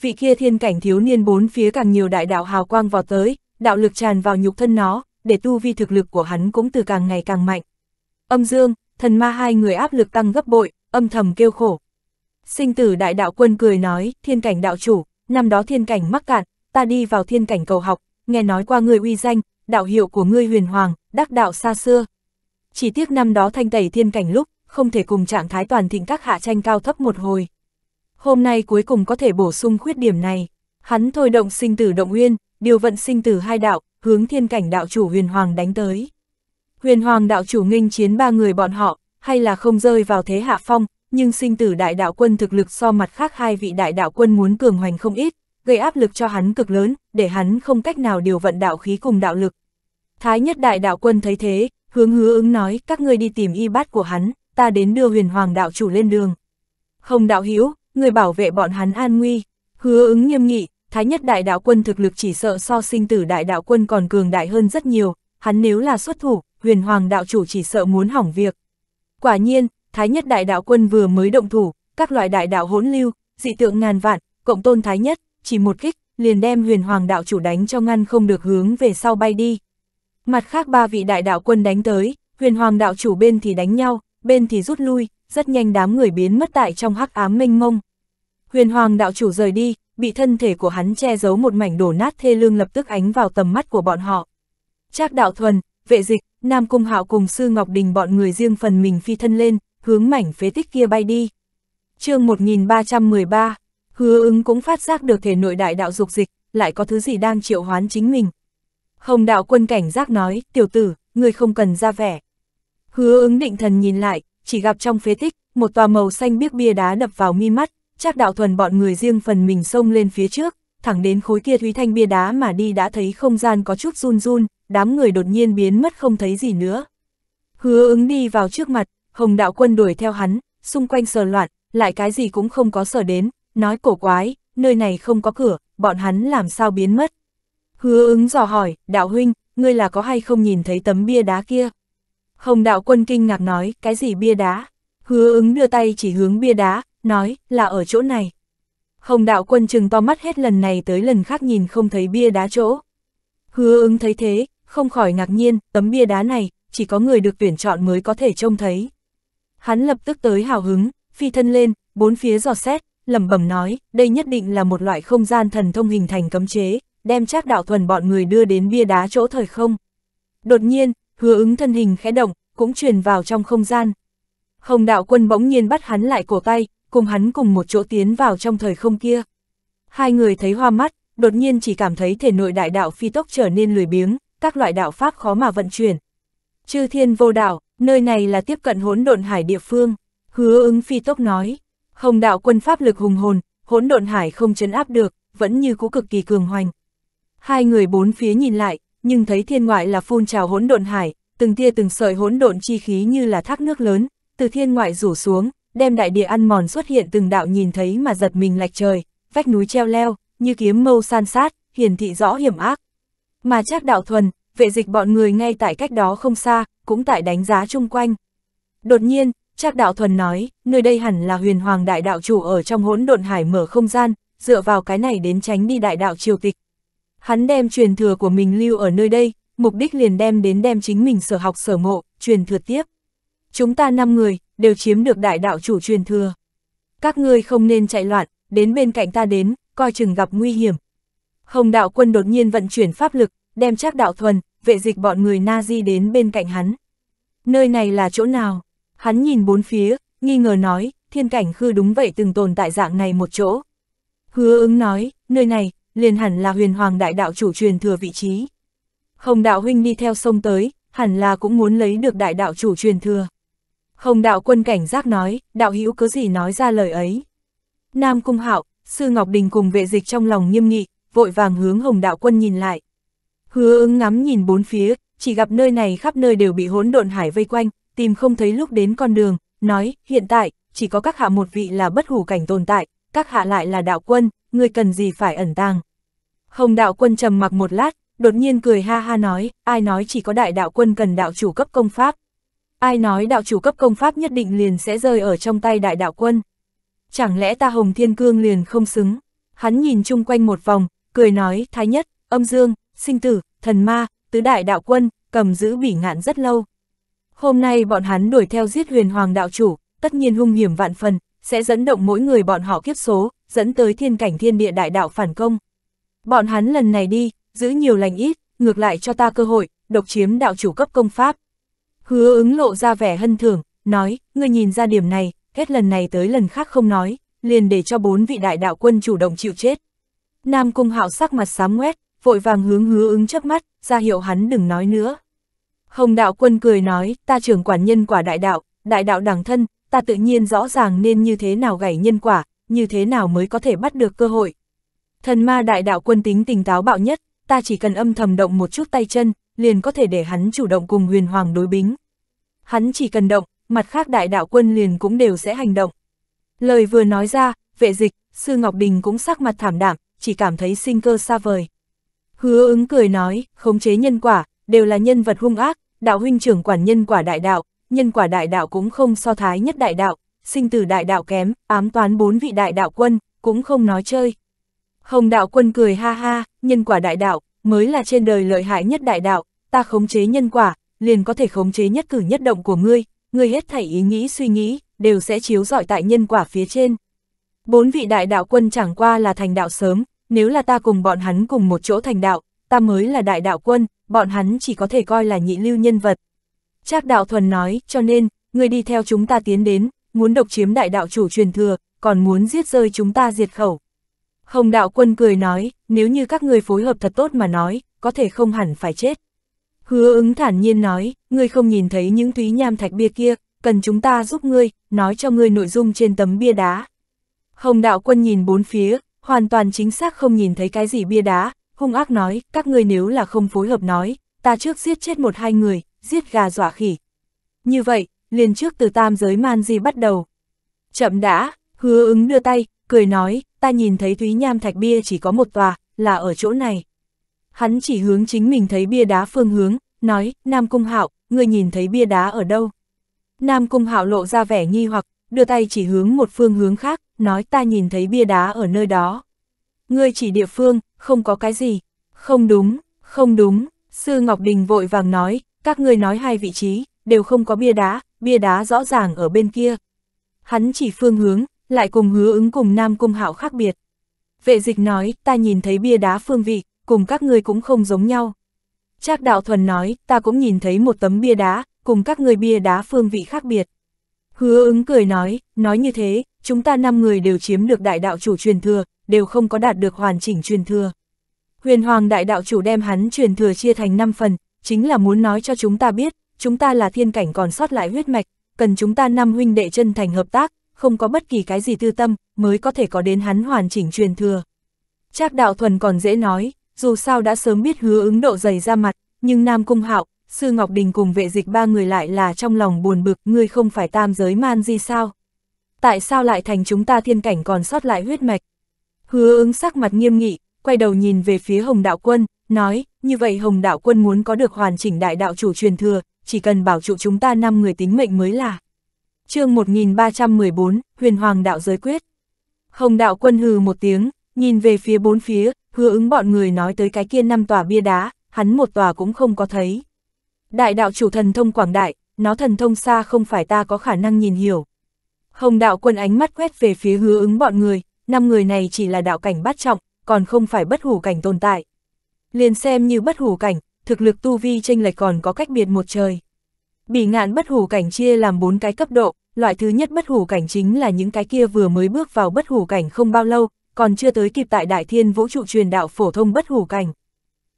A: vị kia thiên cảnh thiếu niên bốn phía càng nhiều đại đạo hào quang vọt tới, đạo lực tràn vào nhục thân nó, để tu vi thực lực của hắn cũng từ càng ngày càng mạnh. Âm dương, thần ma hai người áp lực tăng gấp bội, âm thầm kêu khổ. Sinh tử đại đạo quân cười nói, thiên cảnh đạo chủ, năm đó thiên cảnh mắc cạn, ta đi vào thiên cảnh cầu học, nghe nói qua người uy danh, đạo hiệu của ngươi huyền hoàng, đắc đạo xa xưa. Chỉ tiếc năm đó thanh tẩy thiên cảnh lúc, không thể cùng trạng thái toàn thịnh các hạ tranh cao thấp một hồi hôm nay cuối cùng có thể bổ sung khuyết điểm này. Hắn thôi động sinh tử động nguyên, điều vận sinh tử hai đạo, hướng thiên cảnh đạo chủ huyền hoàng đánh tới. Huyền hoàng đạo chủ nghênh chiến ba người bọn họ, hay là không rơi vào thế hạ phong, nhưng sinh tử đại đạo quân thực lực so mặt khác hai vị đại đạo quân muốn cường hoành không ít, gây áp lực cho hắn cực lớn, để hắn không cách nào điều vận đạo khí cùng đạo lực. Thái nhất đại đạo quân thấy thế, hướng hứa ứng nói các ngươi đi tìm y bát của hắn, ta đến đưa huyền hoàng đạo chủ lên đường. không đạo hữu người bảo vệ bọn hắn an nguy. Hứa ứng nghiêm nghị, Thái nhất đại đạo quân thực lực chỉ sợ so sinh tử đại đạo quân còn cường đại hơn rất nhiều, hắn nếu là xuất thủ, huyền hoàng đạo chủ chỉ sợ muốn hỏng việc. Quả nhiên, Thái nhất đại đạo quân vừa mới động thủ, các loại đại đạo hỗn lưu, dị tượng ngàn vạn, cộng tôn Thái nhất, chỉ một kích, liền đem huyền hoàng đạo chủ đánh cho ngăn không được hướng về sau bay đi. Mặt khác ba vị đại đạo quân đánh tới, huyền hoàng đạo chủ bên thì đánh nhau, bên thì rút lui, rất nhanh đám người biến mất tại trong hắc ám mênh mông. Huyền Hoàng đạo chủ rời đi, bị thân thể của hắn che giấu một mảnh đổ nát thê lương lập tức ánh vào tầm mắt của bọn họ. Trác đạo thuần, vệ dịch, Nam Cung Hạo cùng Sư Ngọc Đình bọn người riêng phần mình phi thân lên, hướng mảnh phế tích kia bay đi. chương 1313, hứa ứng cũng phát giác được thể nội đại đạo dục dịch, lại có thứ gì đang triệu hoán chính mình. Hồng đạo quân cảnh giác nói, tiểu tử, người không cần ra vẻ. Hứa ứng định thần nhìn lại, chỉ gặp trong phế tích, một tòa màu xanh biếc bia đá đập vào mi mắt, chắc đạo thuần bọn người riêng phần mình xông lên phía trước, thẳng đến khối kia thúy thanh bia đá mà đi đã thấy không gian có chút run run, đám người đột nhiên biến mất không thấy gì nữa. Hứa ứng đi vào trước mặt, hồng đạo quân đuổi theo hắn, xung quanh sờ loạn, lại cái gì cũng không có sờ đến, nói cổ quái, nơi này không có cửa, bọn hắn làm sao biến mất. Hứa ứng dò hỏi, đạo huynh, ngươi là có hay không nhìn thấy tấm bia đá kia? Hồng đạo quân kinh ngạc nói, cái gì bia đá? Hứa ứng đưa tay chỉ hướng bia đá, nói, là ở chỗ này. Hồng đạo quân chừng to mắt hết lần này tới lần khác nhìn không thấy bia đá chỗ. Hứa ứng thấy thế, không khỏi ngạc nhiên, tấm bia đá này, chỉ có người được tuyển chọn mới có thể trông thấy. Hắn lập tức tới hào hứng, phi thân lên, bốn phía dò xét, lẩm bẩm nói, đây nhất định là một loại không gian thần thông hình thành cấm chế, đem chắc đạo thuần bọn người đưa đến bia đá chỗ thời không. Đột nhiên, hứa ứng thân hình khẽ động, cũng truyền vào trong không gian. Hồng đạo quân bỗng nhiên bắt hắn lại cổ tay, cùng hắn cùng một chỗ tiến vào trong thời không kia. Hai người thấy hoa mắt, đột nhiên chỉ cảm thấy thể nội đại đạo phi tốc trở nên lười biếng, các loại đạo pháp khó mà vận chuyển. Chư thiên vô đạo, nơi này là tiếp cận hỗn độn hải địa phương, hứa ứng phi tốc nói. Hồng đạo quân pháp lực hùng hồn, hỗn độn hải không chấn áp được, vẫn như cũ cực kỳ cường hoành. Hai người bốn phía nhìn lại, nhưng thấy thiên ngoại là phun trào hỗn độn hải, từng tia từng sợi hỗn độn chi khí như là thác nước lớn, từ thiên ngoại rủ xuống, đem đại địa ăn mòn xuất hiện từng đạo nhìn thấy mà giật mình lạch trời, vách núi treo leo, như kiếm mâu san sát, hiển thị rõ hiểm ác. Mà chắc đạo thuần, vệ dịch bọn người ngay tại cách đó không xa, cũng tại đánh giá chung quanh. Đột nhiên, Trác Đạo Thuần nói, nơi đây hẳn là huyền hoàng đại đạo chủ ở trong hỗn độn hải mở không gian, dựa vào cái này đến tránh đi đại đạo triều tịch, Hắn đem truyền thừa của mình lưu ở nơi đây, mục đích liền đem đến đem chính mình sở học sở ngộ, truyền thừa tiếp. Chúng ta 5 người, đều chiếm được đại đạo chủ truyền thừa. Các ngươi không nên chạy loạn, đến bên cạnh ta đến, coi chừng gặp nguy hiểm. Hồng đạo quân đột nhiên vận chuyển pháp lực, đem chắc đạo thuần, vệ dịch bọn người Nazi đến bên cạnh hắn. Nơi này là chỗ nào? Hắn nhìn bốn phía, nghi ngờ nói, thiên cảnh khư đúng vậy từng tồn tại dạng này một chỗ. Hứa ứng nói, nơi này, liền hẳn là huyền hoàng đại đạo chủ truyền thừa vị trí. Hồng đạo huynh đi theo sông tới, hẳn là cũng muốn lấy được đại đạo chủ truyền thừa. Hồng đạo quân cảnh giác nói, đạo hữu cứ gì nói ra lời ấy. Nam cung hạo, sư Ngọc Đình cùng vệ dịch trong lòng nghiêm nghị, vội vàng hướng hồng đạo quân nhìn lại. Hứa ứng ngắm nhìn bốn phía, chỉ gặp nơi này khắp nơi đều bị hỗn độn hải vây quanh, tìm không thấy lúc đến con đường, nói, hiện tại, chỉ có các hạ một vị là bất hủ cảnh tồn tại, các hạ lại là đạo quân, ngươi cần gì phải ẩn tàng. Hồng đạo quân trầm mặc một lát, đột nhiên cười ha ha nói, ai nói chỉ có đại đạo quân cần đạo chủ cấp công pháp. Ai nói đạo chủ cấp công pháp nhất định liền sẽ rơi ở trong tay đại đạo quân. Chẳng lẽ ta Hồng Thiên Cương liền không xứng? Hắn nhìn chung quanh một vòng, cười nói, thái nhất, âm dương, sinh tử, thần ma, tứ đại đạo quân, cầm giữ bỉ ngạn rất lâu. Hôm nay bọn hắn đuổi theo giết huyền hoàng đạo chủ, tất nhiên hung hiểm vạn phần, sẽ dẫn động mỗi người bọn họ kiếp số, dẫn tới thiên cảnh thiên địa đại đạo phản công. Bọn hắn lần này đi, giữ nhiều lành ít, ngược lại cho ta cơ hội, độc chiếm đạo chủ cấp công pháp. Hứa ứng lộ ra vẻ hân thưởng, nói, ngươi nhìn ra điểm này, hết lần này tới lần khác không nói, liền để cho bốn vị đại đạo quân chủ động chịu chết. Nam Cung Hạo sắc mặt xám ngoét, vội vàng hướng hứa ứng chớp mắt, ra hiệu hắn đừng nói nữa. Hồng đạo quân cười nói, ta trưởng quản nhân quả đại đạo, đại đạo đẳng thân, ta tự nhiên rõ ràng nên như thế nào gảy nhân quả, như thế nào mới có thể bắt được cơ hội. Thần ma đại đạo quân tính tình táo bạo nhất, ta chỉ cần âm thầm động một chút tay chân, liền có thể để hắn chủ động cùng huyền hoàng đối bính. Hắn chỉ cần động, mặt khác đại đạo quân liền cũng đều sẽ hành động. Lời vừa nói ra, vệ dịch, sư Ngọc Đình cũng sắc mặt thảm đạm, chỉ cảm thấy sinh cơ xa vời. Hứa ứng cười nói, khống chế nhân quả, đều là nhân vật hung ác, đạo huynh trưởng quản nhân quả đại đạo, nhân quả đại đạo cũng không so thái nhất đại đạo, sinh tử đại đạo kém, ám toán bốn vị đại đạo quân, cũng không nói chơi. Hồng đạo quân cười ha ha, nhân quả đại đạo, mới là trên đời lợi hại nhất đại đạo, ta khống chế nhân quả, liền có thể khống chế nhất cử nhất động của ngươi, ngươi hết thảy ý nghĩ suy nghĩ, đều sẽ chiếu rọi tại nhân quả phía trên. Bốn vị đại đạo quân chẳng qua là thành đạo sớm, nếu là ta cùng bọn hắn cùng một chỗ thành đạo, ta mới là đại đạo quân, bọn hắn chỉ có thể coi là nhị lưu nhân vật. Trác đạo thuần nói, cho nên, người đi theo chúng ta tiến đến, muốn độc chiếm đại đạo chủ truyền thừa, còn muốn giết rơi chúng ta diệt khẩu. Hồng đạo quân cười nói, nếu như các người phối hợp thật tốt mà nói, có thể không hẳn phải chết. Hứa ứng thản nhiên nói, ngươi không nhìn thấy những thúy nham thạch bia kia, cần chúng ta giúp ngươi, nói cho ngươi nội dung trên tấm bia đá. Hồng đạo quân nhìn bốn phía, hoàn toàn chính xác không nhìn thấy cái gì bia đá, hung ác nói, các ngươi nếu là không phối hợp nói, ta trước giết chết một hai người, giết gà dọa khỉ. Như vậy, liền trước từ tam giới man di bắt đầu. Chậm đã, hứa ứng đưa tay, cười nói, ta nhìn thấy Thúy Nham Thạch Bia chỉ có một tòa, là ở chỗ này. Hắn chỉ hướng chính mình thấy bia đá phương hướng, nói, Nam Cung Hạo, ngươi nhìn thấy bia đá ở đâu? Nam Cung Hạo lộ ra vẻ nghi hoặc, đưa tay chỉ hướng một phương hướng khác, nói ta nhìn thấy bia đá ở nơi đó. Ngươi chỉ địa phương, không có cái gì. Không đúng, không đúng, Sư Ngọc Đình vội vàng nói, các ngươi nói hai vị trí, đều không có bia đá, bia đá rõ ràng ở bên kia. Hắn chỉ phương hướng, lại cùng hứa ứng cùng Nam Cung Hạo khác biệt. Vệ dịch nói, ta nhìn thấy bia đá phương vị, cùng các ngươi cũng không giống nhau. Trác Đạo Thuần nói, ta cũng nhìn thấy một tấm bia đá, cùng các người bia đá phương vị khác biệt. Hứa ứng cười nói, nói như thế, chúng ta năm người đều chiếm được đại đạo chủ truyền thừa, đều không có đạt được hoàn chỉnh truyền thừa. Huyền Hoàng đại đạo chủ đem hắn truyền thừa chia thành 5 phần, chính là muốn nói cho chúng ta biết, chúng ta là thiên cảnh còn sót lại huyết mạch, cần chúng ta năm huynh đệ chân thành hợp tác, không có bất kỳ cái gì tư tâm, mới có thể có đến hắn hoàn chỉnh truyền thừa. Trác đạo thuần còn dễ nói, dù sao đã sớm biết hứa ứng độ dày ra mặt, nhưng Nam Cung Hạo, Sư Ngọc Đình cùng vệ dịch ba người lại là trong lòng buồn bực, ngươi không phải tam giới man gì sao? Tại sao lại thành chúng ta thiên cảnh còn sót lại huyết mạch? Hứa ứng sắc mặt nghiêm nghị, quay đầu nhìn về phía Hồng Đạo Quân, nói, như vậy Hồng Đạo Quân muốn có được hoàn chỉnh đại đạo chủ truyền thừa, chỉ cần bảo trụ chúng ta năm người tính mệnh mới là. chương 1314, Huyền Hoàng Đạo Giới Quyết. Hồng Đạo Quân hừ một tiếng, nhìn về phía bốn phía, hứa ứng bọn người nói tới cái kia năm tòa bia đá, hắn một tòa cũng không có thấy. Đại đạo chủ thần thông quảng đại, nó thần thông xa không phải ta có khả năng nhìn hiểu. Hồng đạo quân ánh mắt quét về phía hứa ứng bọn người, năm người này chỉ là đạo cảnh bát trọng, còn không phải bất hủ cảnh tồn tại liền xem như bất hủ cảnh, thực lực tu vi tranh lệch còn có cách biệt một trời. Bỉ ngạn bất hủ cảnh chia làm bốn cái cấp độ, loại thứ nhất bất hủ cảnh chính là những cái kia vừa mới bước vào bất hủ cảnh không bao lâu, còn chưa tới kịp tại đại thiên vũ trụ truyền đạo phổ thông bất hủ cảnh.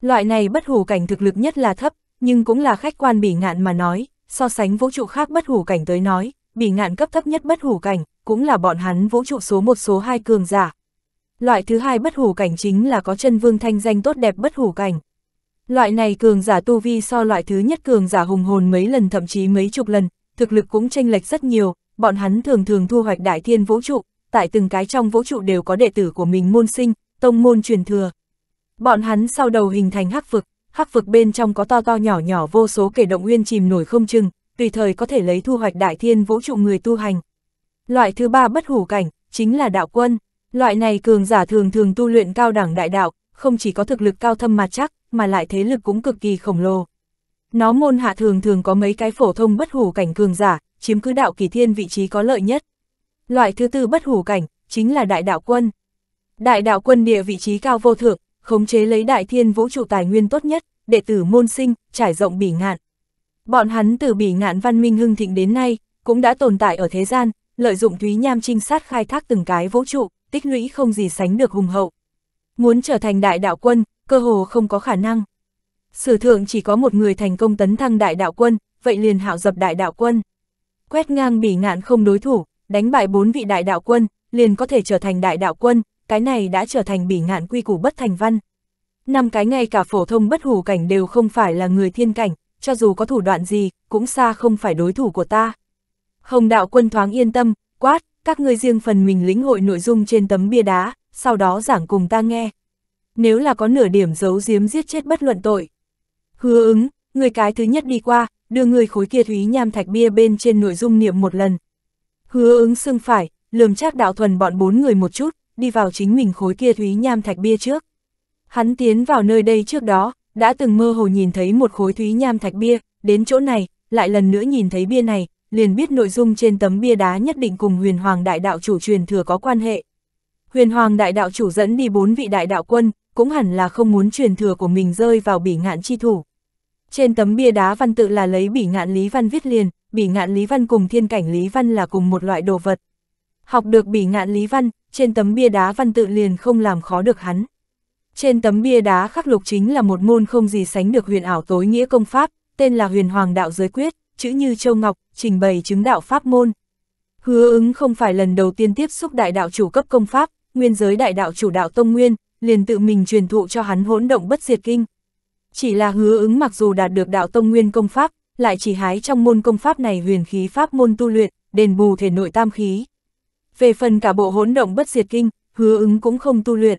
A: Loại này bất hủ cảnh thực lực nhất là thấp, nhưng cũng là khách quan bỉ ngạn mà nói, so sánh vũ trụ khác bất hủ cảnh tới nói, bỉ ngạn cấp thấp nhất bất hủ cảnh, cũng là bọn hắn vũ trụ số một số hai cường giả, Loại thứ hai bất hủ cảnh chính là có chân vương thanh danh tốt đẹp bất hủ cảnh. Loại này cường giả tu vi so loại thứ nhất cường giả hùng hồn mấy lần thậm chí mấy chục lần, thực lực cũng chênh lệch rất nhiều, bọn hắn thường thường thu hoạch đại thiên vũ trụ, tại từng cái trong vũ trụ đều có đệ tử của mình môn sinh, tông môn truyền thừa. Bọn hắn sau đầu hình thành hắc vực, hắc vực bên trong có to to nhỏ nhỏ vô số kể động nguyên chìm nổi không chừng, tùy thời có thể lấy thu hoạch đại thiên vũ trụ người tu hành. Loại thứ ba bất hủ cảnh, chính là đạo quân. Loại này cường giả thường thường tu luyện cao đẳng đại đạo, không chỉ có thực lực cao thâm mà chắc, mà lại thế lực cũng cực kỳ khổng lồ. Nó môn hạ thường thường có mấy cái phổ thông bất hủ cảnh cường giả, chiếm cứ đạo kỳ thiên vị trí có lợi nhất. Loại thứ tư bất hủ cảnh, chính là đại đạo quân. Đại đạo quân địa vị trí cao vô thượng, khống chế lấy đại thiên vũ trụ tài nguyên tốt nhất, đệ tử môn sinh, trải rộng bỉ ngạn. Bọn hắn từ bỉ ngạn văn minh hưng thịnh đến nay, cũng đã tồn tại ở thế gian, lợi dụng Thúy Nham trinh sát khai thác từng cái vũ trụ tích lũy không gì sánh được hùng hậu. Muốn trở thành đại đạo quân, cơ hồ không có khả năng. Sử thượng chỉ có một người thành công tấn thăng đại đạo quân, vậy liền hạo dập đại đạo quân. Quét ngang bỉ ngạn không đối thủ, đánh bại bốn vị đại đạo quân, liền có thể trở thành đại đạo quân, cái này đã trở thành bỉ ngạn quy củ bất thành văn. Năm cái ngay cả phổ thông bất hủ cảnh đều không phải là người thiên cảnh, cho dù có thủ đoạn gì, cũng xa không phải đối thủ của ta. Hồng đạo quân thoáng yên tâm, quát, các ngươi riêng phần mình lĩnh hội nội dung trên tấm bia đá, sau đó giảng cùng ta nghe. Nếu là có nửa điểm giấu giếm giết chết bất luận tội. Hứa ứng, người cái thứ nhất đi qua, đưa người khối kia thúy nham thạch bia bên trên nội dung niệm một lần. Hứa ứng xương phải, lườm chắc đạo thuần bọn bốn người một chút, đi vào chính mình khối kia thúy nham thạch bia trước. Hắn tiến vào nơi đây trước đó, đã từng mơ hồ nhìn thấy một khối thúy nham thạch bia, đến chỗ này, lại lần nữa nhìn thấy bia này, liền biết nội dung trên tấm bia đá nhất định cùng huyền hoàng đại đạo chủ truyền thừa có quan hệ. Huyền hoàng đại đạo chủ dẫn đi bốn vị đại đạo quân, cũng hẳn là không muốn truyền thừa của mình rơi vào bỉ ngạn chi thủ. Trên tấm bia đá văn tự là lấy bỉ ngạn Lý Văn viết liền, bỉ ngạn Lý Văn cùng thiên cảnh Lý Văn là cùng một loại đồ vật. Học được bỉ ngạn Lý Văn, trên tấm bia đá văn tự liền không làm khó được hắn. Trên tấm bia đá khắc lục chính là một môn không gì sánh được huyền ảo tối nghĩa công pháp, tên là huyền hoàng đạo giới quyết chữ như châu ngọc, trình bày chứng đạo pháp môn. Hứa ứng không phải lần đầu tiên tiếp xúc đại đạo chủ cấp công pháp, nguyên giới đại đạo chủ đạo tông nguyên, liền tự mình truyền thụ cho hắn hỗn động bất diệt kinh. Chỉ là hứa ứng mặc dù đạt được đạo tông nguyên công pháp, lại chỉ hái trong môn công pháp này huyền khí pháp môn tu luyện, đền bù thể nội tam khí. Về phần cả bộ hỗn động bất diệt kinh, hứa ứng cũng không tu luyện.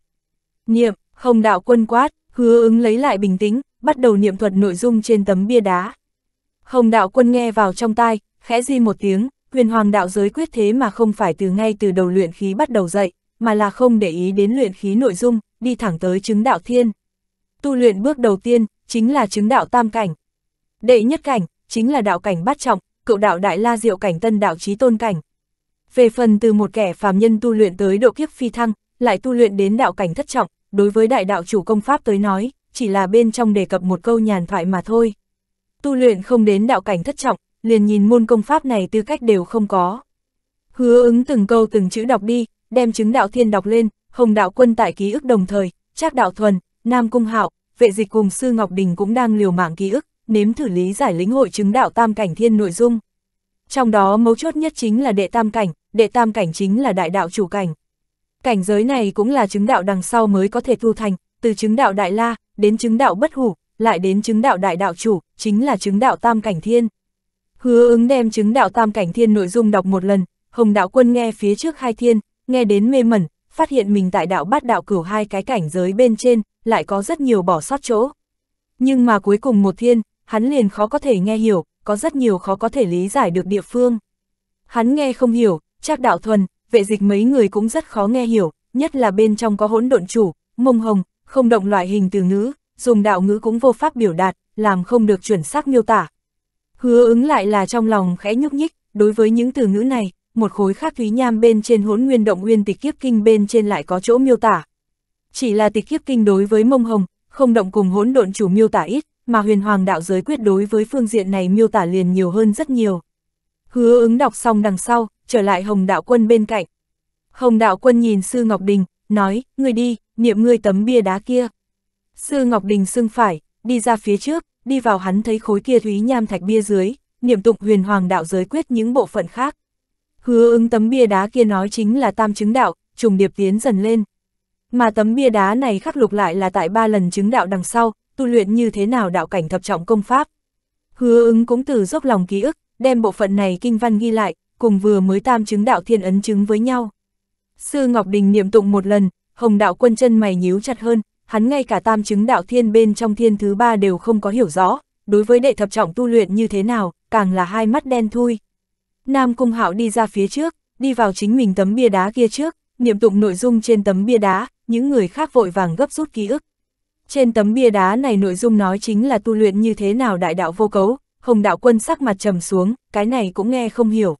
A: Niệm, không đạo quân quát, hứa ứng lấy lại bình tĩnh, bắt đầu niệm thuật nội dung trên tấm bia đá. Hồng đạo quân nghe vào trong tai, khẽ di một tiếng, huyền hoàng đạo giới quyết thế mà không phải từ ngay từ đầu luyện khí bắt đầu dậy, mà là không để ý đến luyện khí nội dung, đi thẳng tới chứng đạo thiên. Tu luyện bước đầu tiên, chính là chứng đạo tam cảnh. Đệ nhất cảnh, chính là đạo cảnh bát trọng, cựu đạo đại la diệu cảnh tân đạo trí tôn cảnh. Về phần từ một kẻ phàm nhân tu luyện tới độ kiếp phi thăng, lại tu luyện đến đạo cảnh thất trọng, đối với đại đạo chủ công pháp tới nói, chỉ là bên trong đề cập một câu nhàn thoại mà thôi tu luyện không đến đạo cảnh thất trọng, liền nhìn môn công pháp này tư cách đều không có. Hứa ứng từng câu từng chữ đọc đi, đem chứng đạo thiên đọc lên, hồng đạo quân tại ký ức đồng thời, trác đạo thuần, nam cung hạo, vệ dịch cùng sư Ngọc Đình cũng đang liều mạng ký ức, nếm thử lý giải lĩnh hội chứng đạo tam cảnh thiên nội dung. Trong đó mấu chốt nhất chính là đệ tam cảnh, đệ tam cảnh chính là đại đạo chủ cảnh. Cảnh giới này cũng là chứng đạo đằng sau mới có thể tu thành, từ chứng đạo đại la, đến chứng đạo bất hủ, lại đến chứng đạo đại đạo chủ, chính là chứng đạo tam cảnh thiên. Hứa ứng đem chứng đạo tam cảnh thiên nội dung đọc một lần, hồng đạo quân nghe phía trước hai thiên, nghe đến mê mẩn, phát hiện mình tại đạo bát đạo cửu hai cái cảnh giới bên trên, lại có rất nhiều bỏ sót chỗ. Nhưng mà cuối cùng một thiên, hắn liền khó có thể nghe hiểu, có rất nhiều khó có thể lý giải được địa phương. Hắn nghe không hiểu, chắc đạo thuần, vệ dịch mấy người cũng rất khó nghe hiểu, nhất là bên trong có hỗn độn chủ, mông hồng, không động loại hình từ ngữ, dùng đạo ngữ cũng vô pháp biểu đạt, làm không được chuẩn xác miêu tả. Hứa ứng lại là trong lòng khẽ nhúc nhích, đối với những từ ngữ này, một khối khác thúy nham bên trên hốn nguyên động nguyên tịch kiếp kinh bên trên lại có chỗ miêu tả. Chỉ là tịch kiếp kinh đối với mông hồng, không động cùng hỗn độn chủ miêu tả ít, mà huyền hoàng đạo giới quyết đối với phương diện này miêu tả liền nhiều hơn rất nhiều. Hứa ứng đọc xong đằng sau, trở lại hồng đạo quân bên cạnh. Hồng đạo quân nhìn sư Ngọc Đình, nói, người đi, niệm ngươi tấm bia đá kia. Sư Ngọc Đình xưng phải, đi ra phía trước, đi vào hắn thấy khối kia thúy nham thạch bia dưới, niệm tụng huyền hoàng đạo giới quyết những bộ phận khác. Hứa ứng tấm bia đá kia nói chính là tam chứng đạo, trùng điệp tiến dần lên. Mà tấm bia đá này khắc lục lại là tại ba lần chứng đạo đằng sau, tu luyện như thế nào đạo cảnh thập trọng công pháp. Hứa ứng cũng từ dốc lòng ký ức, đem bộ phận này kinh văn ghi lại, cùng vừa mới tam chứng đạo thiên ấn chứng với nhau. Sư Ngọc Đình niệm tụng một lần, hồng đạo quân chân mày nhíu chặt hơn, hắn ngay cả tam chứng đạo thiên bên trong thiên thứ ba đều không có hiểu rõ, đối với đệ thập trọng tu luyện như thế nào, càng là hai mắt đen thui. Nam Cung Hạo đi ra phía trước, đi vào chính mình tấm bia đá kia trước, niệm tụng nội dung trên tấm bia đá, những người khác vội vàng gấp rút ký ức. Trên tấm bia đá này nội dung nói chính là tu luyện như thế nào đại đạo vô cấu, hồng đạo quân sắc mặt trầm xuống, cái này cũng nghe không hiểu.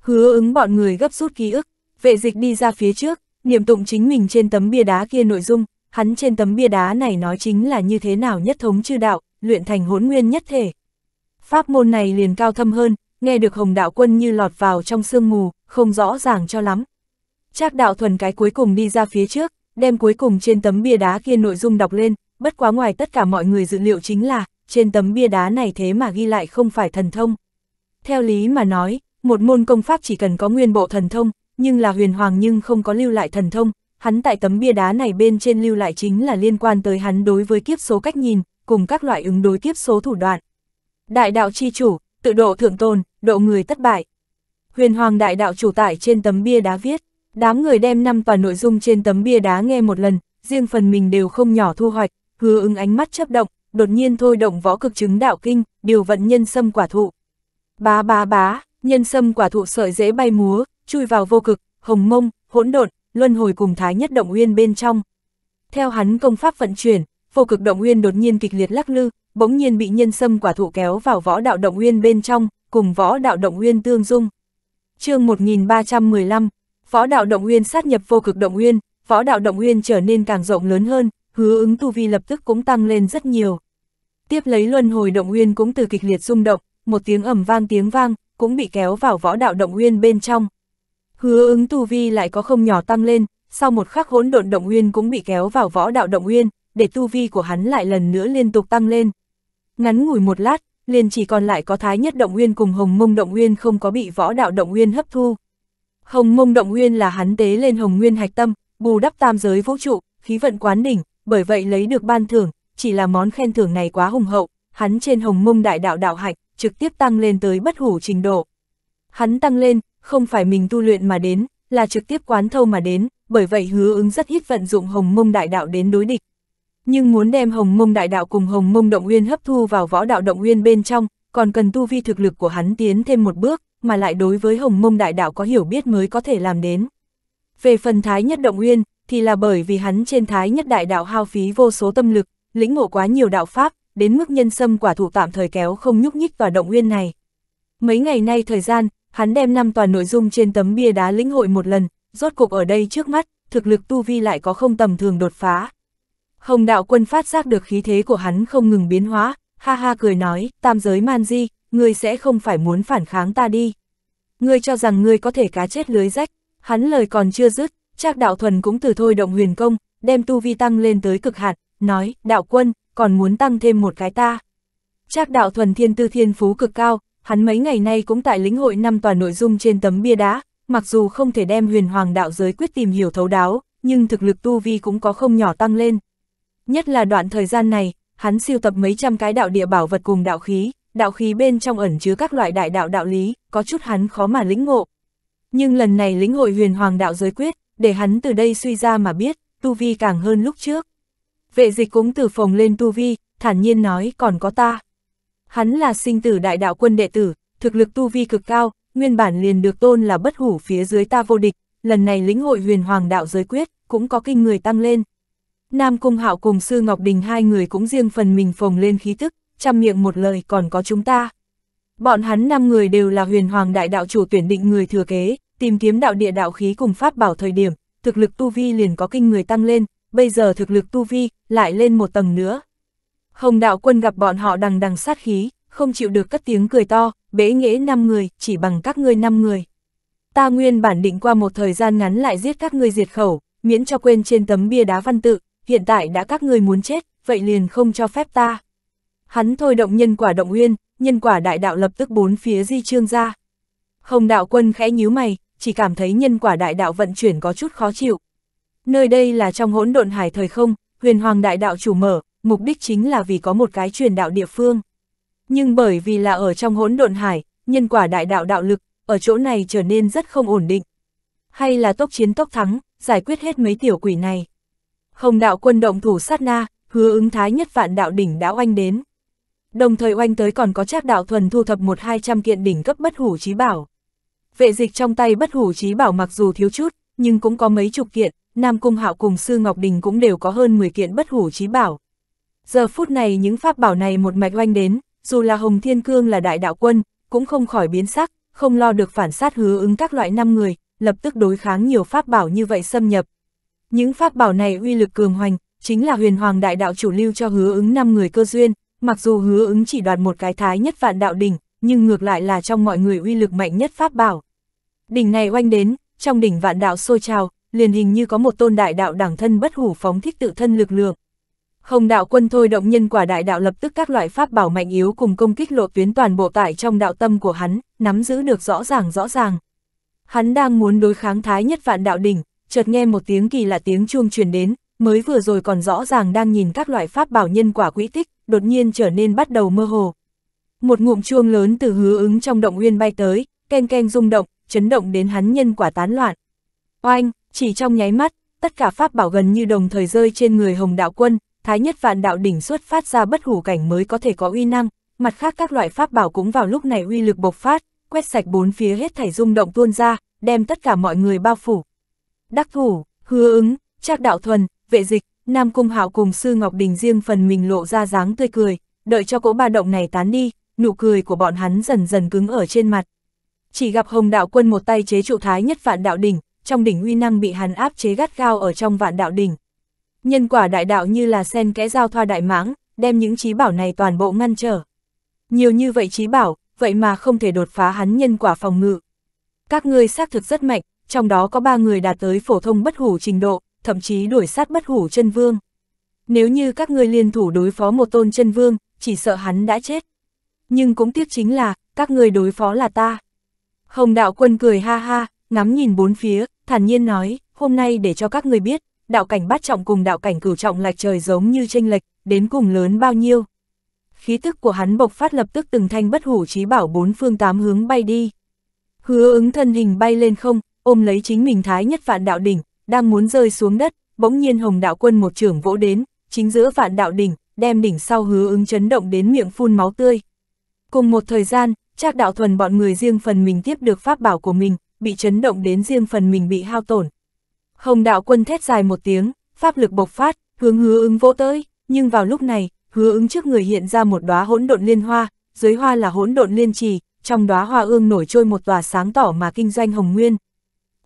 A: Hứa ứng bọn người gấp rút ký ức, vệ dịch đi ra phía trước, niệm tụng chính mình trên tấm bia đá kia nội dung, Hắn trên tấm bia đá này nói chính là như thế nào nhất thống chư đạo, luyện thành hỗn nguyên nhất thể. Pháp môn này liền cao thâm hơn, nghe được hồng đạo quân như lọt vào trong sương mù, không rõ ràng cho lắm. Trác đạo thuần cái cuối cùng đi ra phía trước, đem cuối cùng trên tấm bia đá kia nội dung đọc lên, bất quá ngoài tất cả mọi người dự liệu chính là, trên tấm bia đá này thế mà ghi lại không phải thần thông. Theo lý mà nói, một môn công pháp chỉ cần có nguyên bộ thần thông, nhưng là huyền hoàng nhưng không có lưu lại thần thông, hắn tại tấm bia đá này bên trên lưu lại chính là liên quan tới hắn đối với kiếp số cách nhìn, cùng các loại ứng đối kiếp số thủ đoạn. Đại đạo chi chủ, tự độ thượng tôn, độ người thất bại. Huyền hoàng đại đạo chủ tại trên tấm bia đá viết, đám người đem năm tòa nội dung trên tấm bia đá nghe một lần, riêng phần mình đều không nhỏ thu hoạch, hứa ứng ánh mắt chấp động, đột nhiên thôi động võ cực chứng đạo kinh, điều vận nhân sâm quả thụ. Bá bá bá, nhân sâm quả thụ sợi dễ bay múa, chui vào vô cực, hồng mông, hỗn độn, luân hồi cùng thái nhất động uyên bên trong. Theo hắn công pháp vận chuyển, vô cực động uyên đột nhiên kịch liệt lắc lư, bỗng nhiên bị nhân sâm quả thụ kéo vào võ đạo động uyên bên trong, cùng võ đạo động uyên tương dung. Chương 1315, võ đạo động uyên sát nhập vô cực động uyên, võ đạo động uyên trở nên càng rộng lớn hơn, hứa ứng tu vi lập tức cũng tăng lên rất nhiều. Tiếp lấy luân hồi động uyên cũng từ kịch liệt rung động, một tiếng ầm vang tiếng vang, cũng bị kéo vào võ đạo động uyên bên trong. Hứa ứng tu vi lại có không nhỏ tăng lên, sau một khắc hỗn độn động nguyên cũng bị kéo vào võ đạo động nguyên, để tu vi của hắn lại lần nữa liên tục tăng lên. Ngắn ngủi một lát, liền chỉ còn lại có thái nhất động nguyên cùng hồng mông động nguyên không có bị võ đạo động nguyên hấp thu. Hồng mông động nguyên là hắn tế lên hồng nguyên hạch tâm, bù đắp tam giới vũ trụ, khí vận quán đỉnh, bởi vậy lấy được ban thưởng, chỉ là món khen thưởng này quá hùng hậu, hắn trên hồng mông đại đạo đạo hạch, trực tiếp tăng lên tới bất hủ trình độ. Hắn tăng lên, không phải mình tu luyện mà đến, là trực tiếp quán thâu mà đến, bởi vậy hứa ứng rất ít vận dụng hồng mông đại đạo đến đối địch. Nhưng muốn đem hồng mông đại đạo cùng hồng mông động nguyên hấp thu vào võ đạo động nguyên bên trong, còn cần tu vi thực lực của hắn tiến thêm một bước, mà lại đối với hồng mông đại đạo có hiểu biết mới có thể làm đến. Về phần thái nhất động nguyên thì là bởi vì hắn trên thái nhất đại đạo hao phí vô số tâm lực, lĩnh ngộ quá nhiều đạo pháp, đến mức nhân sâm quả thụ tạm thời kéo không nhúc nhích vào động nguyên này. Mấy ngày nay thời gian, hắn đem năm toàn nội dung trên tấm bia đá lĩnh hội một lần, rốt cục ở đây trước mắt, thực lực tu vi lại có không tầm thường đột phá. Hồng đạo quân phát giác được khí thế của hắn không ngừng biến hóa, ha ha cười nói, tam giới man di, ngươi sẽ không phải muốn phản kháng ta đi. Ngươi cho rằng ngươi có thể cá chết lưới rách, hắn lời còn chưa dứt, Trác đạo thuần cũng từ thôi động huyền công, đem tu vi tăng lên tới cực hạn, nói, đạo quân, còn muốn tăng thêm một cái ta. Trác đạo thuần thiên tư thiên phú cực cao, hắn mấy ngày nay cũng tại lĩnh hội năm tòa nội dung trên tấm bia đá, mặc dù không thể đem huyền hoàng đạo giới quyết tìm hiểu thấu đáo, nhưng thực lực tu vi cũng có không nhỏ tăng lên. Nhất là đoạn thời gian này, hắn siêu tập mấy trăm cái đạo địa bảo vật cùng đạo khí, đạo khí bên trong ẩn chứa các loại đại đạo đạo lý, có chút hắn khó mà lĩnh ngộ. Nhưng lần này lĩnh hội huyền hoàng đạo giới quyết, để hắn từ đây suy ra mà biết, tu vi càng hơn lúc trước. Vệ dịch cũng từ phòng lên tu vi, thản nhiên nói còn có ta. Hắn là sinh tử đại đạo quân đệ tử, thực lực tu vi cực cao, nguyên bản liền được tôn là bất hủ phía dưới ta vô địch, lần này lĩnh hội huyền hoàng đạo giới quyết, cũng có kinh người tăng lên. Nam Cung Hạo cùng Sư Ngọc Đình hai người cũng riêng phần mình phồng lên khí tức, chăm miệng một lời còn có chúng ta. Bọn hắn năm người đều là huyền hoàng đại đạo chủ tuyển định người thừa kế, tìm kiếm đạo địa đạo khí cùng pháp bảo thời điểm, thực lực tu vi liền có kinh người tăng lên, bây giờ thực lực tu vi lại lên một tầng nữa, Hồng đạo quân gặp bọn họ đằng đằng sát khí, không chịu được cất tiếng cười to, bế nghĩa 5 người, chỉ bằng các ngươi 5 người. Ta nguyên bản định qua một thời gian ngắn lại giết các ngươi diệt khẩu, miễn cho quên trên tấm bia đá văn tự, hiện tại đã các ngươi muốn chết, vậy liền không cho phép ta. Hắn thôi động nhân quả động nguyên, nhân quả đại đạo lập tức bốn phía di trương ra. Hồng đạo quân khẽ nhíu mày, chỉ cảm thấy nhân quả đại đạo vận chuyển có chút khó chịu. Nơi đây là trong hỗn độn hải thời không, huyền hoàng đại đạo chủ mở, mục đích chính là vì có một cái truyền đạo địa phương. Nhưng bởi vì là ở trong hỗn độn hải, nhân quả đại đạo đạo lực, ở chỗ này trở nên rất không ổn định. Hay là tốc chiến tốc thắng, giải quyết hết mấy tiểu quỷ này. Hồng đạo quân động thủ sát na, hứa ứng thái nhất vạn đạo đỉnh đã oanh đến. Đồng thời oanh tới còn có trác đạo thuần thu thập một hai trăm kiện đỉnh cấp bất hủ trí bảo. Vệ dịch trong tay bất hủ trí bảo mặc dù thiếu chút, nhưng cũng có mấy chục kiện, Nam Cung Hạo cùng Sư Ngọc Đình cũng đều có hơn 10 kiện bất hủ trí bảo. Giờ phút này những pháp bảo này một mạch oanh đến, dù là Hồng Thiên Cương là đại đạo quân, cũng không khỏi biến sắc, không lo được phản sát hứa ứng các loại năm người, lập tức đối kháng nhiều pháp bảo như vậy xâm nhập. Những pháp bảo này uy lực cường hoành, chính là huyền hoàng đại đạo chủ lưu cho hứa ứng năm người cơ duyên, mặc dù hứa ứng chỉ đoạt một cái thái nhất vạn đạo đỉnh, nhưng ngược lại là trong mọi người uy lực mạnh nhất pháp bảo. Đỉnh này oanh đến, trong đỉnh vạn đạo sôi trào, liền hình như có một tôn đại đạo đẳng thân bất hủ phóng thích tự thân lực lượng, Hồng đạo quân thôi động nhân quả đại đạo lập tức các loại pháp bảo mạnh yếu cùng công kích lộ tuyến toàn bộ tại trong đạo tâm của hắn, nắm giữ được rõ ràng rõ ràng. Hắn đang muốn đối kháng thái nhất vạn đạo đỉnh, chợt nghe một tiếng kỳ lạ tiếng chuông truyền đến, mới vừa rồi còn rõ ràng đang nhìn các loại pháp bảo nhân quả quỹ tích, đột nhiên trở nên bắt đầu mơ hồ. Một ngụm chuông lớn từ hứa ứng trong động uyên bay tới, keng keng rung động, chấn động đến hắn nhân quả tán loạn. Oanh, chỉ trong nháy mắt, tất cả pháp bảo gần như đồng thời rơi trên người Hồng Đạo Quân, thái nhất vạn đạo đỉnh xuất phát ra bất hủ cảnh mới có thể có uy năng, mặt khác các loại pháp bảo cũng vào lúc này uy lực bộc phát, quét sạch bốn phía hết thảy rung động tuôn ra, đem tất cả mọi người bao phủ. Đắc thủ, hứa ứng, trác đạo thuần, vệ dịch, Nam Cung Hạo cùng Sư Ngọc Đình riêng phần mình lộ ra dáng tươi cười, đợi cho cỗ ba động này tán đi, nụ cười của bọn hắn dần dần cứng ở trên mặt. Chỉ gặp Hồng Đạo Quân một tay chế trụ thái nhất vạn đạo đỉnh, trong đỉnh uy năng bị hắn áp chế gắt gao ở trong vạn đạo đỉnh. Nhân quả đại đạo như là sen kẽ giao thoa đại mãng, đem những trí bảo này toàn bộ ngăn trở. Nhiều như vậy trí bảo, vậy mà không thể đột phá hắn nhân quả phòng ngự. Các ngươi xác thực rất mạnh, trong đó có ba người đạt tới phổ thông bất hủ trình độ, thậm chí đuổi sát bất hủ chân vương. Nếu như các ngươi liên thủ đối phó một tôn chân vương, chỉ sợ hắn đã chết. Nhưng cũng tiếc chính là, các ngươi đối phó là ta. Hồng đạo quân cười ha ha, ngắm nhìn bốn phía, thản nhiên nói, hôm nay để cho các ngươi biết, đạo cảnh bát trọng cùng đạo cảnh cửu trọng lạch trời giống như tranh lệch, đến cùng lớn bao nhiêu. Khí tức của hắn bộc phát lập tức từng thanh bất hủ trí bảo bốn phương tám hướng bay đi. Hứa ứng thân hình bay lên không, ôm lấy chính mình thái nhất vạn đạo đỉnh, đang muốn rơi xuống đất, bỗng nhiên hồng đạo quân một trưởng vỗ đến, chính giữa vạn đạo đỉnh, đem đỉnh sau hứa ứng chấn động đến miệng phun máu tươi. Cùng một thời gian, Trác đạo thuần bọn người riêng phần mình tiếp được pháp bảo của mình, bị chấn động đến riêng phần mình bị hao tổn. Hồng đạo quân thét dài một tiếng, pháp lực bộc phát, hướng hứa ứng vỗ tới, nhưng vào lúc này, hứa ứng trước người hiện ra một đóa hỗn độn liên hoa, dưới hoa là hỗn độn liên trì, trong đóa hoa ương nổi trôi một tòa sáng tỏ mà kinh doanh hồng nguyên.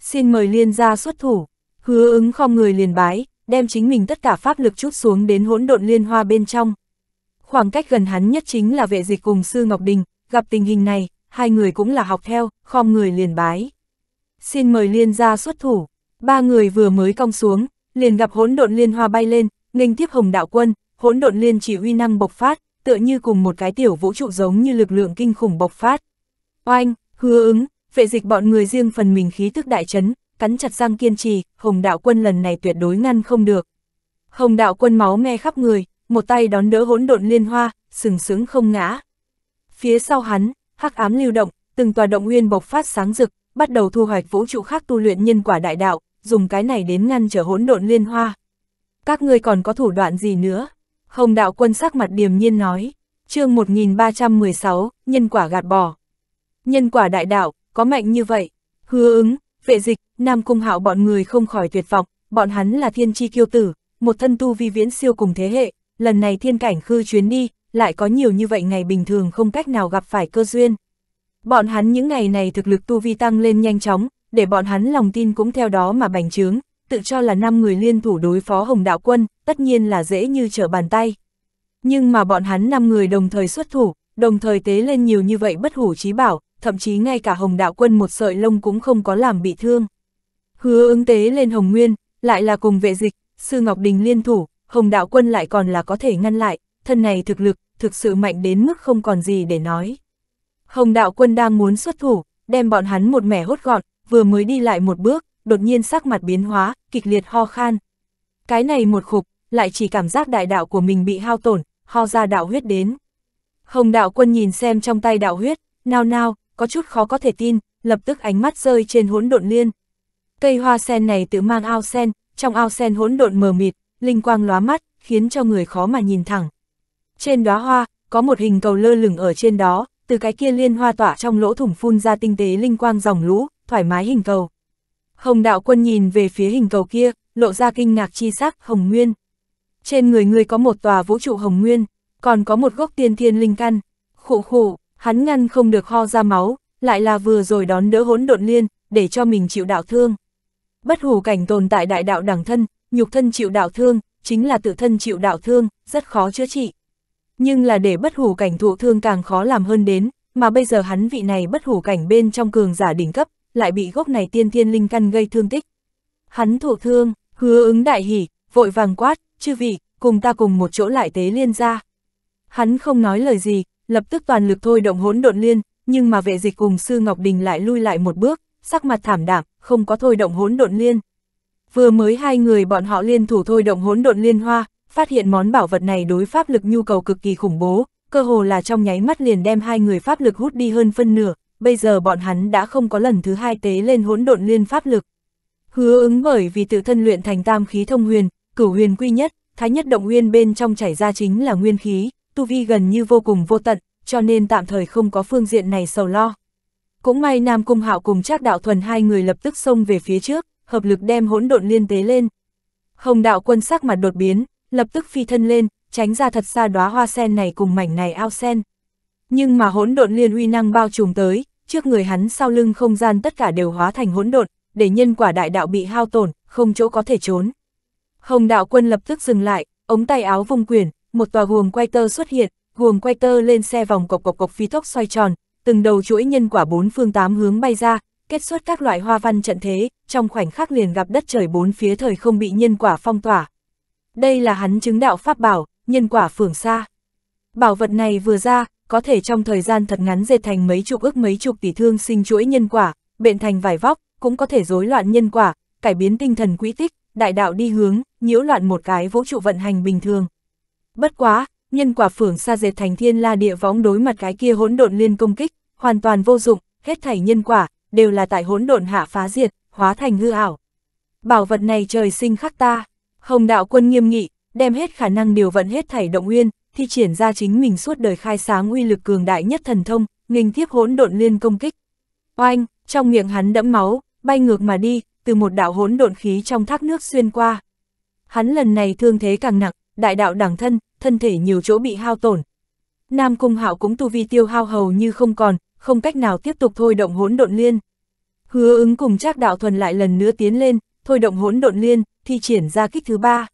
A: Xin mời liên gia xuất thủ, hứa ứng không người liền bái, đem chính mình tất cả pháp lực chút xuống đến hỗn độn liên hoa bên trong. Khoảng cách gần hắn nhất chính là vệ dịch cùng sư Ngọc Đình, gặp tình hình này, hai người cũng là học theo, khom người liền bái. Xin mời liên gia xuất thủ, Ba người vừa mới cong xuống, liền gặp hỗn độn liên hoa bay lên, nghênh tiếp hồng đạo quân, hỗn độn liên chỉ uy năng bộc phát, tựa như cùng một cái tiểu vũ trụ giống như lực lượng kinh khủng bộc phát. Oanh, hứa ứng, vệ dịch bọn người riêng phần mình khí tức đại chấn, cắn chặt răng kiên trì, hồng đạo quân lần này tuyệt đối ngăn không được. Hồng đạo quân máu me khắp người, một tay đón đỡ hỗn độn liên hoa, sừng sướng không ngã. Phía sau hắn, hắc ám lưu động, từng tòa động nguyên bộc phát sáng rực, bắt đầu thu hoạch vũ trụ khác tu luyện nhân quả đại đạo, dùng cái này đến ngăn trở hỗn độn liên hoa. Các ngươi còn có thủ đoạn gì nữa? Hồng đạo quân sắc mặt điềm nhiên nói, chương 1316, nhân quả gạt bỏ. Nhân quả đại đạo, có mạnh như vậy, hứa ứng, vệ dịch, nam cung hạo bọn người không khỏi tuyệt vọng, bọn hắn là thiên chi kiêu tử, một thân tu vi viễn siêu cùng thế hệ, lần này thiên cảnh khư chuyến đi, lại có nhiều như vậy ngày bình thường không cách nào gặp phải cơ duyên. Bọn hắn những ngày này thực lực tu vi tăng lên nhanh chóng, để bọn hắn lòng tin cũng theo đó mà bành trướng, tự cho là năm người liên thủ đối phó Hồng Đạo Quân, tất nhiên là dễ như trở bàn tay. Nhưng mà bọn hắn năm người đồng thời xuất thủ, đồng thời tế lên nhiều như vậy bất hủ trí bảo, thậm chí ngay cả Hồng Đạo Quân một sợi lông cũng không có làm bị thương. Hứa ứng tế lên Hồng Nguyên, lại là cùng vệ dịch, Sư Ngọc Đình liên thủ, Hồng Đạo Quân lại còn là có thể ngăn lại, thân này thực lực, thực sự mạnh đến mức không còn gì để nói. Hồng Đạo Quân đang muốn xuất thủ, đem bọn hắn một mẻ hốt gọn, vừa mới đi lại một bước, đột nhiên sắc mặt biến hóa, kịch liệt ho khan. Cái này một khục, lại chỉ cảm giác đại đạo của mình bị hao tổn, ho ra đạo huyết đến. Hồng đạo quân nhìn xem trong tay đạo huyết, nao nao, có chút khó có thể tin, lập tức ánh mắt rơi trên hỗn độn liên. Cây hoa sen này tự mang ao sen, trong ao sen hỗn độn mờ mịt, linh quang lóa mắt, khiến cho người khó mà nhìn thẳng. Trên đóa hoa, có một hình cầu lơ lửng ở trên đó, từ cái kia liên hoa tỏa trong lỗ thủng phun ra tinh tế linh quang dòng lũ, thoải mái hình cầu. Hồng đạo quân nhìn về phía hình cầu kia, lộ ra kinh ngạc chi sắc hồng nguyên. Trên người người có một tòa vũ trụ hồng nguyên, còn có một gốc tiên thiên linh căn. Khụ khụ, hắn ngăn không được ho ra máu, lại là vừa rồi đón đỡ hỗn độn liên, để cho mình chịu đạo thương. Bất hủ cảnh tồn tại đại đạo đẳng thân, nhục thân chịu đạo thương, chính là tự thân chịu đạo thương, rất khó chữa trị. Nhưng là để bất hủ cảnh thụ thương càng khó làm hơn đến, mà bây giờ hắn vị này bất hủ cảnh bên trong cường giả đỉnh cấp, lại bị gốc này tiên thiên linh căn gây thương tích. Hắn thổ thương, hứa ứng đại hỉ, vội vàng quát, chư vị, cùng ta cùng một chỗ lại tế liên ra. Hắn không nói lời gì, lập tức toàn lực thôi động hỗn độn liên, nhưng mà vệ dịch cùng sư Ngọc Đình lại lui lại một bước, sắc mặt thảm đạm, không có thôi động hỗn độn liên. Vừa mới hai người bọn họ liên thủ thôi động hỗn độn liên hoa, phát hiện món bảo vật này đối pháp lực nhu cầu cực kỳ khủng bố, cơ hồ là trong nháy mắt liền đem hai người pháp lực hút đi hơn phân nửa, bây giờ bọn hắn đã không có lần thứ hai tế lên hỗn độn liên pháp lực. Hứa ứng bởi vì tự thân luyện thành tam khí thông huyền, cửu huyền quy nhất, thái nhất động nguyên bên trong chảy ra chính là nguyên khí, tu vi gần như vô cùng vô tận, cho nên tạm thời không có phương diện này sầu lo. Cũng may Nam Cung Hạo cùng Trác Đạo Thuần hai người lập tức xông về phía trước, hợp lực đem hỗn độn liên tế lên. Hồng Đạo Quân sắc mặt đột biến, lập tức phi thân lên, tránh ra thật xa đóa hoa sen này cùng mảnh này ao sen. Nhưng mà hỗn độn liên uy năng bao trùm tới, trước người hắn sau lưng không gian tất cả đều hóa thành hỗn độn, để nhân quả đại đạo bị hao tổn, không chỗ có thể trốn. Hồng đạo quân lập tức dừng lại, ống tay áo vung quyền, một tòa guồng quay tơ xuất hiện, guồng quay tơ lên xe vòng cộc cộc cộc phi tốc xoay tròn, từng đầu chuỗi nhân quả bốn phương tám hướng bay ra, kết xuất các loại hoa văn trận thế, trong khoảnh khắc liền gặp đất trời bốn phía thời không bị nhân quả phong tỏa. Đây là hắn chứng đạo pháp bảo, nhân quả phường xa. Bảo vật này vừa ra, có thể trong thời gian thật ngắn dệt thành mấy chục ước mấy chục tỷ thương sinh chuỗi nhân quả, bệnh thành vải vóc, cũng có thể rối loạn nhân quả, cải biến tinh thần quỹ tích, đại đạo đi hướng, nhiễu loạn một cái vũ trụ vận hành bình thường. Bất quá, nhân quả phưởng xa dệt thành thiên la địa võng đối mặt cái kia hỗn độn liên công kích, hoàn toàn vô dụng, hết thảy nhân quả, đều là tại hỗn độn hạ phá diệt, hóa thành hư ảo. Bảo vật này trời sinh khắc ta, hồng đạo quân nghiêm nghị, đem hết khả năng điều vận hết thảy động nguyên, thi triển ra chính mình suốt đời khai sáng uy lực cường đại nhất thần thông, nghênh tiếp hỗn độn liên công kích. Oanh, trong miệng hắn đẫm máu, bay ngược mà đi, từ một đạo hỗn độn khí trong thác nước xuyên qua. Hắn lần này thương thế càng nặng, đại đạo đẳng thân, thân thể nhiều chỗ bị hao tổn. Nam Cung Hạo cũng tu vi tiêu hao hầu như không còn, không cách nào tiếp tục thôi động hỗn độn liên. Hứa ứng cùng Trác Đạo Thuần lại lần nữa tiến lên, thôi động hỗn độn liên, thi triển ra kích thứ ba.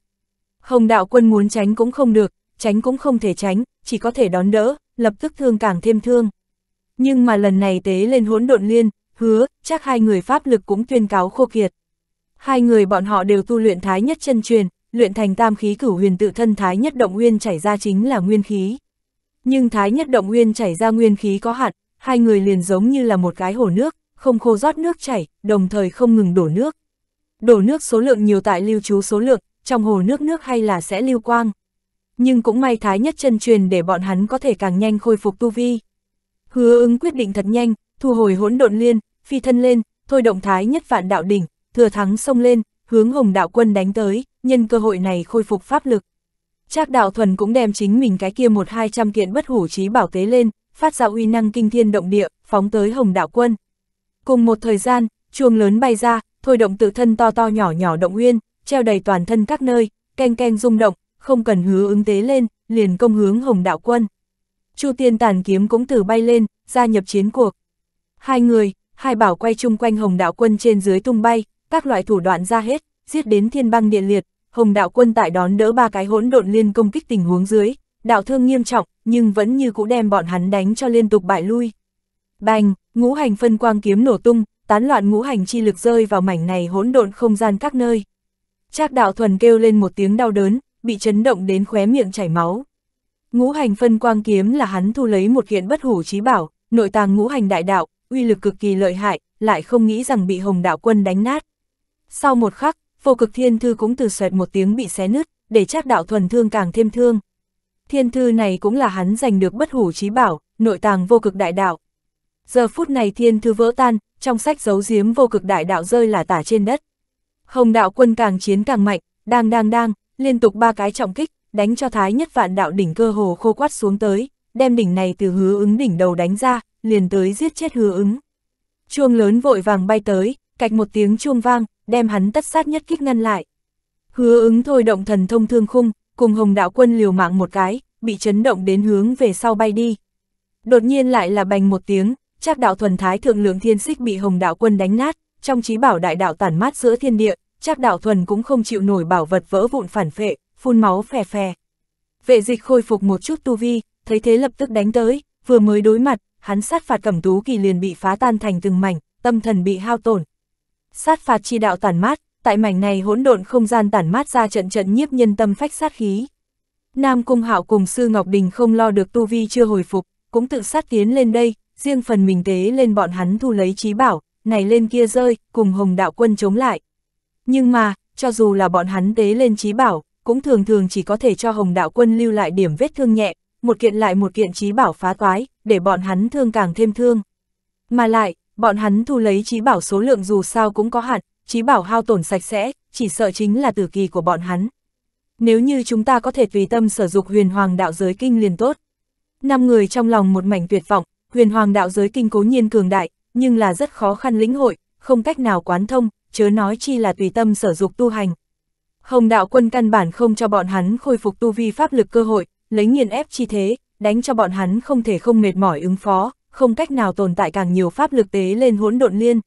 A: Hồng Đạo Quân muốn tránh cũng không được, tránh cũng không thể tránh, chỉ có thể đón đỡ, lập tức thương càng thêm thương. Nhưng mà lần này tế lên hỗn độn liên, hứa, chắc hai người pháp lực cũng tuyên cáo khô kiệt. Hai người bọn họ đều tu luyện thái nhất chân truyền, luyện thành tam khí cửu huyền tự thân thái nhất động nguyên chảy ra chính là nguyên khí. Nhưng thái nhất động nguyên chảy ra nguyên khí có hạn, hai người liền giống như là một cái hồ nước, không khô rót nước chảy, đồng thời không ngừng đổ nước. Đổ nước số lượng nhiều tại lưu trú số lượng, trong hồ nước nước hay là sẽ lưu quang nhưng cũng may thái nhất chân truyền để bọn hắn có thể càng nhanh khôi phục tu vi. Hứa ứng quyết định thật nhanh, thu hồi hỗn độn liên, phi thân lên, thôi động thái nhất vạn đạo đỉnh, thừa thắng xông lên, hướng hồng đạo quân đánh tới, nhân cơ hội này khôi phục pháp lực. Trác đạo thuần cũng đem chính mình cái kia một hai trăm kiện bất hủ trí bảo tế lên, phát ra uy năng kinh thiên động địa, phóng tới hồng đạo quân. Cùng một thời gian, chuông lớn bay ra, thôi động tự thân to to nhỏ nhỏ động uyên, treo đầy toàn thân các nơi, keng keng rung động, không cần hứa ứng tế lên, liền công hướng hồng đạo quân. Chu tiên tàn kiếm cũng từ bay lên, gia nhập chiến cuộc. Hai người, hai bảo quay chung quanh hồng đạo quân trên dưới tung bay, các loại thủ đoạn ra hết, giết đến thiên băng điện liệt, hồng đạo quân tại đón đỡ ba cái hỗn độn liên công kích tình huống dưới, đạo thương nghiêm trọng, nhưng vẫn như cũ đem bọn hắn đánh cho liên tục bại lui. Bành, ngũ hành phân quang kiếm nổ tung, tán loạn ngũ hành chi lực rơi vào mảnh này hỗn độn không gian các nơi. Trác đạo thuần kêu lên một tiếng đau đớn, bị chấn động đến khóe miệng chảy máu. Ngũ hành phân quang kiếm là hắn thu lấy một kiện bất hủ trí bảo, nội tàng ngũ hành đại đạo, uy lực cực kỳ lợi hại, lại không nghĩ rằng bị hồng đạo quân đánh nát. Sau một khắc, vô cực thiên thư cũng từ xoẹt một tiếng bị xé nứt, để chắc đạo thuần thương càng thêm thương. Thiên thư này cũng là hắn giành được bất hủ trí bảo, nội tàng vô cực đại đạo. Giờ phút này thiên thư vỡ tan, trong sách giấu giếm vô cực đại đạo rơi là tả trên đất. Hồng đạo quân càng chiến càng mạnh, đang đang đang, liên tục ba cái trọng kích, đánh cho thái nhất vạn đạo đỉnh cơ hồ khô quát xuống tới, đem đỉnh này từ hứa ứng đỉnh đầu đánh ra, liền tới giết chết hứa ứng. Chuông lớn vội vàng bay tới, cạch một tiếng chuông vang, đem hắn tất sát nhất kích ngăn lại. Hứa ứng thôi động thần thông thương khung, cùng hồng đạo quân liều mạng một cái, bị chấn động đến hướng về sau bay đi. Đột nhiên lại là bành một tiếng, chắc đạo thuần thái thượng lượng thiên xích bị hồng đạo quân đánh nát, trong trí bảo đại đạo tản mát giữa thiên địa, Trác Đạo Thuần cũng không chịu nổi bảo vật vỡ vụn phản phệ, phun máu phè phè. Vệ dịch khôi phục một chút tu vi, thấy thế lập tức đánh tới, vừa mới đối mặt, hắn sát phạt cẩm tú kỳ liền bị phá tan thành từng mảnh, tâm thần bị hao tổn. Sát phạt chi đạo tản mát, tại mảnh này hỗn độn không gian tản mát ra trận trận nhiếp nhân tâm phách sát khí. Nam Cung Hạo cùng Sư Ngọc Đình không lo được tu vi chưa hồi phục, cũng tự sát tiến lên đây, riêng phần mình tế lên bọn hắn thu lấy trí bảo, này lên kia rơi, cùng Hồng Đạo Quân chống lại. Nhưng mà, cho dù là bọn hắn tế lên trí bảo, cũng thường thường chỉ có thể cho Hồng Đạo Quân lưu lại điểm vết thương nhẹ, một kiện lại một kiện trí bảo phá toái, để bọn hắn thương càng thêm thương. Mà lại, bọn hắn thu lấy trí bảo số lượng dù sao cũng có hạn, trí bảo hao tổn sạch sẽ, chỉ sợ chính là tử kỳ của bọn hắn. Nếu như chúng ta có thể tùy tâm sở dụng huyền hoàng đạo giới kinh liền tốt. Năm người trong lòng một mảnh tuyệt vọng, huyền hoàng đạo giới kinh cố nhiên cường đại, nhưng là rất khó khăn lĩnh hội, không cách nào quán thông, chớ nói chi là tùy tâm sở dục tu hành. Hồng đạo quân căn bản không cho bọn hắn khôi phục tu vi pháp lực cơ hội, lấy nghiền ép chi thế, đánh cho bọn hắn không thể không mệt mỏi ứng phó, không cách nào tồn tại càng nhiều pháp lực tế lên hỗn độn liên.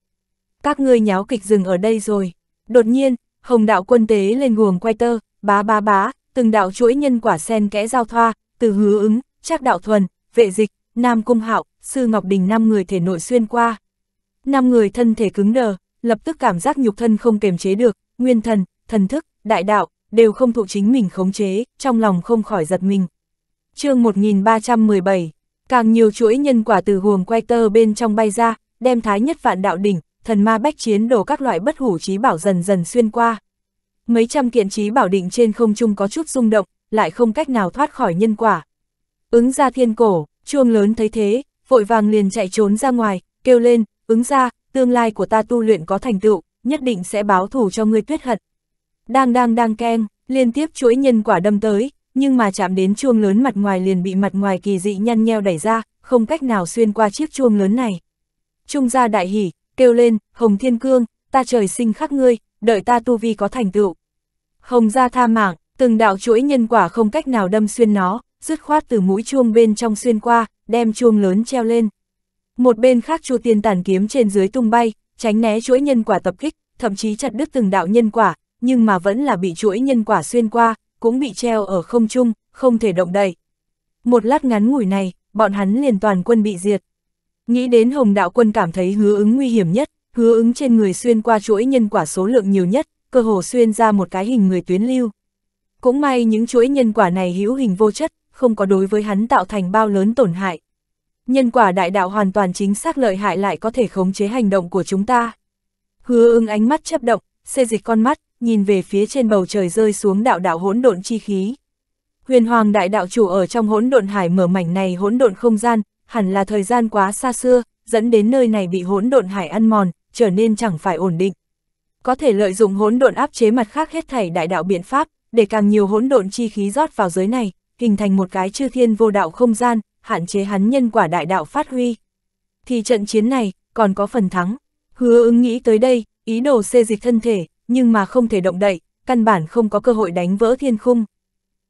A: Các ngươi nháo kịch dừng ở đây rồi. Đột nhiên, hồng đạo quân tế lên guồng quay tơ, bá bá bá, từng đạo chuỗi nhân quả sen kẽ giao thoa, từ hứa ứng, trác đạo thuần, vệ dịch, nam cung hạo, sư Ngọc Đình năm người thể nội xuyên qua. Năm người thân thể cứng đờ, lập tức cảm giác nhục thân không kềm chế được, nguyên thần, thần thức, đại đạo, đều không thụ chính mình khống chế, trong lòng không khỏi giật mình. chương 1317, càng nhiều chuỗi nhân quả từ huồng quay tơ bên trong bay ra, đem thái nhất vạn đạo đỉnh, thần ma bách chiến đổ các loại bất hủ trí bảo dần dần xuyên qua. Mấy trăm kiện trí bảo định trên không trung có chút rung động, lại không cách nào thoát khỏi nhân quả. Ứng ra thiên cổ, chuông lớn thấy thế, vội vàng liền chạy trốn ra ngoài, kêu lên, Ứng ra, tương lai của ta tu luyện có thành tựu, nhất định sẽ báo thù cho ngươi tuyết hận. Đang đang đang keng, liên tiếp chuỗi nhân quả đâm tới, nhưng mà chạm đến chuông lớn mặt ngoài liền bị mặt ngoài kỳ dị nhăn nheo đẩy ra, không cách nào xuyên qua chiếc chuông lớn này. Trung gia đại hỉ, kêu lên, Hồng Thiên Cương, ta trời sinh khắc ngươi, đợi ta tu vi có thành tựu. Hồng gia tha mạng, từng đạo chuỗi nhân quả không cách nào đâm xuyên nó, dứt khoát từ mũi chuông bên trong xuyên qua, đem chuông lớn treo lên. Một bên khác Chu Tiên tàn kiếm trên dưới tung bay, tránh né chuỗi nhân quả tập kích, thậm chí chặt đứt từng đạo nhân quả, nhưng mà vẫn là bị chuỗi nhân quả xuyên qua, cũng bị treo ở không trung, không thể động đậy. Một lát ngắn ngủi này, bọn hắn liền toàn quân bị diệt. Nghĩ đến Hồng Đạo Quân cảm thấy hứa ứng nguy hiểm nhất, hứa ứng trên người xuyên qua chuỗi nhân quả số lượng nhiều nhất, cơ hồ xuyên ra một cái hình người tuyến lưu. Cũng may những chuỗi nhân quả này hữu hình vô chất, không có đối với hắn tạo thành bao lớn tổn hại nhân quả đại đạo hoàn toàn chính xác lợi hại lại có thể khống chế hành động của chúng ta. Hứa ưng ánh mắt chấp động, xê dịch con mắt, nhìn về phía trên bầu trời rơi xuống đạo đạo hỗn độn chi khí. Huyền Hoàng đại đạo chủ ở trong hỗn độn hải mở mảnh này hỗn độn không gian, hẳn là thời gian quá xa xưa, dẫn đến nơi này bị hỗn độn hải ăn mòn, trở nên chẳng phải ổn định. Có thể lợi dụng hỗn độn áp chế mặt khác hết thảy đại đạo biện pháp, để càng nhiều hỗn độn chi khí rót vào giới này, hình thành một cái chư thiên vô đạo không gian, hạn chế hắn nhân quả đại đạo phát huy. Thì trận chiến này, còn có phần thắng. Hứa ứng nghĩ tới đây, ý đồ xê dịch thân thể, nhưng mà không thể động đậy, căn bản không có cơ hội đánh vỡ thiên khung.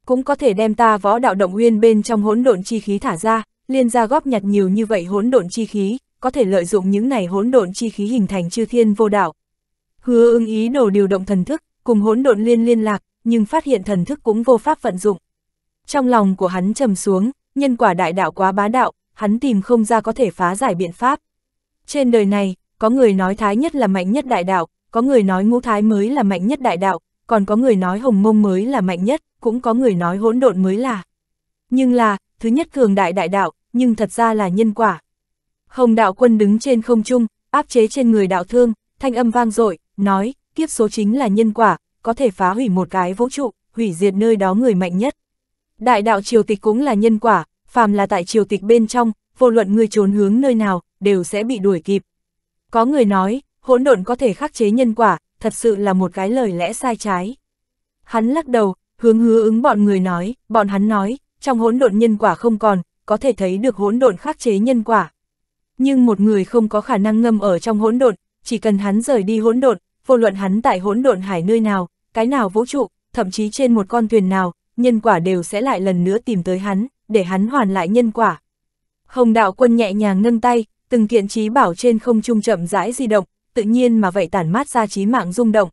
A: Cũng có thể đem ta võ đạo động nguyên bên trong hỗn độn chi khí thả ra, liên ra góp nhặt nhiều như vậy hỗn độn chi khí, có thể lợi dụng những này hỗn độn chi khí hình thành chư thiên vô đạo. Hứa ưng ý đồ điều động thần thức, cùng hỗn độn liên liên lạc, nhưng phát hiện thần thức cũng vô pháp vận dụng. Trong lòng của hắn trầm xuống, nhân quả đại đạo quá bá đạo, hắn tìm không ra có thể phá giải biện pháp. Trên đời này, có người nói thái nhất là mạnh nhất đại đạo, có người nói ngũ thái mới là mạnh nhất đại đạo, còn có người nói hồng mông mới là mạnh nhất, cũng có người nói hỗn độn mới là. Nhưng là, thứ nhất cường đại đại đạo, nhưng thật ra là nhân quả. Hồng đạo quân đứng trên không trung, áp chế trên người đạo thương, thanh âm vang dội nói, kiếp số chính là nhân quả, có thể phá hủy một cái vũ trụ, hủy diệt nơi đó người mạnh nhất. Đại đạo triều tịch cũng là nhân quả, phàm là tại triều tịch bên trong, vô luận người trốn hướng nơi nào, đều sẽ bị đuổi kịp. Có người nói, hỗn độn có thể khắc chế nhân quả, thật sự là một cái lời lẽ sai trái. Hắn lắc đầu, hướng hứa ứng bọn người nói, bọn hắn nói, trong hỗn độn nhân quả không còn, có thể thấy được hỗn độn khắc chế nhân quả. Nhưng một người không có khả năng ngâm ở trong hỗn độn, chỉ cần hắn rời đi hỗn độn, vô luận hắn tại hỗn độn hải nơi nào, cái nào vũ trụ, thậm chí trên một con thuyền nào, nhân quả đều sẽ lại lần nữa tìm tới hắn, để hắn hoàn lại nhân quả. Hồng đạo quân nhẹ nhàng nâng tay, từng kiện trí bảo trên không trung chậm rãi di động, tự nhiên mà vậy tản mát ra trí mạng rung động.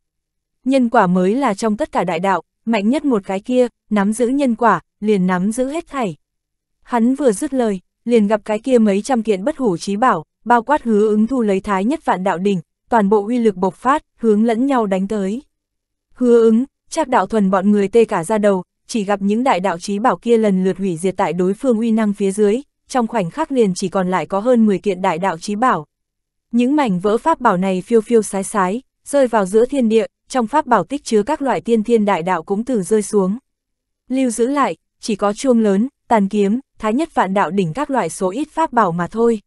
A: Nhân quả mới là trong tất cả đại đạo, mạnh nhất một cái kia, nắm giữ nhân quả, liền nắm giữ hết thảy. Hắn vừa dứt lời, liền gặp cái kia mấy trăm kiện bất hủ trí bảo, bao quát hứa ứng thu lấy thái nhất vạn đạo đỉnh, toàn bộ uy lực bộc phát, hướng lẫn nhau đánh tới. Hứa ứng, chắc đạo thuần bọn người tê cả ra đầu, chỉ gặp những đại đạo trí bảo kia lần lượt hủy diệt tại đối phương uy năng phía dưới, trong khoảnh khắc liền chỉ còn lại có hơn 10 kiện đại đạo trí bảo. Những mảnh vỡ pháp bảo này phiêu phiêu sái sái, rơi vào giữa thiên địa, trong pháp bảo tích chứa các loại tiên thiên đại đạo cũng từ rơi xuống. Lưu giữ lại, chỉ có chuông lớn, tàn kiếm, thái nhất vạn đạo đỉnh các loại số ít pháp bảo mà thôi.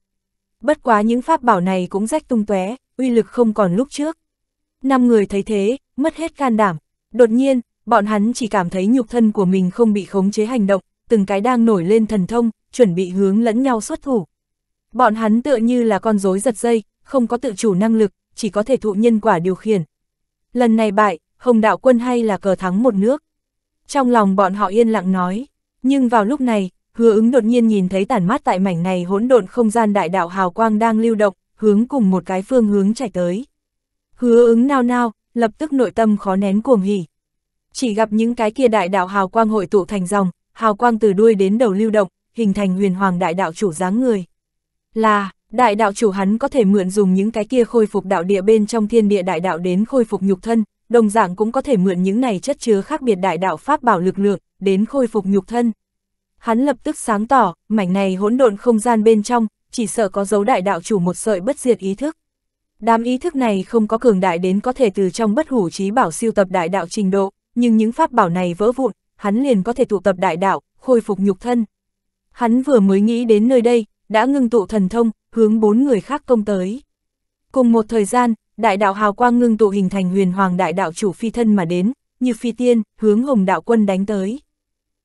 A: Bất quá những pháp bảo này cũng rách tung tóe, uy lực không còn lúc trước. Năm người thấy thế, mất hết can đảm. Đột nhiên, bọn hắn chỉ cảm thấy nhục thân của mình không bị khống chế hành động, từng cái đang nổi lên thần thông, chuẩn bị hướng lẫn nhau xuất thủ. Bọn hắn tựa như là con rối giật dây, không có tự chủ năng lực, chỉ có thể thụ nhân quả điều khiển. Lần này bại, Hồng Đạo Quân hay là cờ thắng một nước. Trong lòng bọn họ yên lặng nói, nhưng vào lúc này, hứa ứng đột nhiên nhìn thấy tản mát tại mảnh này hỗn độn không gian đại đạo hào quang đang lưu động, hướng cùng một cái phương hướng chạy tới. Hứa ứng nao nao, lập tức nội tâm khó nén cuồng hỉ chỉ gặp những cái kia đại đạo hào quang hội tụ thành dòng, hào quang từ đuôi đến đầu lưu động, hình thành huyền hoàng đại đạo chủ dáng người. Là, đại đạo chủ hắn có thể mượn dùng những cái kia khôi phục đạo địa bên trong thiên địa đại đạo đến khôi phục nhục thân, đồng dạng cũng có thể mượn những này chất chứa khác biệt đại đạo pháp bảo lực lượng, đến khôi phục nhục thân. Hắn lập tức sáng tỏ, mảnh này hỗn độn không gian bên trong, chỉ sợ có dấu đại đạo chủ một sợi bất diệt ý thức. Đám ý thức này không có cường đại đến có thể từ trong bất hủ trí bảo siêu tập đại đạo trình độ, nhưng những pháp bảo này vỡ vụn, hắn liền có thể tụ tập đại đạo, khôi phục nhục thân. Hắn vừa mới nghĩ đến nơi đây, đã ngưng tụ thần thông, hướng bốn người khác công tới. Cùng một thời gian, đại đạo hào quang ngưng tụ hình thành huyền hoàng đại đạo chủ phi thân mà đến, như phi tiên, hướng hồng đạo quân đánh tới.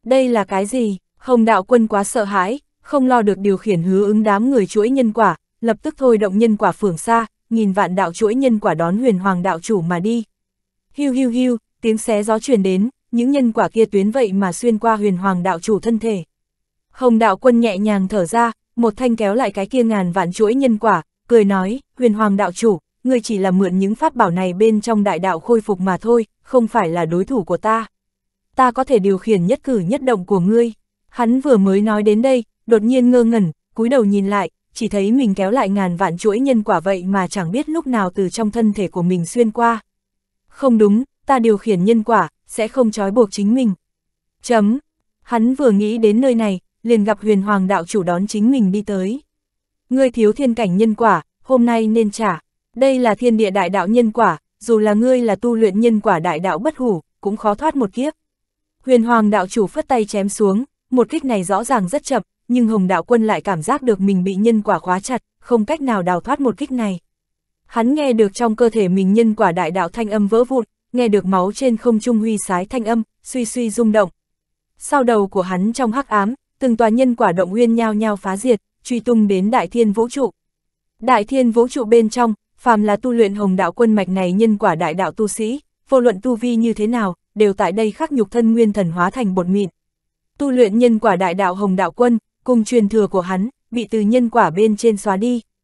A: Đây là cái gì? Hồng đạo quân quá sợ hãi, không lo được điều khiển hứa ứng đám người chuỗi nhân quả, lập tức thôi động nhân quả phường xa, nghìn vạn đạo chuỗi nhân quả đón huyền hoàng đạo chủ mà đi. Hiu hiu hiu, tiếng xé gió truyền đến, những nhân quả kia tuyến vậy mà xuyên qua huyền hoàng đạo chủ thân thể. Hồng đạo quân nhẹ nhàng thở ra, một thanh kéo lại cái kia ngàn vạn chuỗi nhân quả, cười nói, huyền hoàng đạo chủ, ngươi chỉ là mượn những pháp bảo này bên trong đại đạo khôi phục mà thôi, không phải là đối thủ của ta. Ta có thể điều khiển nhất cử nhất động của ngươi. Hắn vừa mới nói đến đây, đột nhiên ngơ ngẩn, cúi đầu nhìn lại, chỉ thấy mình kéo lại ngàn vạn chuỗi nhân quả vậy mà chẳng biết lúc nào từ trong thân thể của mình xuyên qua. Không đúng, ta điều khiển nhân quả, sẽ không trói buộc chính mình. Chấm. Hắn vừa nghĩ đến nơi này, liền gặp huyền hoàng đạo chủ đón chính mình đi tới. Ngươi thiếu thiên cảnh nhân quả, hôm nay nên trả. Đây là thiên địa đại đạo nhân quả, dù là ngươi là tu luyện nhân quả đại đạo bất hủ, cũng khó thoát một kiếp. Huyền hoàng đạo chủ phất tay chém xuống, một kích này rõ ràng rất chậm, nhưng hồng đạo quân lại cảm giác được mình bị nhân quả khóa chặt, không cách nào đào thoát một kích này. Hắn nghe được trong cơ thể mình nhân quả đại đạo thanh âm vỡ vụn, nghe được máu trên không trung huy sái thanh âm, suy suy rung động. Sau đầu của hắn trong hắc ám, từng tòa nhân quả động nguyên nhao nhao phá diệt, truy tung đến đại thiên vũ trụ. Đại thiên vũ trụ bên trong, phàm là tu luyện hồng đạo quân mạch này nhân quả đại đạo tu sĩ, vô luận tu vi như thế nào, đều tại đây khắc nhục thân nguyên thần hóa thành bột mịn. Tu luyện nhân quả đại đạo hồng đạo quân, cùng truyền thừa của hắn, bị từ nhân quả bên trên xóa đi.